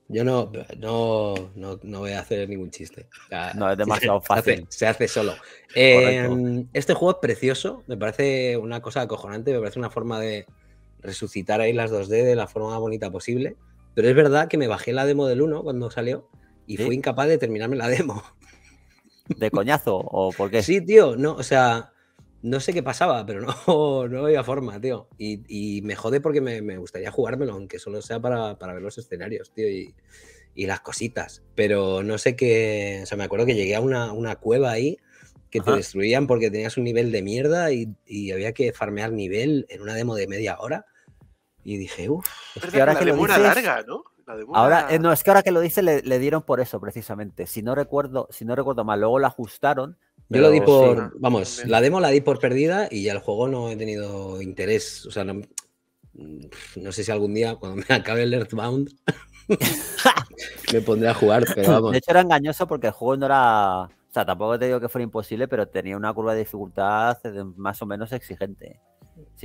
Speaker 1: Yo no,
Speaker 4: no, voy a hacer ningún chiste. no, es demasiado fácil. se hace, solo. Em, este juego es precioso. Me parece una cosa acojonante. Me parece una forma de resucitar ahí las 2D de la forma más bonita posible. Pero es verdad que me bajé la demo del 1 cuando salió y fui incapaz de terminarme la demo. ¿De coñazo o por qué? Sí, tío, no, o sea, no sé qué pasaba, pero no, no había forma, tío. Y, y me jode porque me, me, gustaría jugármelo, aunque solo sea para, ver los escenarios, tío, y, y, las cositas. Pero no sé qué. O sea, me acuerdo que llegué a una, cueva ahí que te destruían porque tenías un nivel de mierda y, y había que farmear nivel en una demo de media hora. Y dije, uff.
Speaker 3: que ahora que lo larga,
Speaker 2: ¿no? Ahora, eh, no,
Speaker 4: es que ahora
Speaker 1: que lo dice le, dieron por eso, precisamente. Si no recuerdo, si no recuerdo mal, luego la ajustaron. Yo lo di por,
Speaker 4: vamos, la demo la di por perdida y ya el juego no he tenido interés. O sea, no, mm, sé si algún día, cuando me acabe el Earthbound, me pondré a jugar, De hecho,
Speaker 1: era engañoso porque el juego no era. O sea, tampoco te digo que fuera imposible, pero tenía una curva de dificultad eh, más o menos exigente.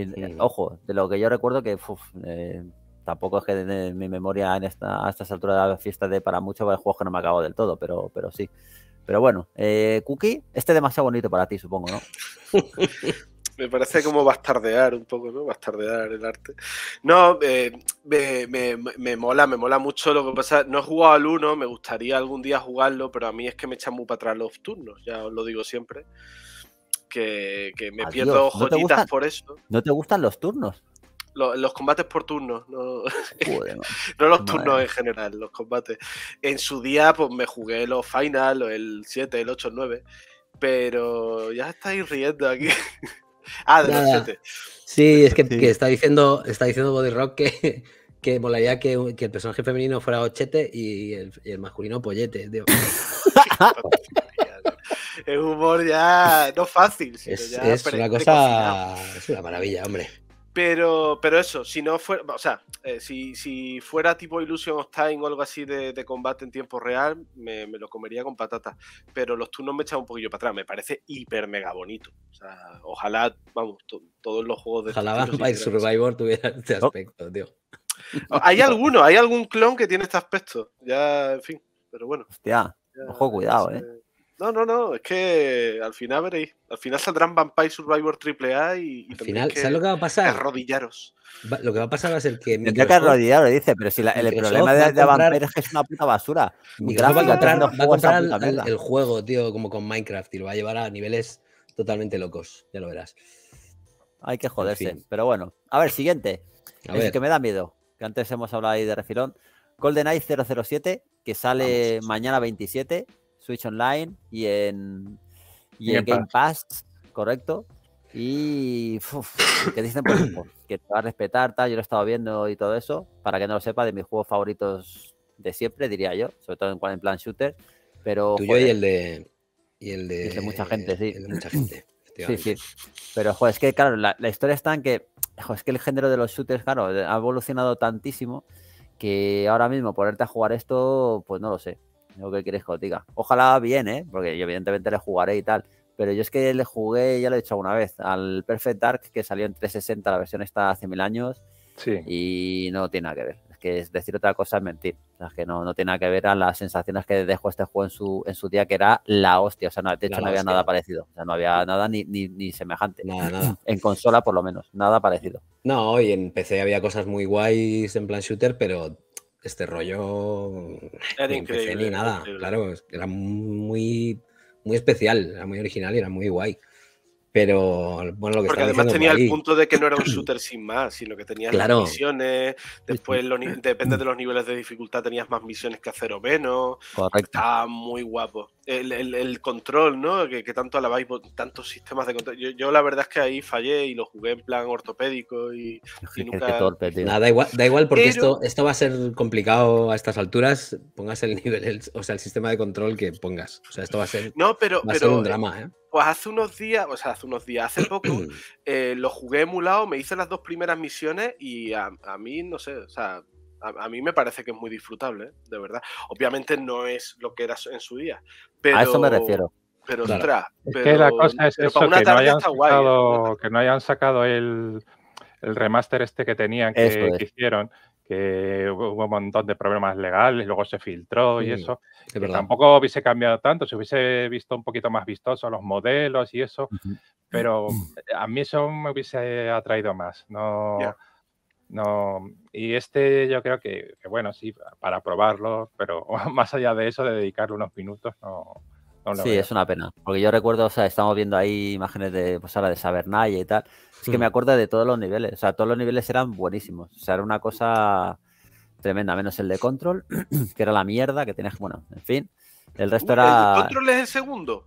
Speaker 1: Eh, ojo, de lo que yo recuerdo que eh, tampoco es que mi memoria en esta, a estas alturas de la fiesta de para mucho para pues, juegos que no me acabo del todo, pero, pero sí. Pero bueno, eh, Cookie, este es demasiado bonito para ti, supongo, ¿no?
Speaker 3: me parece como bastardear un poco, ¿no? Bastardear el arte. No, me, me, mola, me mola mucho lo que pasa. No he jugado al 1, me gustaría algún día jugarlo, pero a mí es que me echan muy para atrás los turnos, ya os lo digo siempre que, me pierdo por eso.
Speaker 1: ¿No te gustan los turnos?
Speaker 3: Los, combates por turnos, no, los turnos en general, los combates. En su día, pues me jugué los final, el 7, el 8, el 9, pero ya estáis riendo aquí. ah, de los 7.
Speaker 4: Sí, es que, está diciendo, está diciendo Body Rock que, que molaría que, que el personaje femenino fuera ochete y el, masculino pollete, digo.
Speaker 3: es humor
Speaker 4: ya no
Speaker 3: fácil. es, una cosa,
Speaker 4: es una maravilla, hombre.
Speaker 3: Pero, pero eso, si no fuera, o sea, eh, si, fuera tipo Illusion of Time o algo así de, combate en tiempo real, me, lo comería con patatas. Pero los turnos me echan un poquillo para atrás, me parece hiper mega bonito. O sea, ojalá, vamos, todos los juegos de. Ojalá este Vampire Survivor
Speaker 4: tuviera este aspecto, tío. Hay
Speaker 3: alguno, hay algún clon que tiene este aspecto. Ya, en fin, pero bueno.
Speaker 1: Hostia, ya, ojo, cuidado, eh.
Speaker 3: No, no, no, es que al final veréis. Al final saldrán Vampire Survivor AAA y, y al final, ¿sabes lo que va a pasar? Arrodillaros.
Speaker 4: lo que va a pasar va a ser que. Tendría que arrodillaros, dice, pero si el, problema de, Vampire es que es una puta basura. va a el, juego, tío, como con Minecraft y lo va a llevar a niveles totalmente locos, ya lo verás. Hay que joderse, pero bueno. A ver,
Speaker 1: siguiente. es que me da miedo, que antes hemos hablado ahí de refilón. Night 007, que sale mañana 27 Switch Online y en, y en Game Pass, correcto. Y que dicen que te va a respetar, tal, yo lo he estado viendo y todo eso. Para que no lo sepa, de mis juegos favoritos de siempre, diría yo, sobre todo en, plan shooter. Pero, Tuyo y el de.
Speaker 4: Y el de, mucha gente,
Speaker 1: sí. mucha gente. Sí, sí. Pero, joder, es que, claro, la, historia está en que, es que el género de los shooters, claro, ha evolucionado tantísimo que ahora mismo ponerte a jugar esto, pues no lo sé lo que quieres que diga. Ojalá bien, ¿eh? Porque yo evidentemente le jugaré y tal. Pero yo es que le jugué, ya lo he dicho alguna vez, al Perfect Dark que salió en 360, la versión está hace mil años. Sí. Y no tiene nada que ver. Es que decir otra cosa es mentir. es que no, no tiene nada que ver a las sensaciones que dejó este juego en su, en su día, que era la hostia. O sea, no, de hecho no había nada parecido. O sea, no había nada ni, ni, ni semejante. Nada, nada. En consola, por lo menos, nada parecido.
Speaker 4: No, y en PC había cosas muy guays en plan shooter, pero este rollo
Speaker 2: era
Speaker 4: nada. Claro, era muy, muy especial, era muy original y era muy guay. Pero bueno, lo que Porque además tenía el punto
Speaker 3: de que no era un shooter sin más, sino que tenías misiones, después depende de los niveles de dificultad, tenías más misiones que hacer o menos. Estaba muy guapo el, control, ¿no? Que, que, tanto alabáis, tantos sistemas de control. Yo, yo, la verdad es que ahí fallé y lo jugué en plan ortopédico y,
Speaker 4: nunca... Torpe, tío. Nada, da, igual, porque esto, esto va a ser complicado a estas alturas, pongas el nivel, o sea, el sistema de control que pongas. O sea, esto va a ser, no, pero, pero, un eh, drama, ¿eh?
Speaker 3: Pues hace unos días, o sea, hace unos días, hace poco, eh, lo jugué emulado, me hice las dos primeras misiones y a, a mí, no sé, o sea, a, mí me parece que es muy disfrutable, de verdad. Obviamente no es lo que era en su día, pero... A eso me refiero. Pero, es que
Speaker 5: la cosa es ¿eh? que no, hayan sacado, que no hayan sacado el, remaster este que tenían, que, hicieron, que hubo un montón de problemas legales, luego se filtró y mm, eso. Pero tampoco hubiese cambiado tanto, se hubiese visto un poquito más vistoso los modelos y eso, pero mm. a mí eso me hubiese atraído más. No... No, y este yo creo que, bueno, sí, para probarlo, pero más allá de eso, de dedicarle unos minutos, no. no sé. sí, es
Speaker 1: una pena, porque yo recuerdo, o sea, estamos viendo ahí imágenes de, pues ahora de Sabernaya y tal. Es que me hmm. acuerdo de todos los niveles, o sea, todos los niveles eran buenísimos, o sea, era una cosa tremenda, menos el de Control, que era la mierda, que tenías, bueno, en fin. El resto uh, era. ¿El control
Speaker 3: es el segundo?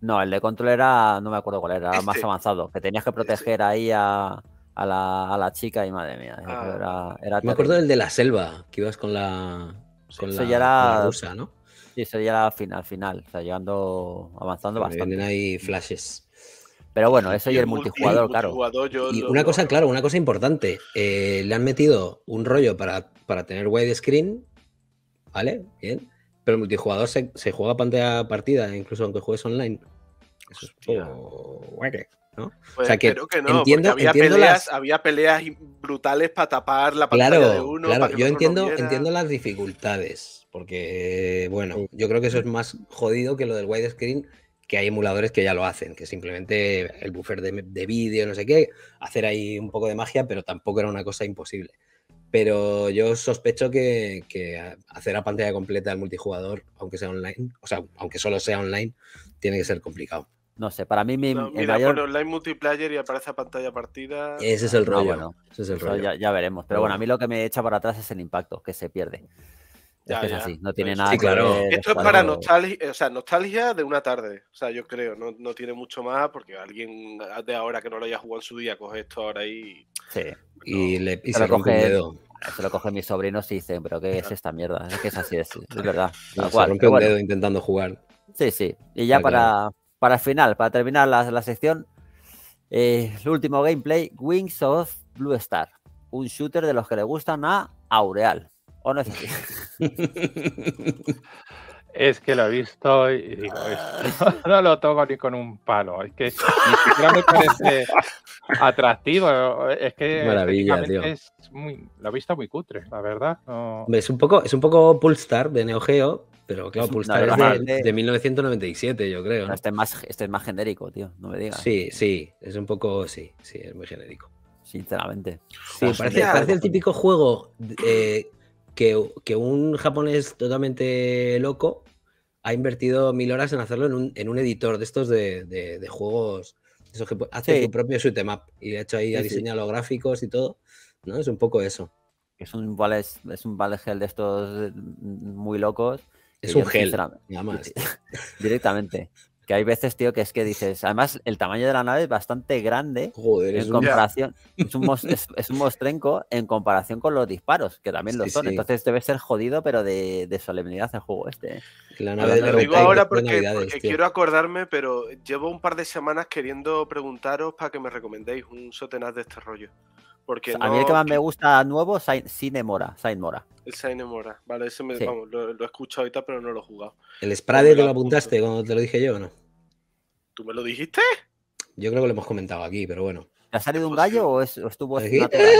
Speaker 1: No, el de control era. No me acuerdo cuál era, más este. avanzado. Que tenías que proteger ahí a a la, chica y madre mía. Ah. me acuerdo del de la selva,
Speaker 4: que ibas con la, con rusa,
Speaker 1: ¿no? Sí, eso ya era final, final, o llegando, avanzando bastante. también
Speaker 4: ahí flashes. Pero bueno, eso y, el, multijugador, claro. y una cosa, claro, una cosa importante. Eh, le han metido un rollo para, para tener widescreen, ¿vale? Bien. Pero el multijugador se, se juega pantalla partida, incluso aunque juegues online. Eso es o sea, pues que, entiendo, había, peleas,
Speaker 3: había peleas brutales para tapar la pantalla de uno. yo entiendo, entiendo
Speaker 4: las dificultades, porque, bueno, yo creo que eso es más jodido que lo del widescreen, que hay emuladores que ya lo hacen, que simplemente el buffer de, vídeo, no sé qué, hacer ahí un poco de magia, pero tampoco era una cosa imposible. Pero yo sospecho que, hacer a pantalla completa el multijugador, aunque sea online, o sea, aunque solo sea online, tiene que ser complicado. No sé, para mí mi. mayor... online multiplayer y aparece
Speaker 3: pantalla partida.
Speaker 4: Ese es el ah, rollo. no
Speaker 1: ese es el rollo. Ya, veremos. Pero bueno, a mí lo que me echa para atrás es el impacto, que se pierde. es así, no tiene nada. claro. Esto es para
Speaker 3: nostalgia, sea, nostalgia de una tarde. O sea, yo creo, no, tiene mucho más porque alguien de ahora que no lo haya jugado en su día coge esto ahora y. Sí.
Speaker 1: Y, le, se, coge, dedo. lo cogen mis sobrinos y dicen, pero ¿qué es esta mierda? Es que es así, es, verdad. se rompe un dedo intentando jugar. Sí, sí. Y ya para, para el final, para terminar la, sección, eh, el último gameplay, Wings of Blue Star. Un shooter de los que le gustan a
Speaker 5: Aureal. ¿O es que lo he visto y no lo toco ni con un palo. Es que ni me parece atractivo. Es que Es muy, lo he visto muy cutre, la verdad.
Speaker 4: Es, un poco, es un poco Pulstar de Neo Geo, pero claro, Pulsar de, 1997, yo creo. Este, es más, este más genérico, tío, no me digas. Sí, sí, es un poco, sí, sí, es muy genérico. Sinceramente. parece, el típico juego eh, que, un japonés totalmente loco ha invertido mil horas en hacerlo en un, en un editor de estos de, juegos. eso que hace sí. su propio suitemap y de hecho ahí ha diseñado los gráficos y todo. ¿no? Es un poco eso. Es un, vale es un Valhalla de estos mm,
Speaker 1: muy locos es un gel. Directamente. Que hay veces, tío, que es que dices. Además, el tamaño de la nave es bastante grande. en es comparación. Es, un mostrenco en comparación con los disparos, que también lo son. Entonces debe ser jodido, pero de, solemnidad el juego este. ¿eh? La lo digo ahora porque, quiero
Speaker 3: acordarme, pero llevo un par de semanas queriendo preguntaros para que me recomendéis un sotenaz de este rollo. A mí el que más me
Speaker 1: gusta nuevo, Sinemora. Mora.
Speaker 3: El Sainemora Vale, ese me, lo, he escuchado ahorita, pero no lo he jugado. ¿El
Speaker 4: Sprade te lo apuntaste cuando te lo dije yo o no?
Speaker 3: ¿Tú me lo dijiste?
Speaker 4: Yo creo que lo hemos comentado aquí, pero bueno. ¿Te ha salido un gallo o, estuvo eh,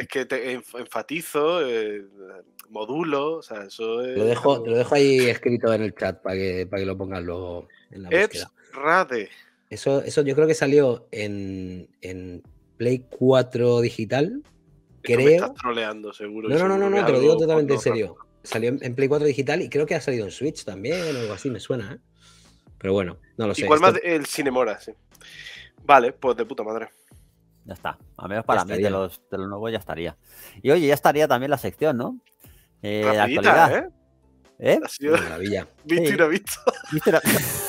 Speaker 3: es, que te enfatizo, eh, modulo, o Lo dejo,
Speaker 4: lo dejo ahí escrito en el chat para que, para que lo pongas luego en la
Speaker 3: búsqueda. Rade.
Speaker 4: Eso, yo creo que salió en, Play 4 digital. creo.
Speaker 3: No, no, no, no, te lo digo totalmente en serio.
Speaker 4: Salió en, Play 4 digital y creo que ha salido en Switch también o algo así, me suena. ¿eh? Pero bueno, no lo sé. Igual más
Speaker 3: el Cinemora, sí. Vale, pues de puta madre.
Speaker 1: Ya está. A menos para mí, de los, de los nuevos ya estaría. Y oye, ya estaría también la sección, ¿no? Eh, Rapidita, ¿eh?
Speaker 3: ¿Eh? Ha Maravilla. Viste visto.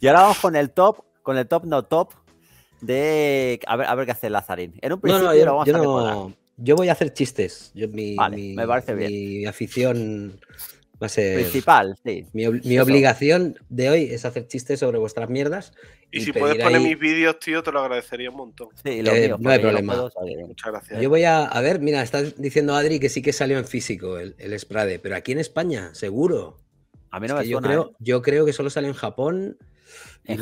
Speaker 1: Y ahora vamos con el top, con el top no top de. A ver, qué hace Lazarín. En un principio yo, no,
Speaker 4: Yo voy a hacer chistes. Yo, mi, me parece mi afición va a ser. Principal, sí. Mi, obligación de hoy es hacer chistes sobre vuestras mierdas. Y, si puedes poner mis
Speaker 3: vídeos, tío, te lo agradecería un montón.
Speaker 4: Sí, no hay problema.
Speaker 2: Muchas gracias. Yo voy a.
Speaker 4: A ver, mira, estás diciendo Adri que sí que salió en físico el, el Sprade, pero aquí en España, seguro. A mí no me suena, yo, creo, ¿eh? yo creo que solo sale en Japón en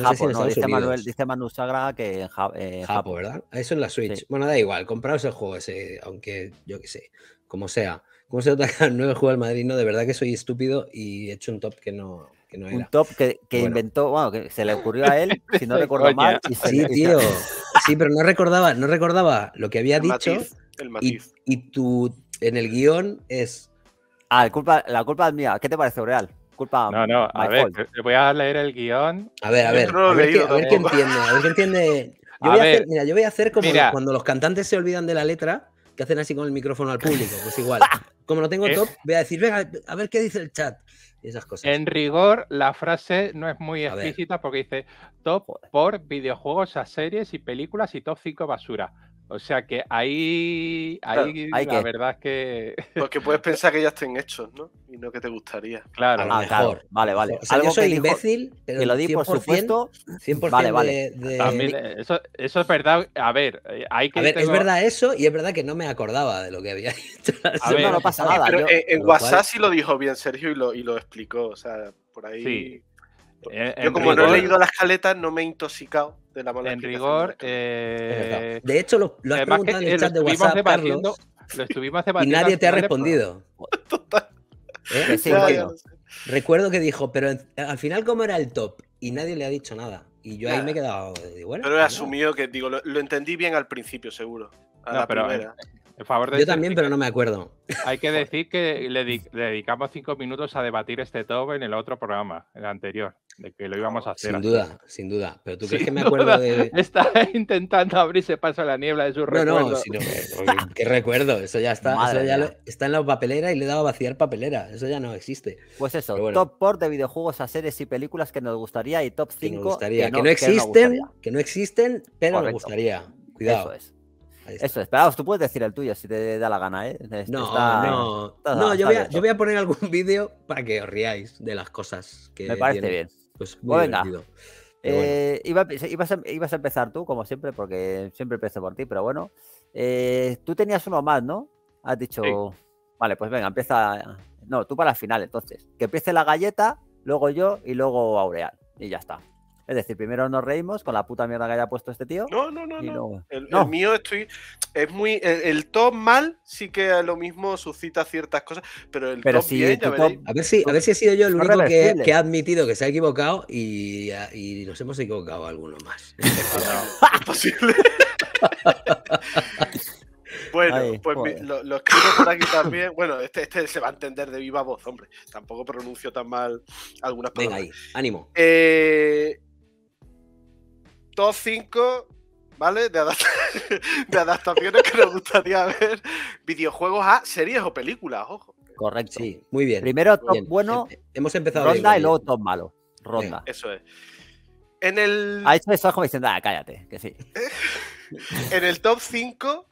Speaker 4: dice Manuel, dice Manu Sagra que en ¿verdad? Eso en la Switch. Bueno, da igual, compraos el juego ese, aunque yo que sé, como sea. ¿Cómo se nota que nuevo juego Madrid, no, De verdad que soy estúpido y he hecho un top que no, que era. Un top que, inventó, bueno, que se le ocurrió a él, si no recuerdo mal. sí, tío. Sí, pero no recordaba, no recordaba lo que había dicho. Y, y tú, en el guión es. Ah, culpa, la culpa es mía. ¿Qué te parece, Oreal? No, no, a ver,
Speaker 5: voy a leer el guión. A ver, a ver. a, ver qué entiende,
Speaker 4: a ver qué entiende. Yo voy a hacer, como cuando los cantantes se olvidan de la letra, que hacen así con el micrófono al público. Pues igual. Como no tengo eh. top,
Speaker 5: voy a decir, venga, a ver qué dice el chat. Esas cosas. En rigor, la frase no es muy explícita porque dice top por videojuegos a series y películas y top 5 basura. O sea que ahí, ahí la verdad es que. Porque puedes
Speaker 3: pensar que ya estén hechos, ¿no? Y no que te gustaría. Claro,
Speaker 1: ah, mejor. claro. Vale, vale. O sea, Algo yo soy imbécil,
Speaker 4: pero. Que lo di, por supuesto. 100%
Speaker 5: vale, vale. eso, eso, es verdad. A ver, hay que. A ver, es verdad
Speaker 4: eso y es verdad que no me acordaba de lo que había dicho.
Speaker 5: A no, pasa nada.
Speaker 4: Pero en, WhatsApp
Speaker 3: sí lo dijo bien Sergio y lo, y lo explicó. O sea, por ahí. Sí.
Speaker 4: Eh, yo, como no he leído
Speaker 3: las caletas, no me he intoxicado de la mala En rigor. Eh,
Speaker 4: de hecho, lo, has preguntado en el eh, chat de WhatsApp,
Speaker 5: lo estuvimos y nadie te ha respondido.
Speaker 4: Recuerdo que dijo, pero al final, como era el top? Y nadie le ha dicho nada. Y yo ahí me he quedado. bueno, pero he pues
Speaker 3: asumido que, digo, lo, entendí bien
Speaker 5: al principio, seguro. A la primera. Yo
Speaker 4: también, pero no me acuerdo.
Speaker 5: Hay que decir que le, dedicamos cinco minutos a debatir este top en el otro programa, el anterior, de que lo íbamos a hacer. Sin duda,
Speaker 4: sin duda. Pero tú crees que me acuerdo de.
Speaker 5: Está intentando abrirse paso a la niebla de su no, recuerdos.
Speaker 4: No, qué recuerdo. Eso ya está. eso ya está en la papelera y le he dado a vaciar papelera. Eso ya no existe. Pues eso, top por de videojuegos a series y películas que
Speaker 1: nos gustaría y top 5 que, no, existen,
Speaker 4: que no, existen, pero nos gustaría.
Speaker 1: Cuidado. Eso es. Eso, esperaos, tú puedes decir el tuyo si te da la gana, ¿eh? Este no, no, yo, voy a, yo voy a poner algún
Speaker 4: vídeo para que os riáis de las cosas que. Me parece bien. Pues muy
Speaker 1: ibas, a, empezar tú, como siempre, porque siempre empiezo por ti, pero bueno. Eh, tú tenías uno más, ¿no? Has dicho. Vale, pues venga, empieza. No, tú para el final, entonces. Que empiece la galleta, luego yo y luego Aureal. Y ya está. Es decir, primero nos reímos con la puta mierda que haya puesto este tío. No, no, no.
Speaker 3: El, mío estoy. Es muy. El, top mal sí que a lo mismo suscita ciertas cosas, pero el top bien, ya A,
Speaker 4: ver si, a ver si he sido yo el único que, ha admitido que se ha equivocado y, y nos hemos equivocado alguno más. es posible. Bueno, pues lo,
Speaker 3: escribo por aquí también. Bueno, este, este, se va a entender de viva voz, hombre. Tampoco pronuncio tan mal algunas palabras. Venga ahí, ánimo. Eh, top 5, ¿vale? De, adaptaciones que nos gustaría ver videojuegos a series o películas, ojo.
Speaker 1: Correcto. Sí, muy bien. Primero top bueno, hemos empezado ronda y luego top malo. Ronda.
Speaker 3: eso es. En el... Ha
Speaker 1: hecho eso como diciendo, ah, cállate, que sí.
Speaker 3: en el top 5,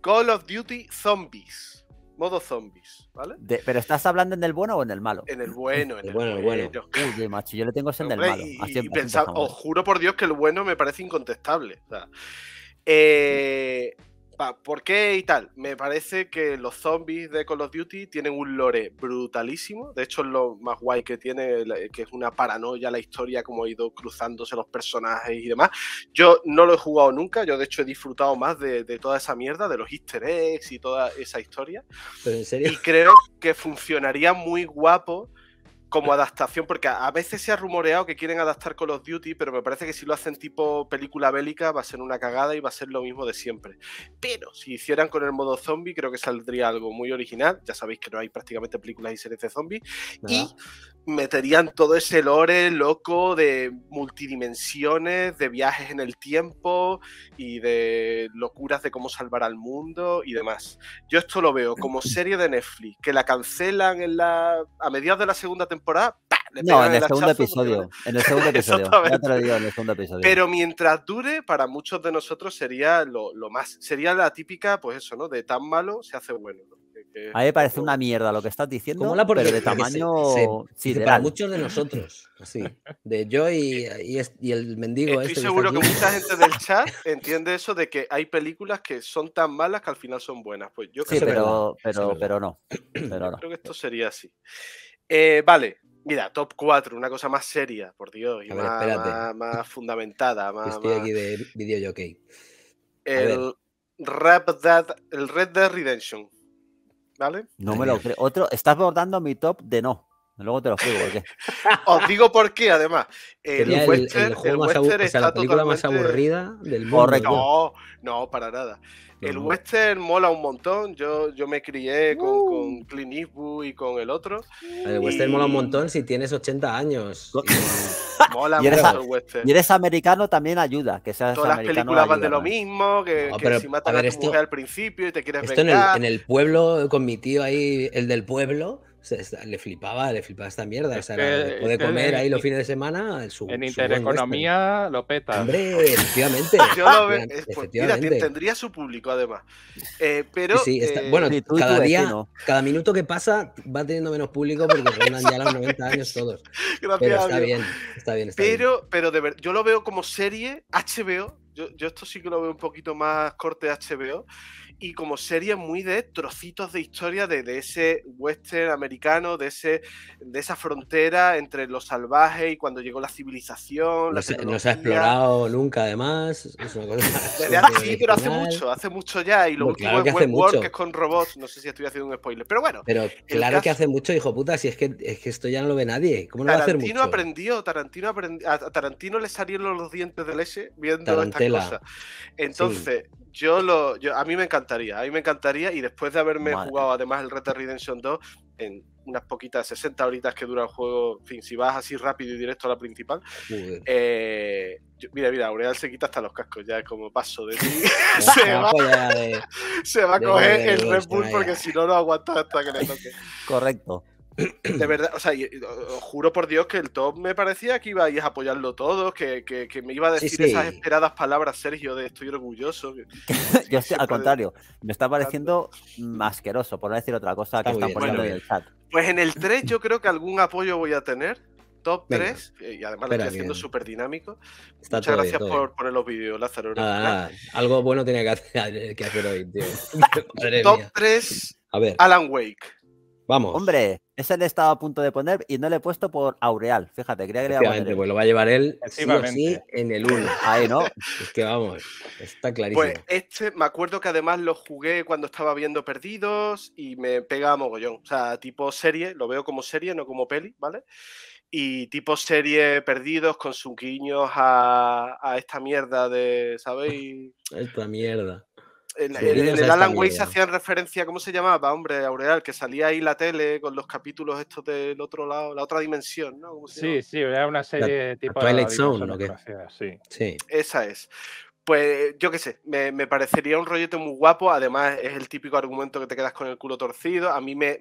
Speaker 3: Call of Duty Zombies modo zombies, ¿vale?
Speaker 1: pero estás hablando en el bueno o en el malo. En el bueno, en el, el bueno. macho, yo le tengo ese en el
Speaker 3: malo. os ¿eh? juro por Dios que el bueno me parece incontestable. eh, ¿Por qué y tal? Me parece que los zombies de Call of Duty tienen un lore brutalísimo. De hecho, es lo más guay que tiene, eh, que es una paranoia la historia, como ha ido cruzándose los personajes y demás. Yo no lo he jugado nunca, yo de hecho he disfrutado más de, de toda esa mierda, de los easter eggs y toda esa historia. ¿Pero en serio? Y creo que funcionaría muy guapo como adaptación, porque a veces se ha rumoreado que quieren adaptar Call of Duty, pero me parece que si lo hacen tipo película bélica va a ser una cagada y va a ser lo mismo de siempre. Pero si hicieran con el modo zombie, creo que saldría algo muy original. Ya sabéis que no hay prácticamente películas y series de zombies. Y meterían todo ese lore loco de multidimensiones, de viajes en el tiempo y de locuras de cómo salvar al mundo y demás. Yo esto lo veo como serie de Netflix, que la cancelan en la, a mediados de la segunda temporada no, en el, segundo episodio,
Speaker 1: en el segundo episodio. Pero
Speaker 3: mientras dure, para muchos de nosotros sería lo, más. Sería la típica, pues eso, ¿no? De tan malo se hace bueno. a mí me
Speaker 1: parece una mierda
Speaker 4: lo que estás diciendo, pero de tamaño para muchos de nosotros, así, de yo y, y, el mendigo. Estoy este seguro que, mucha
Speaker 3: gente del chat entiende eso de que hay películas que son tan malas que al final son buenas. Pues yo creo sí, pero,
Speaker 4: pero, no.
Speaker 1: creo
Speaker 3: que esto sería así. Eh, vale, mira, top 4, una cosa más seria, por Dios, y más, fundamentada. Estoy
Speaker 4: aquí de video
Speaker 3: El Red Dead Redemption. ¿Vale?
Speaker 4: No me lo creo.
Speaker 1: Otro, estás bordando mi top de no. Luego te lo explico
Speaker 3: por Os digo por qué, además. El, western, es la película más aburrida del mundo. No, no, para nada. El western mola un montón. Yo, yo me crié con, con uh. Clint Eastwood y con el otro. El western mola un
Speaker 4: montón si tienes 80 años.
Speaker 3: mola mucho el western. Y eres
Speaker 4: americano también ayuda. Que Todas las películas van de lo
Speaker 3: mismo, que, si matan a, ver, tu esto, mujer al principio y te quieres en el
Speaker 4: pueblo, con mi tío ahí, el del pueblo le flipaba, le flipaba esta mierda. o sea, puede comer ahí los fines de semana.
Speaker 3: en
Speaker 5: intereconomía lo peta. Hombre, efectivamente. Yo lo Mira,
Speaker 3: tendría su público además. Eh, pero, eh, bueno, cada día,
Speaker 4: cada minuto que pasa va teniendo menos público porque rondan ya los 90 años todos. Gracias, pero está bien, está bien. pero,
Speaker 3: pero de verdad, yo lo veo como serie HBO. Yo, yo esto sí que lo veo un poquito más corte HBO y como serie muy de trocitos de historia de, ese western americano, de, ese, de esa frontera entre los salvajes y cuando llegó la civilización. No, se, ha explorado
Speaker 4: nunca, además. Es una sí, pero hace mucho,
Speaker 3: hace mucho ya. Y lo último es que World, que es con robots. No sé si estoy haciendo un spoiler, pero bueno. Pero claro que hace
Speaker 4: mucho, hijo puta, si es que, es que esto ya no lo ve nadie. ¿Cómo Aprendió,
Speaker 3: Tarantino aprendió, a Tarantino le salieron los dientes del S viendo esta cosa. Entonces, yo lo, yo, a mí me encantaría, a mí me encantaría y después de haberme jugado además el Red Dead Redemption 2 en unas poquitas 60 horitas que dura el juego, fin, si vas así rápido y directo a la principal, eh, mira, mira, Aureal se quita hasta los cascos ya como paso de ti. se, va, a coger el Red Bull porque si no, no aguantas hasta que le toque. Correcto. De verdad, o sea, juro por Dios que el top me parecía que iba a apoyarlo todo que, que, me iba a decir esas esperadas palabras, Sergio, de estoy orgulloso.
Speaker 1: Yo al contrario, me está pareciendo mm, asqueroso, por no decir otra cosa que poniendo
Speaker 3: en el chat. Pues en el 3 yo creo que algún apoyo voy a tener. Top 3, eh, y además lo estoy haciendo súper dinámico.
Speaker 4: Muchas gracias por
Speaker 3: poner los vídeos, Lázaro.
Speaker 4: Algo bueno tenía que hacer, hoy, tío. top
Speaker 3: 3, Alan Wake.
Speaker 4: Vamos. Hombre,
Speaker 1: ese le estaba a punto de poner y no le he puesto por Aureal. Fíjate, creía que Pues
Speaker 4: lo va a llevar él sí, o sí en el 1. Ahí, ¿no? es que vamos, está clarísimo. Pues
Speaker 3: este, me acuerdo que además lo jugué cuando estaba viendo Perdidos y me pega mogollón. O sea, tipo serie, lo veo como serie, no como peli, ¿vale? Y tipo serie Perdidos con sus guiños a, a esta mierda de, ¿sabéis?
Speaker 4: esta mierda.
Speaker 2: En, el Alan se
Speaker 3: hacían referencia, ¿cómo se llamaba? Hombre, Aureal, que salía ahí la tele con los capítulos estos del otro lado, la otra dimensión, ¿no? sí,
Speaker 5: sí, era una serie tipo. Twilight Zone, ¿no? Sí.
Speaker 3: Esa es. Pues yo qué sé, me, parecería un rollete muy guapo. Además, es el típico argumento que te quedas con el culo torcido. A mí me,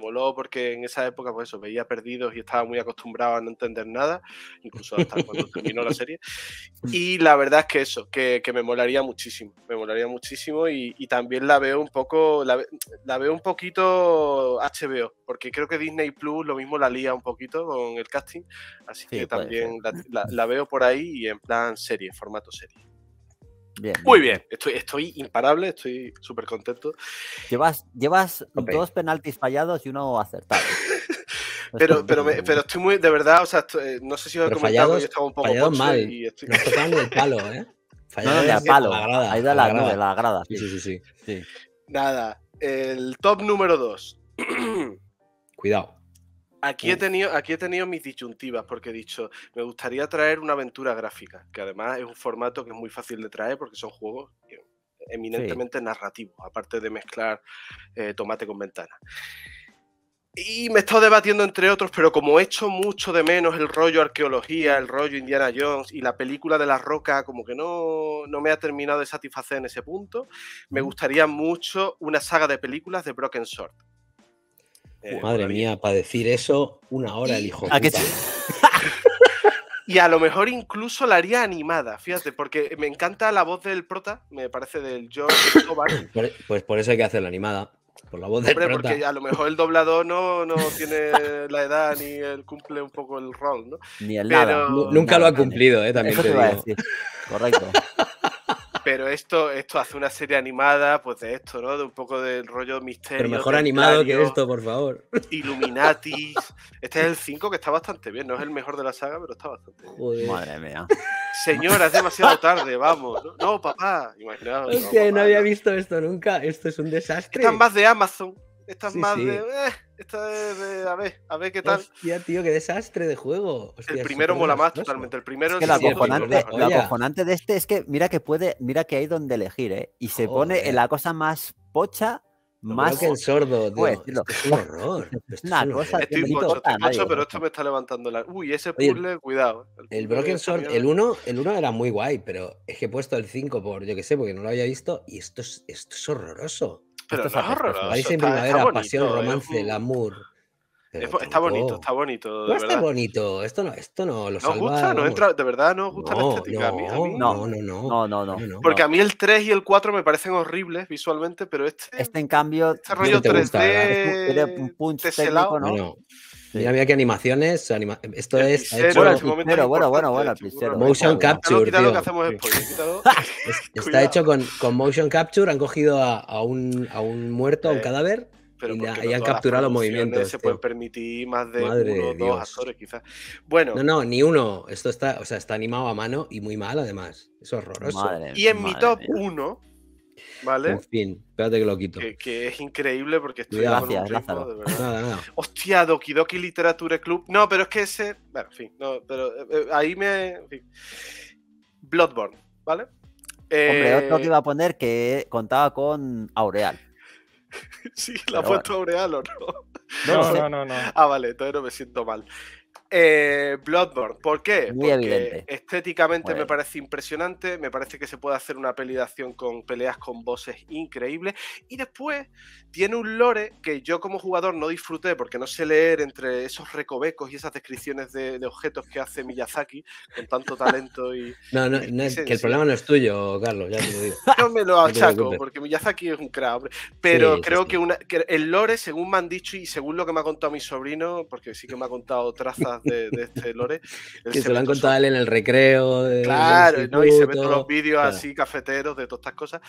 Speaker 3: moló porque en esa época, pues eso, veía perdidos y estaba muy acostumbrado a no entender nada, incluso hasta cuando terminó la serie. Y la verdad es que eso, que, me molaría muchísimo, me molaría muchísimo. Y, también la veo un poco, la, veo un poquito HBO, porque creo que Disney Plus lo mismo la lía un poquito con el casting. Así que también la veo por ahí y en plan serie, formato serie. Muy bien, Estoy, estoy imparable, estoy súper contento. Llevas,
Speaker 1: llevas dos penaltis fallados y uno acertado.
Speaker 3: pero, pero, pero estoy muy, de verdad, o sea, eh, no sé si os he comentado, fallados, yo estaba un poco mal. Y estoy... Nos palo, ¿eh?
Speaker 1: Fallados de palo, ahí da la, grada. Sí, sí, sí, sí. sí.
Speaker 3: Nada, el top número dos. Cuidado. Aquí he, tenido, aquí he tenido mis disyuntivas porque he dicho, me gustaría traer una aventura gráfica, que además es un formato que es muy fácil de traer porque son juegos eminentemente narrativos, aparte de mezclar eh, tomate con ventana. Y me he estado debatiendo entre otros, pero como he hecho mucho de menos el rollo arqueología, el rollo Indiana Jones y la película de la roca, como que no, no me ha terminado de satisfacer en ese punto, me gustaría mucho una saga de películas de Broken Sword eh,
Speaker 4: madre mía, para decir eso, una hora el hijo.
Speaker 3: y a lo mejor incluso la haría animada, fíjate, porque me encanta la voz del prota, me parece del George
Speaker 4: e, Pues por eso hay que hacerla animada. Por la voz del Hombre, prota. porque a
Speaker 3: lo mejor el doblador no, no tiene la edad ni el cumple un poco el rol, ¿no? Ni el Pero...
Speaker 4: Nunca lo ha cumplido, eh, también te digo. Correcto.
Speaker 3: Pero esto, esto hace una serie animada, pues de esto, ¿no? De un poco del rollo misterio. Pero mejor animado que esto, por favor. Illuminatis. Este es el 5 que está bastante bien, no es el mejor de la saga, pero está bastante bien. Madre mía. Señora, es demasiado tarde, vamos. No, papá. Imaginaos. Es no, no, había
Speaker 4: visto esto nunca. Esto es un desastre. Están más de Amazon.
Speaker 3: Están más de. Eh. Esta de a ver, a ver qué tal.
Speaker 4: Hostia, tío, qué desastre de juego. el primero mola
Speaker 3: más totalmente. El primero es que lo
Speaker 1: acojonante, de este es que mira que puede, mira que hay donde elegir, ¿eh? Y se pone en la cosa más pocha. más que el sordo, horror.
Speaker 4: una estoy pocho, pero
Speaker 3: esto me está levantando la. Uy, ese puzzle, cuidado.
Speaker 4: El, Broken Sword, el 1 el uno era muy guay, pero es que he puesto el 5 por yo qué sé, porque no lo había visto, y esto es, esto es horroroso. Pero Esto no es horroroso. Parece está, primavera, bonito, pasión, romance, el amor.
Speaker 3: está bonito, está bonito. De no está
Speaker 4: bonito, esto no, esto no lo salva. gusta, no entra,
Speaker 3: de verdad no gusta la estética
Speaker 4: no, a mí. No, no, no, Porque
Speaker 3: a mí el 3 y el 4 me parecen horribles visualmente, pero este. Este, en cambio. Este rollo 3D. Gusta, es un punch técnico, ¿no?
Speaker 4: Mira, mira qué animaciones. Esto es. bueno,
Speaker 2: bueno,
Speaker 1: bueno, bueno, Motion capture. está
Speaker 4: hecho con, con, motion capture. Han cogido a, un, a un, muerto, a un cadáver.
Speaker 3: y, han capturado los movimientos. Se pueden permitir más de dos actores, quizás. Bueno. No, no,
Speaker 4: ni uno. Esto está, o sea, está animado a mano y muy mal, además. Es horroroso. y en mi top
Speaker 3: 1 ¿Vale? En
Speaker 4: fin, espérate que lo quito.
Speaker 3: Que, es increíble porque estoy gracias, con verdad. Hostia, Doki Doki Literature Club. No, pero es que ese. Bueno, en fin, no, pero eh, eh, ahí me. En fin. Bloodborne, ¿vale? Eh... Hombre, otro que iba a
Speaker 1: poner que contaba con Aureal. sí,
Speaker 3: la ha puesto Aureal o no. No, no, no, no, no, Ah, vale, entonces no me siento mal. Eh, Bloodborne, ¿por qué? Porque estéticamente me parece impresionante, me parece que se puede hacer una acción con peleas con voces increíbles y después tiene un lore que yo como jugador no disfruté porque no sé leer entre esos recovecos y esas descripciones de, objetos que hace Miyazaki con tanto talento y... no, no, que el problema no
Speaker 4: es tuyo, Carlos, ya te lo digo. me lo achaco porque
Speaker 3: Miyazaki es un crack, pero creo Que, que el lore, según me han dicho y según lo que me ha contado mi sobrino, porque sí que me ha contado trazas de, de este lore. que se, lo han
Speaker 4: contado él en el recreo. claro, y se ven todos los vídeos así
Speaker 3: cafeteros de todas estas cosas.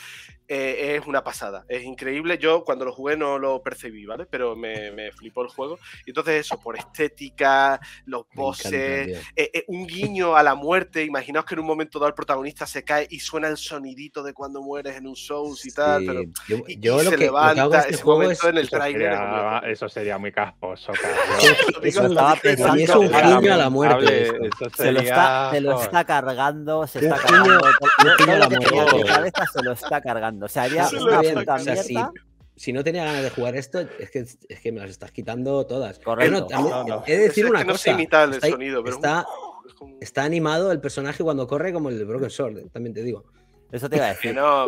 Speaker 3: Eh, es una pasada, es increíble. Yo cuando lo jugué no lo percibí, ¿vale? Pero me, flipó el juego. Y entonces eso, por estética, los bosses, eh, eh, un guiño a la muerte. Imaginaos que en un momento dado el protagonista se cae y suena el sonidito de cuando mueres en un Souls y
Speaker 5: tal.
Speaker 2: Pero, yo, lo se que, levanta este ese momento en el trailer.
Speaker 5: eso sería muy casposo, eso, eso, estaba pensando, un guiño a la muerte. Se lo, está, se lo está
Speaker 1: cargando, se está cargando. lo se lo está
Speaker 4: cargando. O sea, haría una puta mierda si no tenía ganas de jugar esto, es que, es que me las estás quitando todas. Correcto. He decir una cosa. está, está, animado el personaje cuando corre como el Broken Sword, también te digo. Eso te iba a decir. no.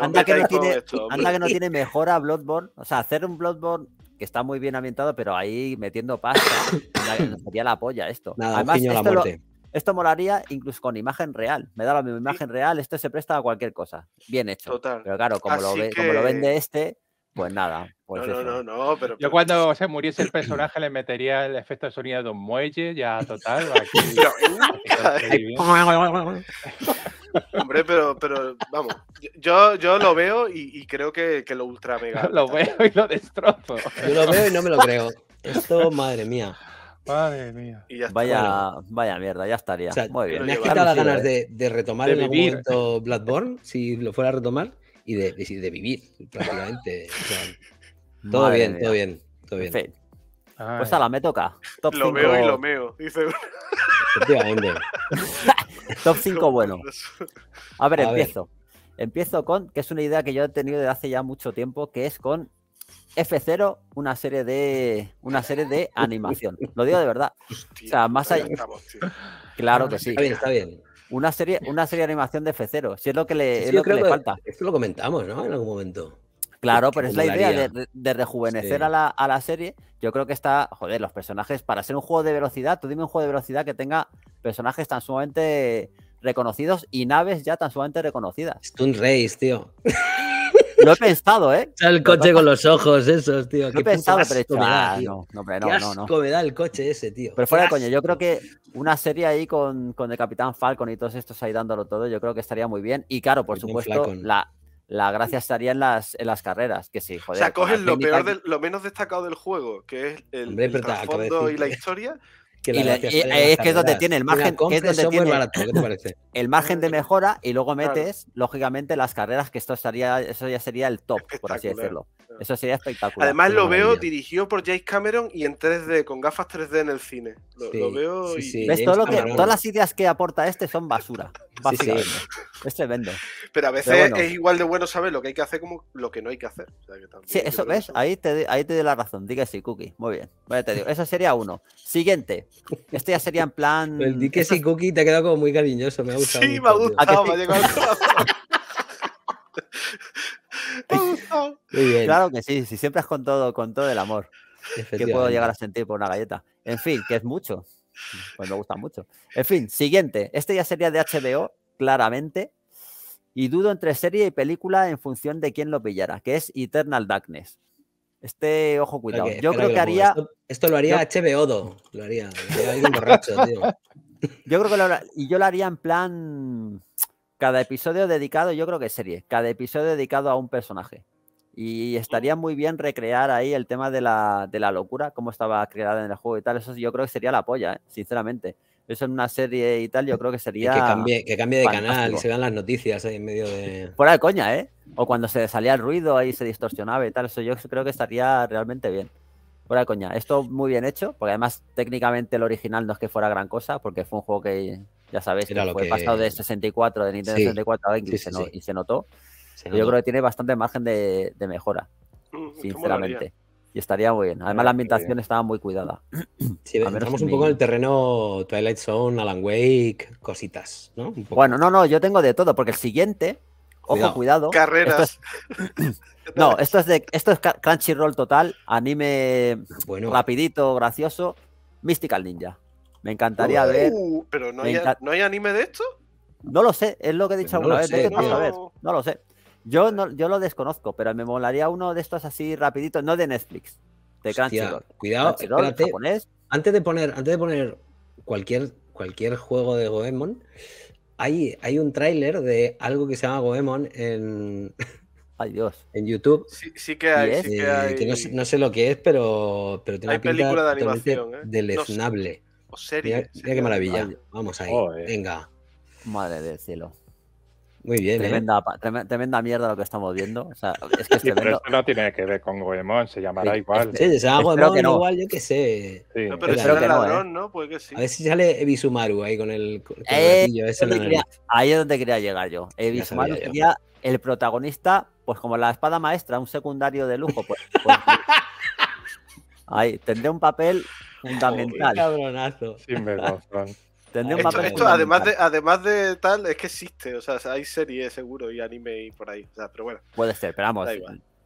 Speaker 1: anda, que no tiene, anda que no tiene mejora Bloodborne. O sea, hacer un Bloodborne que está muy bien ambientado, pero ahí metiendo pasta, sería la polla esto. Además, esto, molaría incluso con imagen real. Me da la misma imagen real, esto se presta a cualquier cosa. Bien
Speaker 5: hecho.
Speaker 3: Pero
Speaker 1: claro, como, lo, vende este, pues nada. Pues
Speaker 5: Yo cuando se muriese el personaje le metería el efecto de sonido de un muelle, ya total.
Speaker 3: Hombre, pero, pero vamos, yo, yo lo veo y, creo que, lo ultra mega. Lo veo y lo destrozo. Yo lo veo y no me lo
Speaker 4: creo. Esto, madre mía.
Speaker 3: Madre mía. vaya,
Speaker 1: vaya mierda, ya
Speaker 4: estaría. Muy bien. Me has quitado las ganas ¿eh? de, retomar el en algún momento Bloodborne, si lo fuera a retomar, y de, vivir, prácticamente. todo, bien, todo bien, todo bien.
Speaker 1: Ah, pues a la me toca. lo veo y lo
Speaker 3: meo. Dice...
Speaker 4: Efectivamente.
Speaker 2: Top 5 bueno. A ver, empiezo.
Speaker 1: Empiezo con, que es una idea que yo he tenido desde hace ya mucho tiempo, que es con F0, una serie de una serie de animación. Lo digo de verdad. o sea, más allá. claro que sí. Está bien, está bien. Una serie, una serie de animación de F0. Si es lo que le, le falta. Esto
Speaker 4: lo comentamos, ¿no? En algún momento. Claro, pero es la idea
Speaker 1: de, rejuvenecer a, la, serie. Yo creo que está, joder, los personajes, para ser un juego de velocidad, tú dime un juego de velocidad que tenga personajes tan sumamente reconocidos y naves ya tan sumamente reconocidas.
Speaker 4: un Race, tío. Lo he pensado, ¿eh? el coche con los ojos esos, tío. Lo he pensado, pero asco ah, no, no, no, el coche ese, tío. Pero fuera de coño, yo creo que
Speaker 1: una serie ahí con, con, el Capitán Falcon y todos estos ahí dándolo todo, yo creo que estaría muy bien. Y claro, por supuesto, la, la gracia estaría en las, en las carreras, que sí, joder. O sea, cogen lo, peor de,
Speaker 3: lo menos destacado del juego,
Speaker 2: que es el, y la historia, eh, es que es donde tiene el margen,
Speaker 1: el margen de mejora y luego metes, lógicamente, las carreras, que esto estaría, eso ya sería el top, por así decirlo. Eso sería espectacular. Además, lo veo
Speaker 3: dirigido por James Cameron y en 3D, con gafas 3D en el cine. Lo, veo y. todas las
Speaker 1: ideas que aporta este son basura. Básicamente. Es tremendo. Pero a veces es
Speaker 3: igual de bueno saber lo que hay que hacer como lo que no hay que hacer. sí, eso ves,
Speaker 1: ahí te, ahí te doy la razón. Diga sí, Cookie. Muy bien. te digo. Eso sería uno. Siguiente. Este ya sería en plan. El pues dique sin Cookie te ha quedado como muy cariñoso, me ha Sí, me ha
Speaker 4: gustado,
Speaker 2: Claro
Speaker 1: que sí, si siempre es con todo, con todo el amor que puedo llegar a sentir por una galleta. En fin, que es mucho. Pues me gusta mucho. En fin, siguiente. Este ya sería de HBO, claramente. Y dudo entre serie y película en función de quién lo pillara, que es Eternal Darkness. Este, ojo, cuidado. yo creo que, haría. Esto, lo haría HBO, Lo haría. Yo creo que lo Y yo lo haría en plan. Cada episodio dedicado, yo creo que serie. Cada episodio dedicado a un personaje. Y estaría muy bien recrear ahí el tema de la, de la locura, cómo estaba creada en el juego y tal. Eso yo creo que sería la polla, ¿eh? sinceramente eso en una serie y tal, yo creo que sería. que, cambie, de canal y se
Speaker 4: vean las noticias ahí en medio de. Fuera de coña,
Speaker 1: ¿eh? O cuando se salía el ruido ahí se distorsionaba y tal. Eso yo creo que estaría realmente bien. Fuera de coña. Esto muy bien hecho, porque además técnicamente el original no es que fuera gran cosa, porque fue un juego que ya sabéis, que fue pasado de 64, de Nintendo 64 a y se notó. yo creo que tiene bastante margen de mejora, mm, sinceramente y estaría muy bien. Además, la ambientación estaba muy cuidada. Sí, estamos un poco en el terreno Twilight Zone, Alan Wake, cositas, ¿no? Bueno, no, no, yo tengo de todo, porque el siguiente, ojo, cuidado. Carreras. no, esto es de esto es Crunchyroll total, anime bueno. rapidito, gracioso, Mystical Ninja. Me encantaría uh, ver. Uh, pero no hay,
Speaker 3: anime de esto.
Speaker 1: No lo sé, es lo que he dicho pues alguna vez. No lo sé. Yo, no, yo lo desconozco, pero me molaría uno de estos así rapidito, no de Netflix, de Crunchyroll. Cuidado, espérate,
Speaker 4: Antes de poner, antes de poner cualquier, cualquier juego de Goemon, hay, hay un tráiler de algo que se llama Goemon en... Ay, Dios. En YouTube. Sí, que hay. no, sé lo que es, pero, pero tiene hay una película de animación. ¿eh? Deleznable.
Speaker 2: o serie. Mira, qué maravilla. Vamos ahí.
Speaker 1: Venga. Madre del cielo. Muy bien. ¿eh? Tremenda, mierda
Speaker 4: lo que estamos viendo. O sea, pero esto
Speaker 5: no tiene que ver con Goemon, se llamará igual. Sí, se llama Goemon igual,
Speaker 4: yo qué sé.
Speaker 5: No, pero será ¿no?
Speaker 4: ¿eh? que sí. A ver si sale Ebisumaru ahí con el, eh, ahí es donde quería llegar yo. Ebisumaru sería el
Speaker 1: protagonista, pues como la espada maestra, un secundario de lujo. Pues, pues ahí tendría un papel fundamental. cabronazo. Sin vergüenza esto, además de
Speaker 3: además de tal es que existe, o sea, hay series seguro y anime y por ahí, pero bueno.
Speaker 1: Puede ser, pero vamos.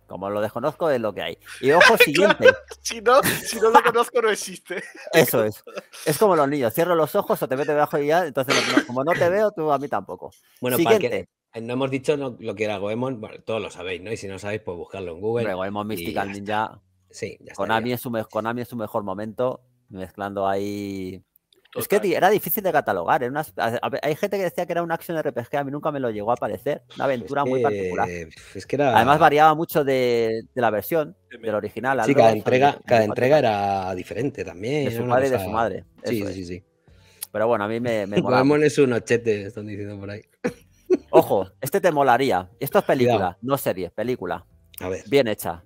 Speaker 1: Como lo desconozco es lo que hay. Y ojo siguiente.
Speaker 3: si, no, lo conozco no existe.
Speaker 1: Eso es. Es como los niños, cierro los ojos o te mete debajo y ya, entonces como no te veo tú a mí tampoco. Bueno, siguiente. Para que,
Speaker 4: eh, no hemos dicho lo, que era Goemon, bueno, todos lo sabéis, ¿no? Y si no sabéis, pues buscarlo en Google. Pero Goemon Mystical Ninja. Sí, ya Konami, es
Speaker 1: Konami es su mejor momento, mezclando ahí es que era difícil de catalogar. hay gente que decía que era un action RPG, a mí nunca me lo llegó a parecer. Una aventura muy particular. Además variaba mucho de, la versión, del original. Sí, cada, entrega,
Speaker 4: era diferente también. De su madre y de su madre. Sí, sí, sí. Pero bueno, a mí me, me Vamos es un están diciendo por ahí.
Speaker 1: Ojo, este te molaría. Esto es película, no serie, película. A ver. Bien hecha.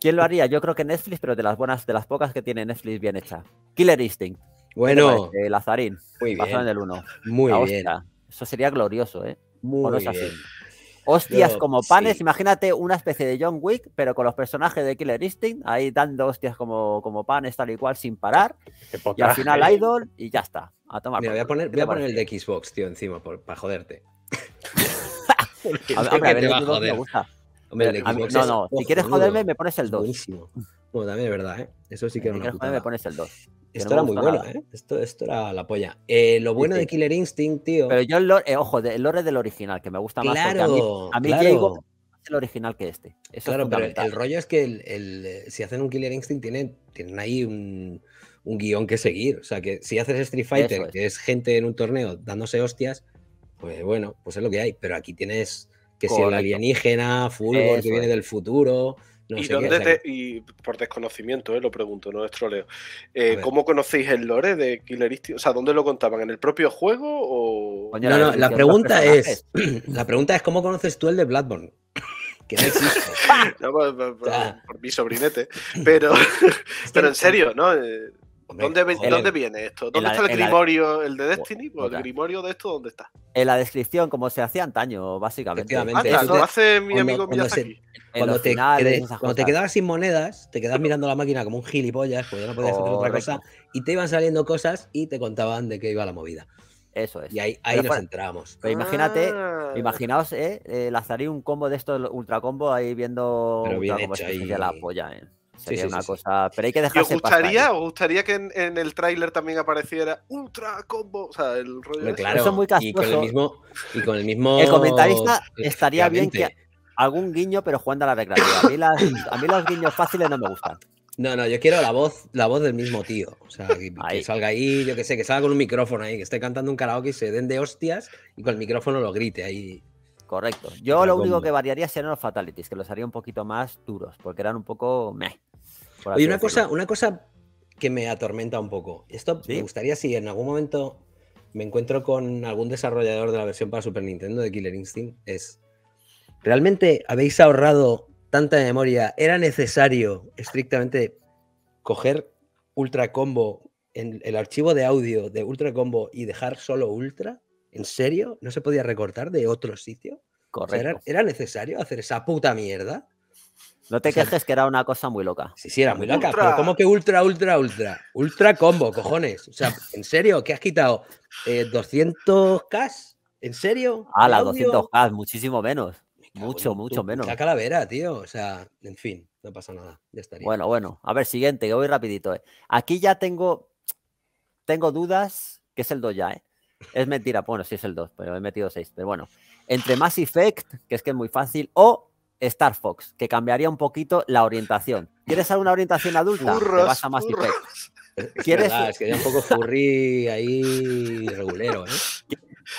Speaker 1: ¿Quién lo haría? Yo creo que Netflix, pero de las buenas, de las pocas que tiene Netflix bien hecha. Killer Instinct. Este bueno, este, Lazarín. Muy bien. En el 1. Muy bien. Eso sería glorioso, ¿eh? Muy bien. Hostias como panes, imagínate una especie de John Wick, pero con los personajes de Killer Instinct, ahí dando hostias como, como panes, tal y cual, sin parar. Y al final Idol y ya está.
Speaker 4: A tomar. voy a poner, el de Xbox, tío, encima, para joderte. a, ver, me gusta no, no, si quieres joderme, me pones el 2. Buenísimo. Bueno, también es verdad, ¿eh? Eso sí que si era una quieres Joderme, me pones el 2. Esto era muy bueno, ¿eh? Esto, esto era la polla.
Speaker 1: Eh, lo bueno de Killer
Speaker 4: Instinct, tío. Pero
Speaker 1: yo, el lore, eh, ojo, el lore del original, que me gusta más. Claro, a mí, a mí claro. el original que este. claro, pero el
Speaker 4: rollo es que el, eh, si hacen un Killer Instinct, tienen, tienen ahí un, un guión que seguir. O sea, que si haces Street Fighter, que es gente en un torneo dándose hostias, pues bueno, pues es lo que hay. Pero aquí tienes que sea alienígena, Fulgor, que viene del futuro.
Speaker 3: ¿Y, por desconocimiento, eh, lo pregunto, no es troleo. Eh, ¿Cómo conocéis el lore de Killer Instinct? O sea, ¿dónde lo contaban? ¿En el propio juego o.? no, no, la pregunta es.
Speaker 4: la pregunta es: ¿cómo conoces tú el de Bloodborne?
Speaker 3: Que no existe. no, por, mi sobrinete. Pero,
Speaker 4: pero en serio,
Speaker 3: ¿no? Eh, ¿Dónde, ¿Dónde, viene esto? ¿Dónde está el grimorio, el de Destiny? Pues el grimorio de esto, ¿dónde está?
Speaker 1: En la descripción, como se hacía antaño, básicamente. Ah, lo hace mi amigo cuando, Miyazaki. Cuando, te,
Speaker 4: quedabas sin monedas, te quedabas mirando la máquina como un gilipollas, porque no podías hacer otra cosa, y te iban saliendo cosas y te contaban de qué iba la movida. Eso es. Y ahí, nos entramos. Pero imagínate, ah. imaginaos, eh, eh,
Speaker 1: un combo de estos, ultra combo, ahí viendo Pero bien ahí. la polla, eh. Sería una cosa. Pero hay que dejarse. ¿eh? ¿Os gustaría,
Speaker 3: pasar, gustaría que en, el tráiler también apareciera Ultra Combo?
Speaker 4: O sea, el rollo. claro, eso muy casi Y con el mismo. Y con el,
Speaker 1: mismo... comentarista estaría bien que
Speaker 4: algún guiño, pero jugando a la declaración. A mí, los guiños fáciles no me gustan. No, no, yo quiero la voz, la voz del mismo tío. O sea, que, salga ahí, yo que sé, que salga con un micrófono ahí, que esté cantando un karaoke y se den de hostias y con el micrófono lo grite ahí. Correcto. Yo lo
Speaker 1: único que variaría serían los fatalities, que los haría un poquito más duros, porque eran un poco meh. Y una
Speaker 4: cosa, una cosa que me atormenta un poco. Esto me gustaría si en algún momento me encuentro con algún desarrollador de la versión para Super Nintendo de Killer Instinct. Es. ¿Realmente habéis ahorrado tanta memoria? ¿Era necesario estrictamente coger Ultra Combo, en el archivo de audio de Ultra Combo y dejar solo Ultra? ¿En serio? ¿No se podía recortar de otro sitio? ¿era, ¿Era necesario hacer esa puta mierda? No te quejes que era una cosa muy loca. Sí, sí, era muy loca. Pero ¿cómo que ultra, ultra, ultra? Ultra combo, cojones. O sea, ¿en serio? ¿Qué has quitado? ¿200k? Eh, ¿En serio? Ah, la 200k, muchísimo menos.
Speaker 1: Mucho, mucho menos. La calavera,
Speaker 4: tío. O sea, en fin, no pasa nada. Ya estaría. Bueno,
Speaker 1: bueno. A ver, siguiente, yo voy rapidito. Eh. Aquí ya tengo, tengo dudas, que es el 2 ya, ¿eh? Es mentira. Bueno, sí es el 2, pero he metido 6. Pero bueno, entre más Effect, que es que es muy fácil, o Star Fox, que cambiaría un poquito la orientación. ¿Quieres alguna orientación adulta? Furros, más ¿Quieres... Es, que un poco furry ahí regulero, ¿eh?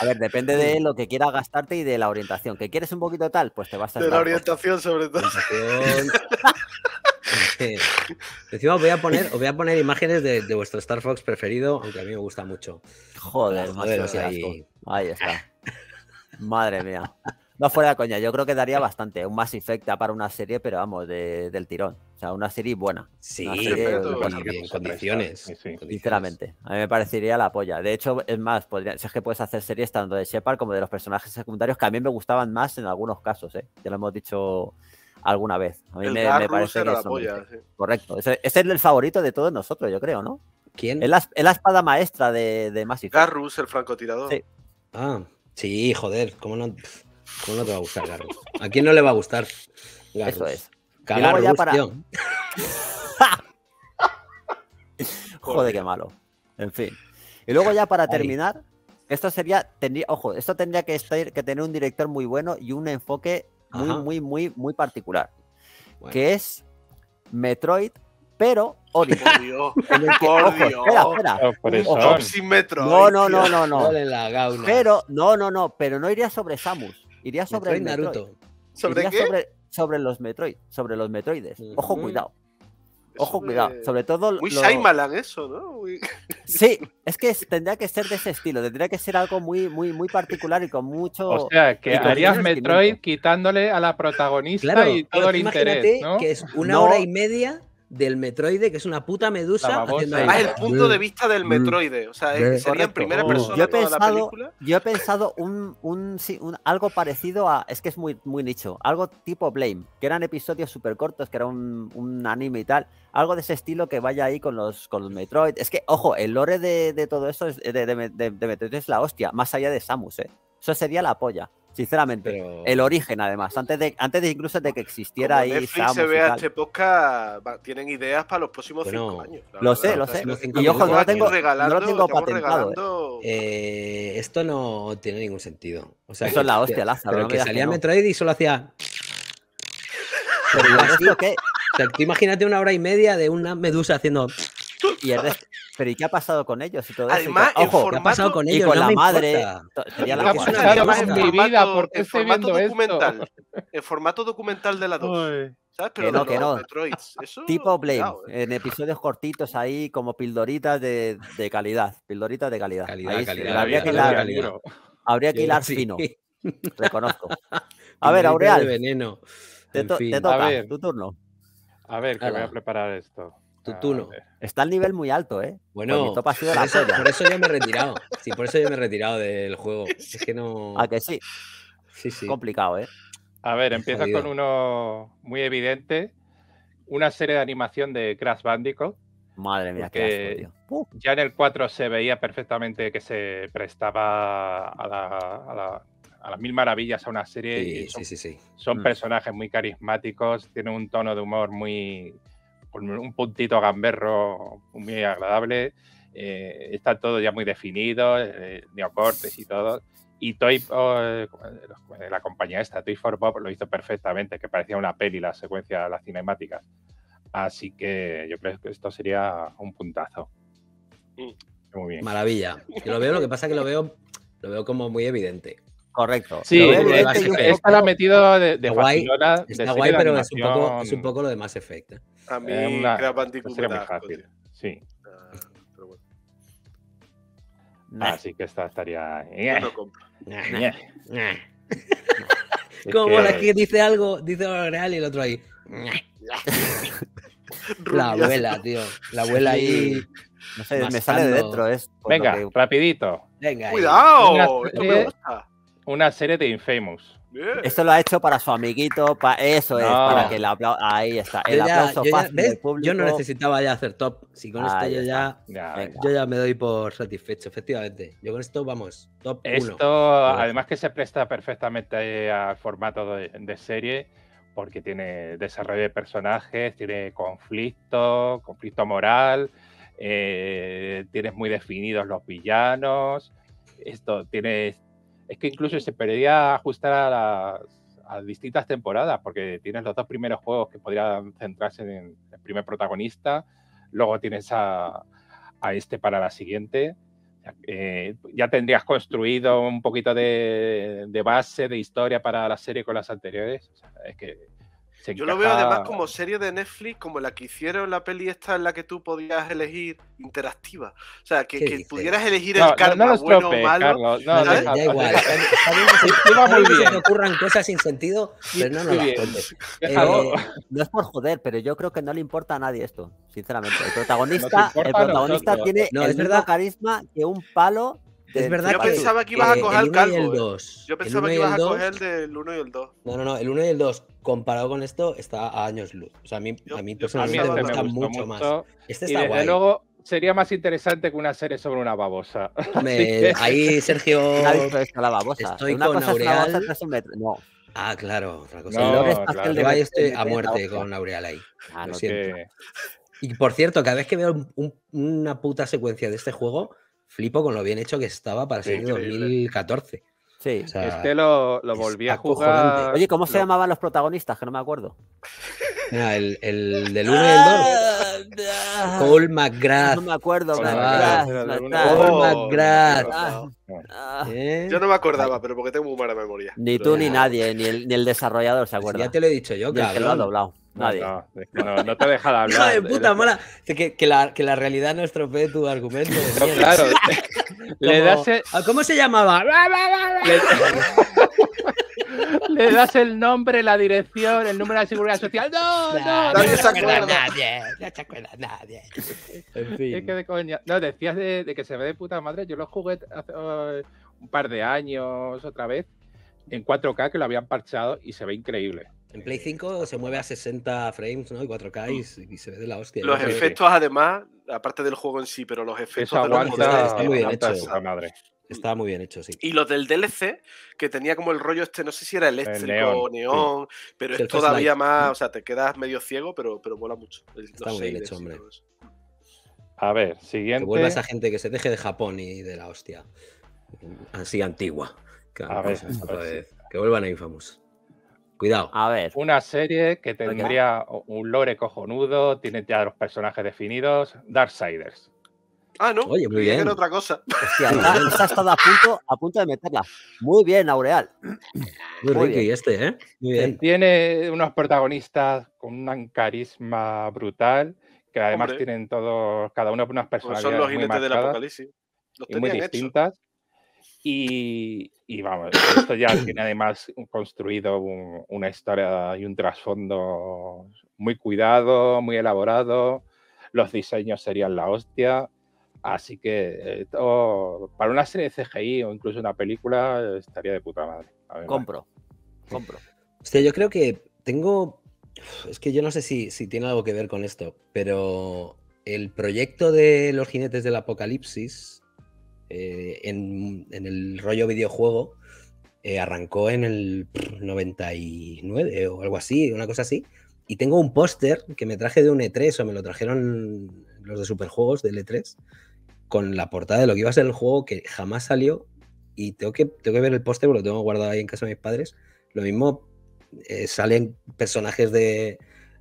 Speaker 1: A ver, depende de lo que quiera gastarte y de la orientación. ¿Que quieres un poquito tal?
Speaker 4: Pues te vas a... De la
Speaker 3: orientación sobre todo.
Speaker 4: Encima os voy a poner, voy a poner imágenes de, vuestro Star Fox preferido, aunque a mí me gusta mucho. Joder,
Speaker 2: madre, ahí...
Speaker 4: ahí está. Madre mía. No fuera de coña, yo creo
Speaker 1: que daría bastante. Un Mass infecta para una serie, pero vamos, del tirón. O sea, una serie buena. Sí, en condiciones. Sinceramente, a mí me parecería la polla. De hecho, es más, podría, si es que puedes hacer series tanto de Shepard como de los personajes secundarios que a mí me gustaban más en algunos casos. ¿eh? Ya lo hemos dicho alguna vez. A mí me, parece la polla, Correcto. Ese, es el favorito de todos nosotros, yo creo, ¿no? ¿Quién? Es la, espada maestra de, de Effect.
Speaker 3: Garrus, el francotirador.
Speaker 4: Sí. Ah, sí, joder, cómo no. ¿Cómo pues no te va a gustar Garros? ¿A quién no le va a gustar? Garrus? Eso es.
Speaker 2: Cagarrus, ya para...
Speaker 1: Joder, qué malo. En fin. Y luego ya para terminar, esto sería, tendría, ojo, esto tendría que, tener un director muy bueno y un enfoque muy, muy, muy, muy particular. Que es Metroid, pero Ori Sin Metroid, no, no, no, no, no. Pero, no, no, no, pero no iría sobre Samus. Iría sobre Metroid. Naruto. ¿Sobre Sobre, los Metroid, sobre los Metroides. Ojo, cuidado. Ojo, cuidado. Sobre todo. Muy lo...
Speaker 5: eso, ¿no?
Speaker 1: Sí, es que tendría que ser de ese estilo. Tendría que ser algo muy, muy, muy particular y con mucho. O sea, que harías Metroid
Speaker 5: quitándole a la protagonista y todo el interés.
Speaker 4: que es una hora y media
Speaker 5: del Metroide,
Speaker 4: que es una puta medusa.
Speaker 5: Haciendo ah, el punto de vista del mm. Metroide. O sea, ¿sería en primera uh. persona
Speaker 1: yo he toda pensado, la película? Yo he pensado un, un, algo parecido a. Es que es muy, muy nicho. Algo tipo Blame, que eran episodios súper cortos, que era un, anime y tal. Algo de ese estilo que vaya ahí con los, con los Metroid. Es que, ojo, el lore de, de todo eso, de, de, de Metroid es la hostia, más allá de Samus, ¿eh? Eso sería la polla. Sinceramente, el origen además, antes de, antes incluso de que existiera ahí. Netflix se vea este
Speaker 3: podcast, tienen ideas para los
Speaker 2: próximos cinco años. Lo sé, lo sé. Y ojo, no lo tengo, no
Speaker 3: patentado.
Speaker 4: ¿eh? eh. esto no tiene ningún sentido. O sea, Eso es la hostia, Lázaro. Pero que salía Metroid y solo hacía. Pero qué? O sea, tú imagínate una hora y media de una medusa haciendo.
Speaker 1: Y el, resto, pero ¿y qué ha pasado con ellos y todo Además, eso? ojo, formato, ¿qué ha pasado con
Speaker 4: ellos? Y con la madre.
Speaker 3: Sería la que en mi vida, porque el formato documental. El formato documental de la 2. ¿Sabes? Pero que no, que no. tipo Blame, ¿eh?
Speaker 1: en episodios cortitos ahí, como pildoritas de, de calidad. Pildoritas de calidad. calidad habría, que hilar, habría que hilar fino. Reconozco. A ver, Aureal. Veneno. Te, te toca, tu turno.
Speaker 5: A ver, que voy a preparar esto.
Speaker 1: Ah, Está al nivel muy alto,
Speaker 4: ¿eh?
Speaker 5: Bueno, por, eso, por,
Speaker 4: me he retirado. Sí, por eso yo me he retirado del juego. Es que no. Ah, que sí. Sí, sí. Complicado, ¿eh?
Speaker 5: A ver, empieza con uno muy evidente. Una serie de animación de Crash Bandicoot.
Speaker 1: Madre mía, qué
Speaker 5: Ya en el 4 se veía perfectamente que se prestaba a, las mil maravillas a una serie. Sí, son, sí, sí, Son mm. personajes muy carismáticos, tienen un tono de humor muy un puntito gamberro muy agradable. Eh, está todo ya muy definido, eh, neocortes y todo. Y Toy, eh, la compañía esta, Toy for Pop lo hizo perfectamente, que parecía una peli la secuencia, las cinemáticas. Así que yo creo que esto sería un puntazo.
Speaker 4: Mm. Muy bien. Maravilla. lo veo, lo que pasa es que lo veo, lo veo como muy evidente. Correcto. Sí, ha este metido de, de guay, Está de guay, pero es un, poco, es un, poco, lo de más efecto ¿eh? A mí, eh, una,
Speaker 2: sería fácil.
Speaker 5: Sí. Así ah, ah, que esta estaría. Como la que
Speaker 4: dice algo, dice algo real y el otro ahí. la abuela, tío. La abuela ahí. No sé, me sale de dentro. Es Venga,
Speaker 5: rapidito. Venga. Cuidado una serie de Infamous.
Speaker 1: Esto lo ha hecho para su amiguito, para eso es, para que Ahí está, el aplauso fácil del
Speaker 5: público. Yo no necesitaba
Speaker 4: ya hacer top. Si con esto yo ya, yo ya me doy por satisfecho, efectivamente. Yo con esto vamos, top Esto,
Speaker 5: además que se presta perfectamente al formato de, serie, porque tiene desarrollo de personajes, tiene conflicto, conflicto moral, eh, tienes muy definidos los villanos. Esto, tienes es que incluso se podría ajustar a, las, distintas temporadas, porque tienes los dos primeros juegos que podrían centrarse en el primer protagonista, luego tienes a, este para la siguiente. Eh, ya tendrías construido un poquito de, base, de historia para la serie con las anteriores. es que yo lo veo además
Speaker 3: como serie de Netflix, como la que hicieron la peli esta en la que tú podías elegir interactiva. O sea, que, pudieras elegir el karma bueno o malo. no, da igual.
Speaker 4: se me ocurran cosas sin sentido, pero no eh, no es por joder, pero yo creo que no
Speaker 1: le importa a nadie esto,
Speaker 4: sinceramente. El protagonista, el protagonista tiene el mismo
Speaker 1: carisma que un palo es
Speaker 4: verdad yo que pensaba que ibas a coger el, calvo. ¿eh? El 2, yo pensaba que ibas a coger
Speaker 3: del 1 y el 2.
Speaker 4: No, no, no. El
Speaker 5: 1 y el 2, comparado con esto, está a años luz. O sea, a mí, a mí personalmente me, gusta mucho, más. Este está y desde guay. luego sería más interesante que una serie sobre una babosa. Me, ahí, Sergio.
Speaker 4: la babosa. Estoy una con Aureal. No. Ah, claro, otra cosa. No, que claro. de Valle estoy a muerte con Aureal ahí. Ah, lo siento. Y por cierto, cada vez que veo una puta secuencia de este juego, flipo con lo bien hecho que estaba para ser 2014. Sí, o sea, este
Speaker 5: lo, lo volví a jugar. Oye, ¿cómo se
Speaker 1: llamaban los protagonistas? Que no me acuerdo.
Speaker 4: Ah, el, del 1 y el 2. Cole McGrath. No me acuerdo, Cole McGrath. Cole McGrath. Oh,
Speaker 3: ah. ¿Eh? Yo no me acordaba, pero porque tengo muy mala memoria. Ni tú ni
Speaker 1: nadie, ni el, ni el desarrollador
Speaker 4: se pues acuerda. ya te lo he dicho yo,
Speaker 2: que lo ha doblado. Nadie.
Speaker 4: No, te deja de hablar. No, de puta, eh, mala. Que, la, realidad no estropee tu argumento. No, claro.
Speaker 5: ¿Cómo se llamaba?
Speaker 2: Le...
Speaker 5: das el nombre, la dirección, el número de seguridad social. ¡No! No, no, se acuerda nadie.
Speaker 2: No se acuerda nadie.
Speaker 5: En No, decías de, que se ve de puta madre. Yo lo jugué hace oh, un par de años otra vez en 4K que lo habían parchado y se ve increíble. En Play 5 se mueve a 60 frames, ¿no? Y 4K mm. y, se ve de la hostia. Los efectos,
Speaker 3: además, aparte del juego en sí, pero los efectos está
Speaker 4: muy bien hecho. Madre. muy bien hecho, sí.
Speaker 3: Y los del DLC, que tenía como el rollo este, no sé si era eléctrico el o neón, pero es todavía más, o sea, te quedas medio ciego, pero, pero mola mucho. Está muy bien hecho, hombre.
Speaker 4: A ver, siguiente. Que vuelva esa gente que se deje de Japón y de la hostia. Así
Speaker 5: antigua. a ver, Que vuelvan a Infamous. Cuidado. A ver. Una serie que tendría un lore cojonudo, tiene ya los personajes definidos, Darksiders. Ah, no.
Speaker 3: Oye, muy bien. otra
Speaker 5: cosa. Hostia, ha estado a punto, a punto de meterla. Muy bien, Aureal.
Speaker 4: Muy, rico este, ¿eh? Muy eh, bien.
Speaker 5: Tiene unos protagonistas con un carisma brutal, que además tienen todos, cada uno unas personalidades. Pues son los jinetes del apocalipsis. y muy distintas. Y, vamos, esto ya tiene además construido una historia y un trasfondo muy cuidado, muy elaborado. Los diseños serían la hostia. Así que para una serie de CGI o incluso una película estaría de puta madre. Compro, compro.
Speaker 4: yo creo que tengo. Es que yo no sé si, si tiene algo que ver con esto, pero el proyecto de los jinetes del apocalipsis eh, en, el rollo videojuego eh, arrancó en el 99 o algo así, una cosa así. Y tengo un póster que me traje de un E3 o me lo trajeron los de Superjuegos del E3 con la portada de lo que iba a ser el juego que jamás salió. Y tengo que, tengo que ver el póster, lo tengo guardado ahí en casa de mis padres. Lo mismo eh, salen personajes de,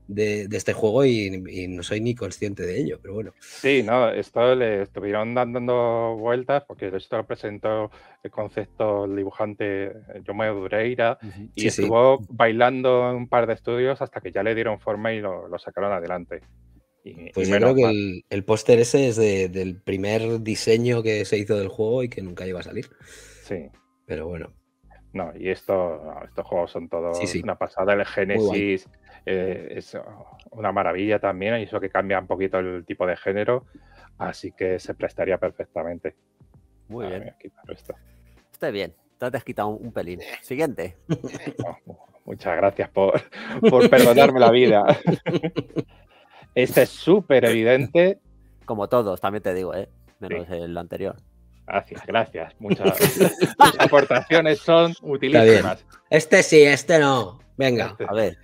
Speaker 4: de, este juego y, no soy ni consciente de ello,
Speaker 5: pero bueno. Sí, no, esto le estuvieron dando vueltas porque esto lo presentó el concepto el dibujante eh, Jomeo Dureira y estuvo bailando en un par de estudios hasta que ya le dieron forma y lo, sacaron adelante. Y, pues que el,
Speaker 4: el póster ese es del primer diseño que se hizo del juego y que nunca iba a
Speaker 5: salir. Sí. Pero bueno, no, y esto, estos juegos son todos una pasada. El Génesis eh, es una maravilla también, y eso que cambia un poquito el tipo de género, así que se prestaría perfectamente.
Speaker 2: Muy bien.
Speaker 1: Esto. Está bien, te has quitado un, pelín. Siguiente. muchas gracias por, perdonarme la vida. Este es súper evidente. Como todos, también te digo, ¿eh? menos el anterior. Gracias, gracias.
Speaker 4: Muchas, aportaciones son utilísimas. Este sí, este no. Venga, este a ver.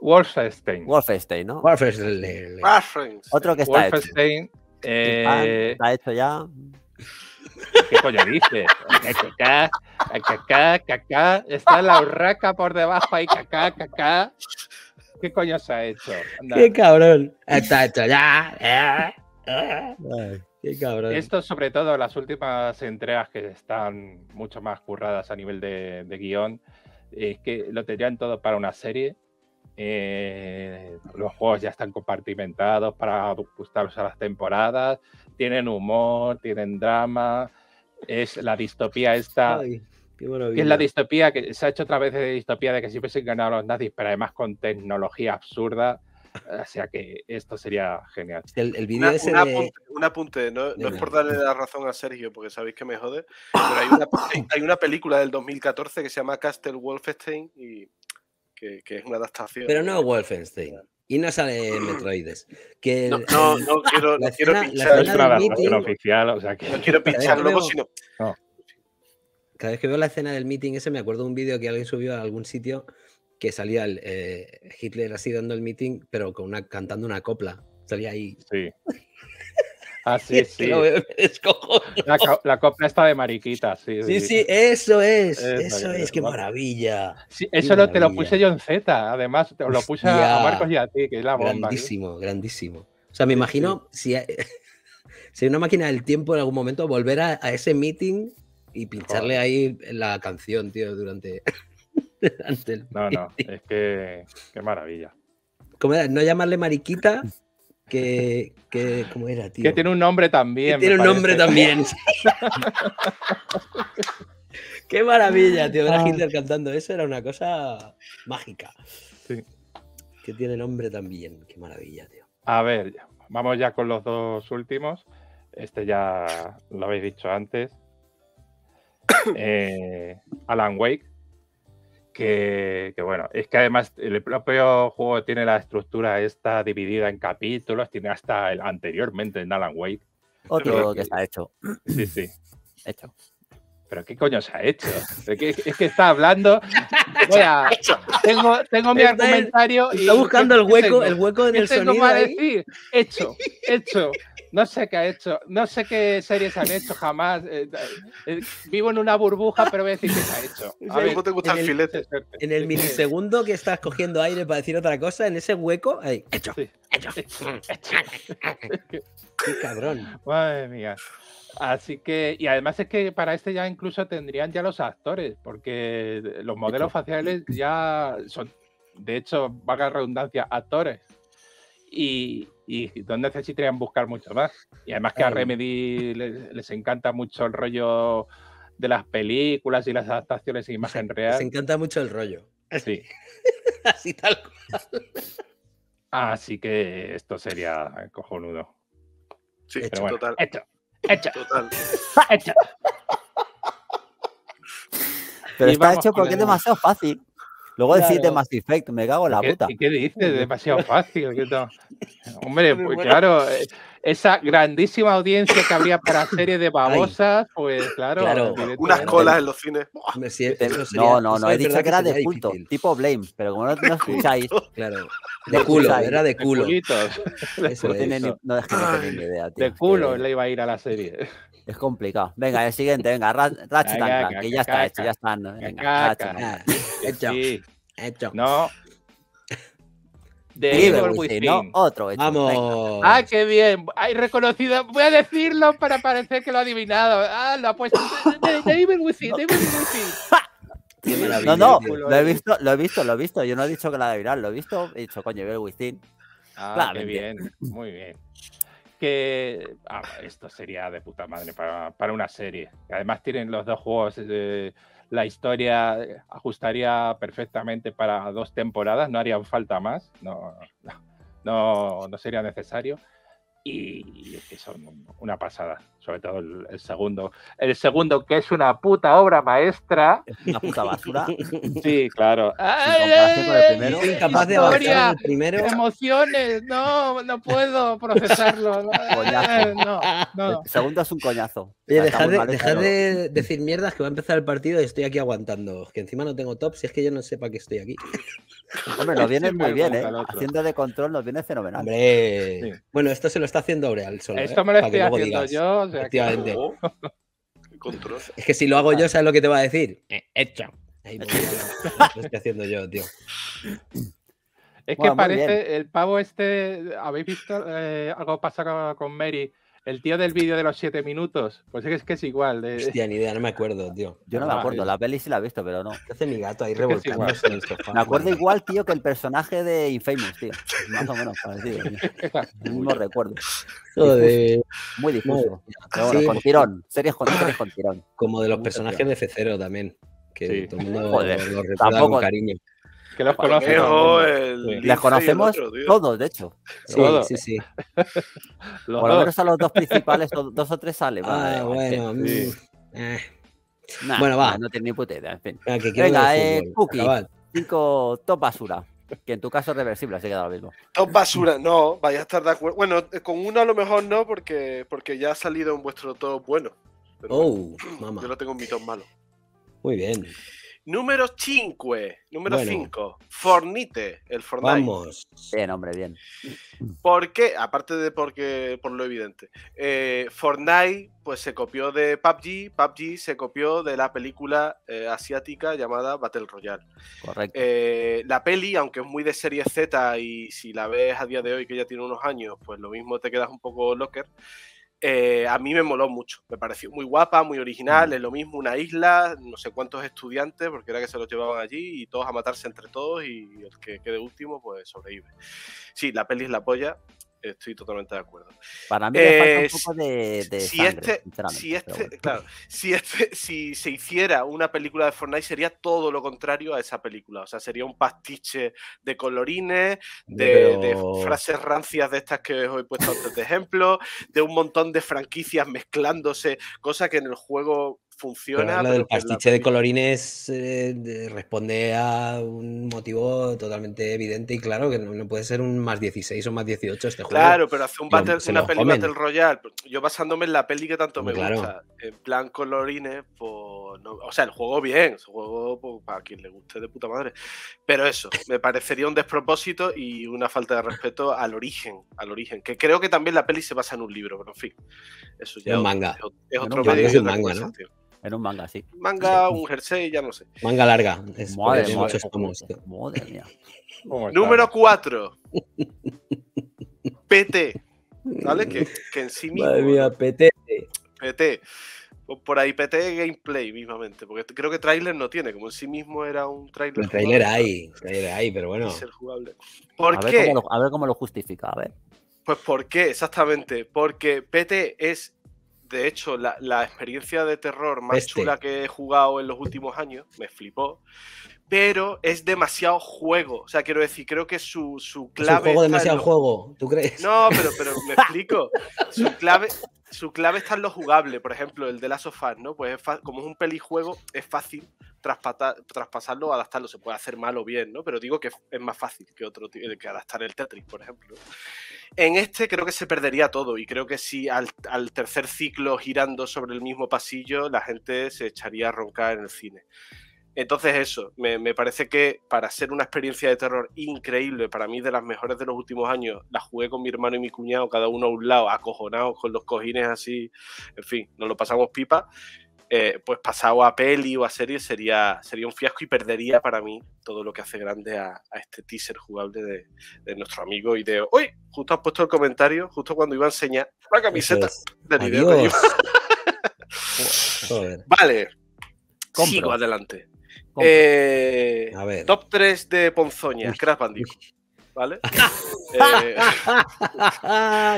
Speaker 4: Wolfenstein. Wolfenstein, ¿no? Wolfenstein.
Speaker 5: Otro que está Wolfenstein, hecho. Eh, hecho ya. ¿Qué coño dices? caca? caca, caca? Está la urraca por debajo ahí, caca, caca? ¿Qué coño se ha hecho? Qué
Speaker 4: cabrón. Está hecho
Speaker 5: ya. Eh, eh.
Speaker 4: Esto
Speaker 5: sobre todo las últimas entregas que están mucho más curradas a nivel de, guión, es que lo tendrían todo para una serie. Eh, los juegos ya están compartimentados para ajustarlos a las temporadas, tienen humor, tienen drama, es la distopía esta.
Speaker 2: es la
Speaker 5: distopía que se ha hecho otra vez de distopía de que siempre se han ganado los nazis, pero además con tecnología absurda. O sea que esto sería genial. El,
Speaker 3: un apunte, no, es por darle la razón a Sergio, porque sabéis que me jode, pero hay una, hay una película del 2014 que se llama Castle Wolfenstein y que, es una adaptación. Pero no
Speaker 4: Wolfenstein. Y no sale Metroides. no,
Speaker 3: no, quiero, la pinchar. es una adaptación oficial, o sea que... No quiero pincharlo
Speaker 4: Cada vez que veo la escena del meeting ese me acuerdo un vídeo que alguien subió a algún sitio que salía el, eh, Hitler así dando el meeting, pero con una, cantando una copla. Salía ahí.
Speaker 5: Sí. Ah, sí,
Speaker 2: es
Speaker 5: La, copla está de mariquita, sí. Sí, sí, eso es. Eso, es, qué maravilla. eso te lo puse yo en Z, además, te lo puse a Marcos y a ti, que es la bomba. ¿eh? Grandísimo,
Speaker 4: grandísimo. O sea, me imagino si, hay, una máquina del tiempo en algún momento, volver a, ese meeting y pincharle ahí la canción, tío, durante. No, no,
Speaker 5: es que qué maravilla.
Speaker 4: No llamarle mariquita, que,
Speaker 5: que ¿cómo era, tío? Que tiene un nombre también. Que tiene un nombre también.
Speaker 4: qué maravilla, tío. Era ah. Hitler cantando eso era una cosa mágica. Que tiene nombre también. Qué maravilla, tío.
Speaker 5: A ver, vamos ya con los dos últimos. Este ya lo habéis dicho antes. Eh, Alan Wake, que, bueno, es que además el propio juego tiene la estructura esta dividida en capítulos, tiene hasta el anteriormente en Alan Wade Otro que, se está hecho. Sí, sí. Hecho. ¿Pero qué coño se ha hecho? Es que, está hablando. tengo, tengo mi argumentario. Está buscando el hueco, el hueco del ¿Qué sonido. decir? Hecho, hecho no sé qué ha hecho, no sé qué series han hecho jamás. Eh, eh, eh, vivo en una burbuja, pero voy a decir qué se ha hecho. A ver,
Speaker 4: te gusta en, filete? en el milisegundo que estás cogiendo aire para decir otra cosa, en ese hueco, ahí, hecho,
Speaker 5: hecho, qué cabrón. Madre mía. Así que, y además es que para este ya incluso tendrían ya los actores, porque los modelos faciales ya son, de hecho, vaga redundancia, actores y, y donde necesitarían buscar mucho más. Y además que a Remedy les, encanta mucho el rollo de las películas y las adaptaciones en imagen real. Les encanta mucho el rollo. Sí.
Speaker 2: Así tal cual.
Speaker 5: Así que esto sería cojonudo. Sí, hecho, total.
Speaker 2: Hecho, hecho.
Speaker 5: Pero está hecho porque es demasiado fácil. Luego claro. decís de Mass Effect, me cago en la puta. ¿Y qué dices? Demasiado fácil. Hombre, pues claro, esa grandísima audiencia que habría para series de babosas, pues claro. Unas colas en los
Speaker 3: cines.
Speaker 1: no, no, no, he dicho que era de culto, tipo Blame, pero como no, lo escucháis. Claro. De culo, era de culo. De idea. de culo le iba a ir a la serie. Es complicado. Venga, el siguiente, venga, Ratchet Clank, que ya está hecho, ya está. Venga, Ratchet ah, Hecho. No de otro.
Speaker 4: Vamos.
Speaker 1: Ah,
Speaker 5: qué bien. Hay reconocido. Voy a decirlo para parecer que lo ha adivinado. Ah, lo ha puesto.
Speaker 2: David Within,
Speaker 1: No, no, lo he visto, lo he visto, lo he visto. Yo no he dicho que la de viral, lo he visto. He dicho, coño, Evil Wistin. Ah, bien.
Speaker 2: Muy bien.
Speaker 5: Ah, esto sería de puta madre para, una serie. Además tienen los dos juegos, eh, la historia ajustaría perfectamente para dos temporadas, no haría falta más, no, no, no sería necesario y es que son una pasada, sobre todo el, segundo. El segundo, que es una puta obra maestra. Una puta basura. Sí, claro. Incapaz de Emociones, no, no puedo procesarlo.
Speaker 2: Eh, el segundo es
Speaker 4: un coñazo. Oye, dejad, de, decir mierdas que va a empezar el partido y estoy aquí aguantando. Que encima no tengo top, si es que yo no sepa para qué estoy aquí. Hombre, nos viene muy bien, ¿eh? Haciendo de control nos viene fenomenal. Hombre. Bueno, esto se lo está haciendo Aureal solo. Esto me ¿eh? lo estoy haciendo yo. es que si lo hago yo, ¿sabes lo que te va a decir? Eh, hecho. lo estoy haciendo yo, tío.
Speaker 5: Es que parece el pavo este. ¿Habéis visto eh, algo pasado con Mary? El tío del vídeo de los siete minutos. Pues es que es igual. De... Hostia, ni
Speaker 1: idea, no me acuerdo, tío. Yo no me ah, acuerdo, la peli sí la he visto, pero no. ¿Qué hace mi gato ahí revolcándose en
Speaker 4: el sofá?
Speaker 2: Me
Speaker 1: acuerdo igual, tío, que el personaje de Infamous, tío. Más o menos parecido. no recuerdo. Muy difuso. Pero bueno, con tirón. Series con, tirón.
Speaker 4: Como de los personajes de f también. Que todo el mundo lo, con cariño.
Speaker 5: Que las
Speaker 2: conocemos. todos, de hecho. Sí, sí, sí. Por lo menos a los dos principales, dos o tres salen. Ah, bueno. Mm,
Speaker 1: eh. bueno, va. No, tiene ni puta idea. Ah, Venga, eh, Cookie. Cinco top basura. Que en tu caso es reversible, así que da lo mismo.
Speaker 3: Top basura, no, vaya a estar de acuerdo. Bueno, eh, con uno a lo mejor no, porque, porque ya ha salido en vuestro top bueno.
Speaker 4: oh, mamá.
Speaker 3: Yo lo tengo en mi top malo. Muy bien. Número 5, eh. número 5, Fornite, el Fortnite. Vamos.
Speaker 1: Bien, hombre, bien.
Speaker 3: ¿Por qué? Aparte de porque, por lo evidente. Eh, Fortnite pues, se copió de PUBG, PUBG se copió de la película eh, asiática llamada Battle Royale. Correcto. la peli, aunque es muy de serie Z y si la ves a día de hoy que ya tiene unos años, pues lo mismo te quedas un poco locker. Eh, a mí me moló mucho. Me pareció muy guapa, muy original, mm. es lo mismo, una isla, no sé cuántos estudiantes, porque era que se los llevaban allí y todos a matarse entre todos y el que quede último pues sobrevive. Sí, la peli es la polla, estoy totalmente de acuerdo. Para mí falta un eh, poco de, este, este, si, este, si se hiciera una película de Fortnite sería todo lo contrario a esa película, o sea, sería un pastiche de colorines, de, de frases rancias de estas que os he puesto antes de ejemplo, de un montón de franquicias mezclándose, cosa que en el juego
Speaker 2: funciona. del pastiche de
Speaker 4: colorines eh, responde a un motivo totalmente evidente y claro que no, puede ser un más 16 o más 18 este juego. Claro, pero hace un battle, una peli Battle
Speaker 3: Royale. Pues, yo basándome en la peli que tanto me gusta, en plan colorines, pues, o sea, el juego bien, el juego pues, para quien le guste de puta madre. Pero eso, me parecería un despropósito y una falta de respeto al origen, al origen. Que creo que también la peli se basa en un libro, pero en fin. Eso ya es, manga. es otro, medio. manga, era un manga, sí. Manga, un jersey, ya no sé.
Speaker 4: Manga larga. Es madre, madre mía.
Speaker 3: Oh Número 4. PT. ¿Vale? Que, en sí mismo. Madre
Speaker 4: mía, PT.
Speaker 3: PT. Por ahí PT gameplay mismamente, porque creo que trailer no tiene, como en sí mismo era un trailer. El trailer trailer
Speaker 1: hay, pero bueno. jugable. ¿Por a qué? Ver cómo lo, a ver cómo lo justifica, a ver.
Speaker 3: Pues ¿por qué? Exactamente, porque PT es de hecho, la, experiencia de terror más chula que he jugado en los últimos años, me flipó, pero es demasiado juego. O sea, quiero decir, creo que su, clave... Es juego demasiado juego,
Speaker 4: ¿tú crees? No, pero,
Speaker 3: pero me explico. su clave... Su clave está en lo jugable, por ejemplo, el de la sofá ¿no? Pues como es un pelijuego, es fácil traspasarlo traspasarlo, adaptarlo. Se puede hacer mal o bien, ¿no? Pero digo que es más fácil que otro que adaptar el Tetris, por ejemplo. En este creo que se perdería todo y creo que si al, tercer ciclo girando sobre el mismo pasillo la gente se echaría a roncar en el cine. Entonces eso, me, me, parece que para ser una experiencia de terror increíble, para mí de las mejores de los últimos años, la jugué con mi hermano y mi cuñado, cada uno a un lado, acojonados con los cojines así, en fin, nos lo pasamos pipa. Eh, pues pasado a peli o a serie sería, sería un fiasco y perdería para mí todo lo que hace grande a, este teaser jugable de, nuestro amigo y de hoy justo has puesto el comentario justo cuando iba a enseñar la camiseta del video
Speaker 2: Vale, sigo
Speaker 3: adelante. Eh, top 3 de Ponzoña, Crash Bandicoot. ¿vale? Eh,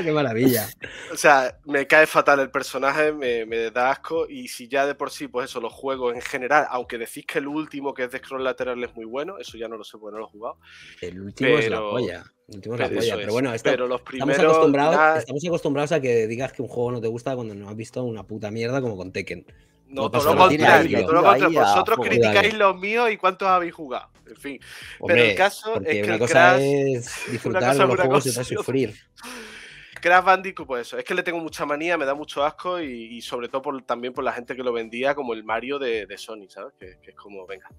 Speaker 4: ¡Qué maravilla!
Speaker 3: O sea, me cae fatal el personaje, me, da asco y si ya de por sí, pues eso, los juegos en general, aunque decís que el último que es de scroll lateral es muy bueno, eso ya no lo sé porque no lo he
Speaker 2: jugado. El último es la polla. El último es la polla, pero bueno, estamos
Speaker 4: acostumbrados a que digas que un juego no te gusta cuando no has visto una puta mierda como con Tekken. No, no todo lo contrario. Vosotros criticáis
Speaker 3: los míos y cuántos habéis jugado. En fin. Pero el caso es que el Crash,
Speaker 4: disfrutar los juegos sufrir.
Speaker 3: Crash Bandicoot, pues eso. Es que le tengo mucha manía, me da mucho asco y, sobre todo por, también por la gente que lo vendía como el Mario de, Sony, ¿sabes? Que, es como, venga.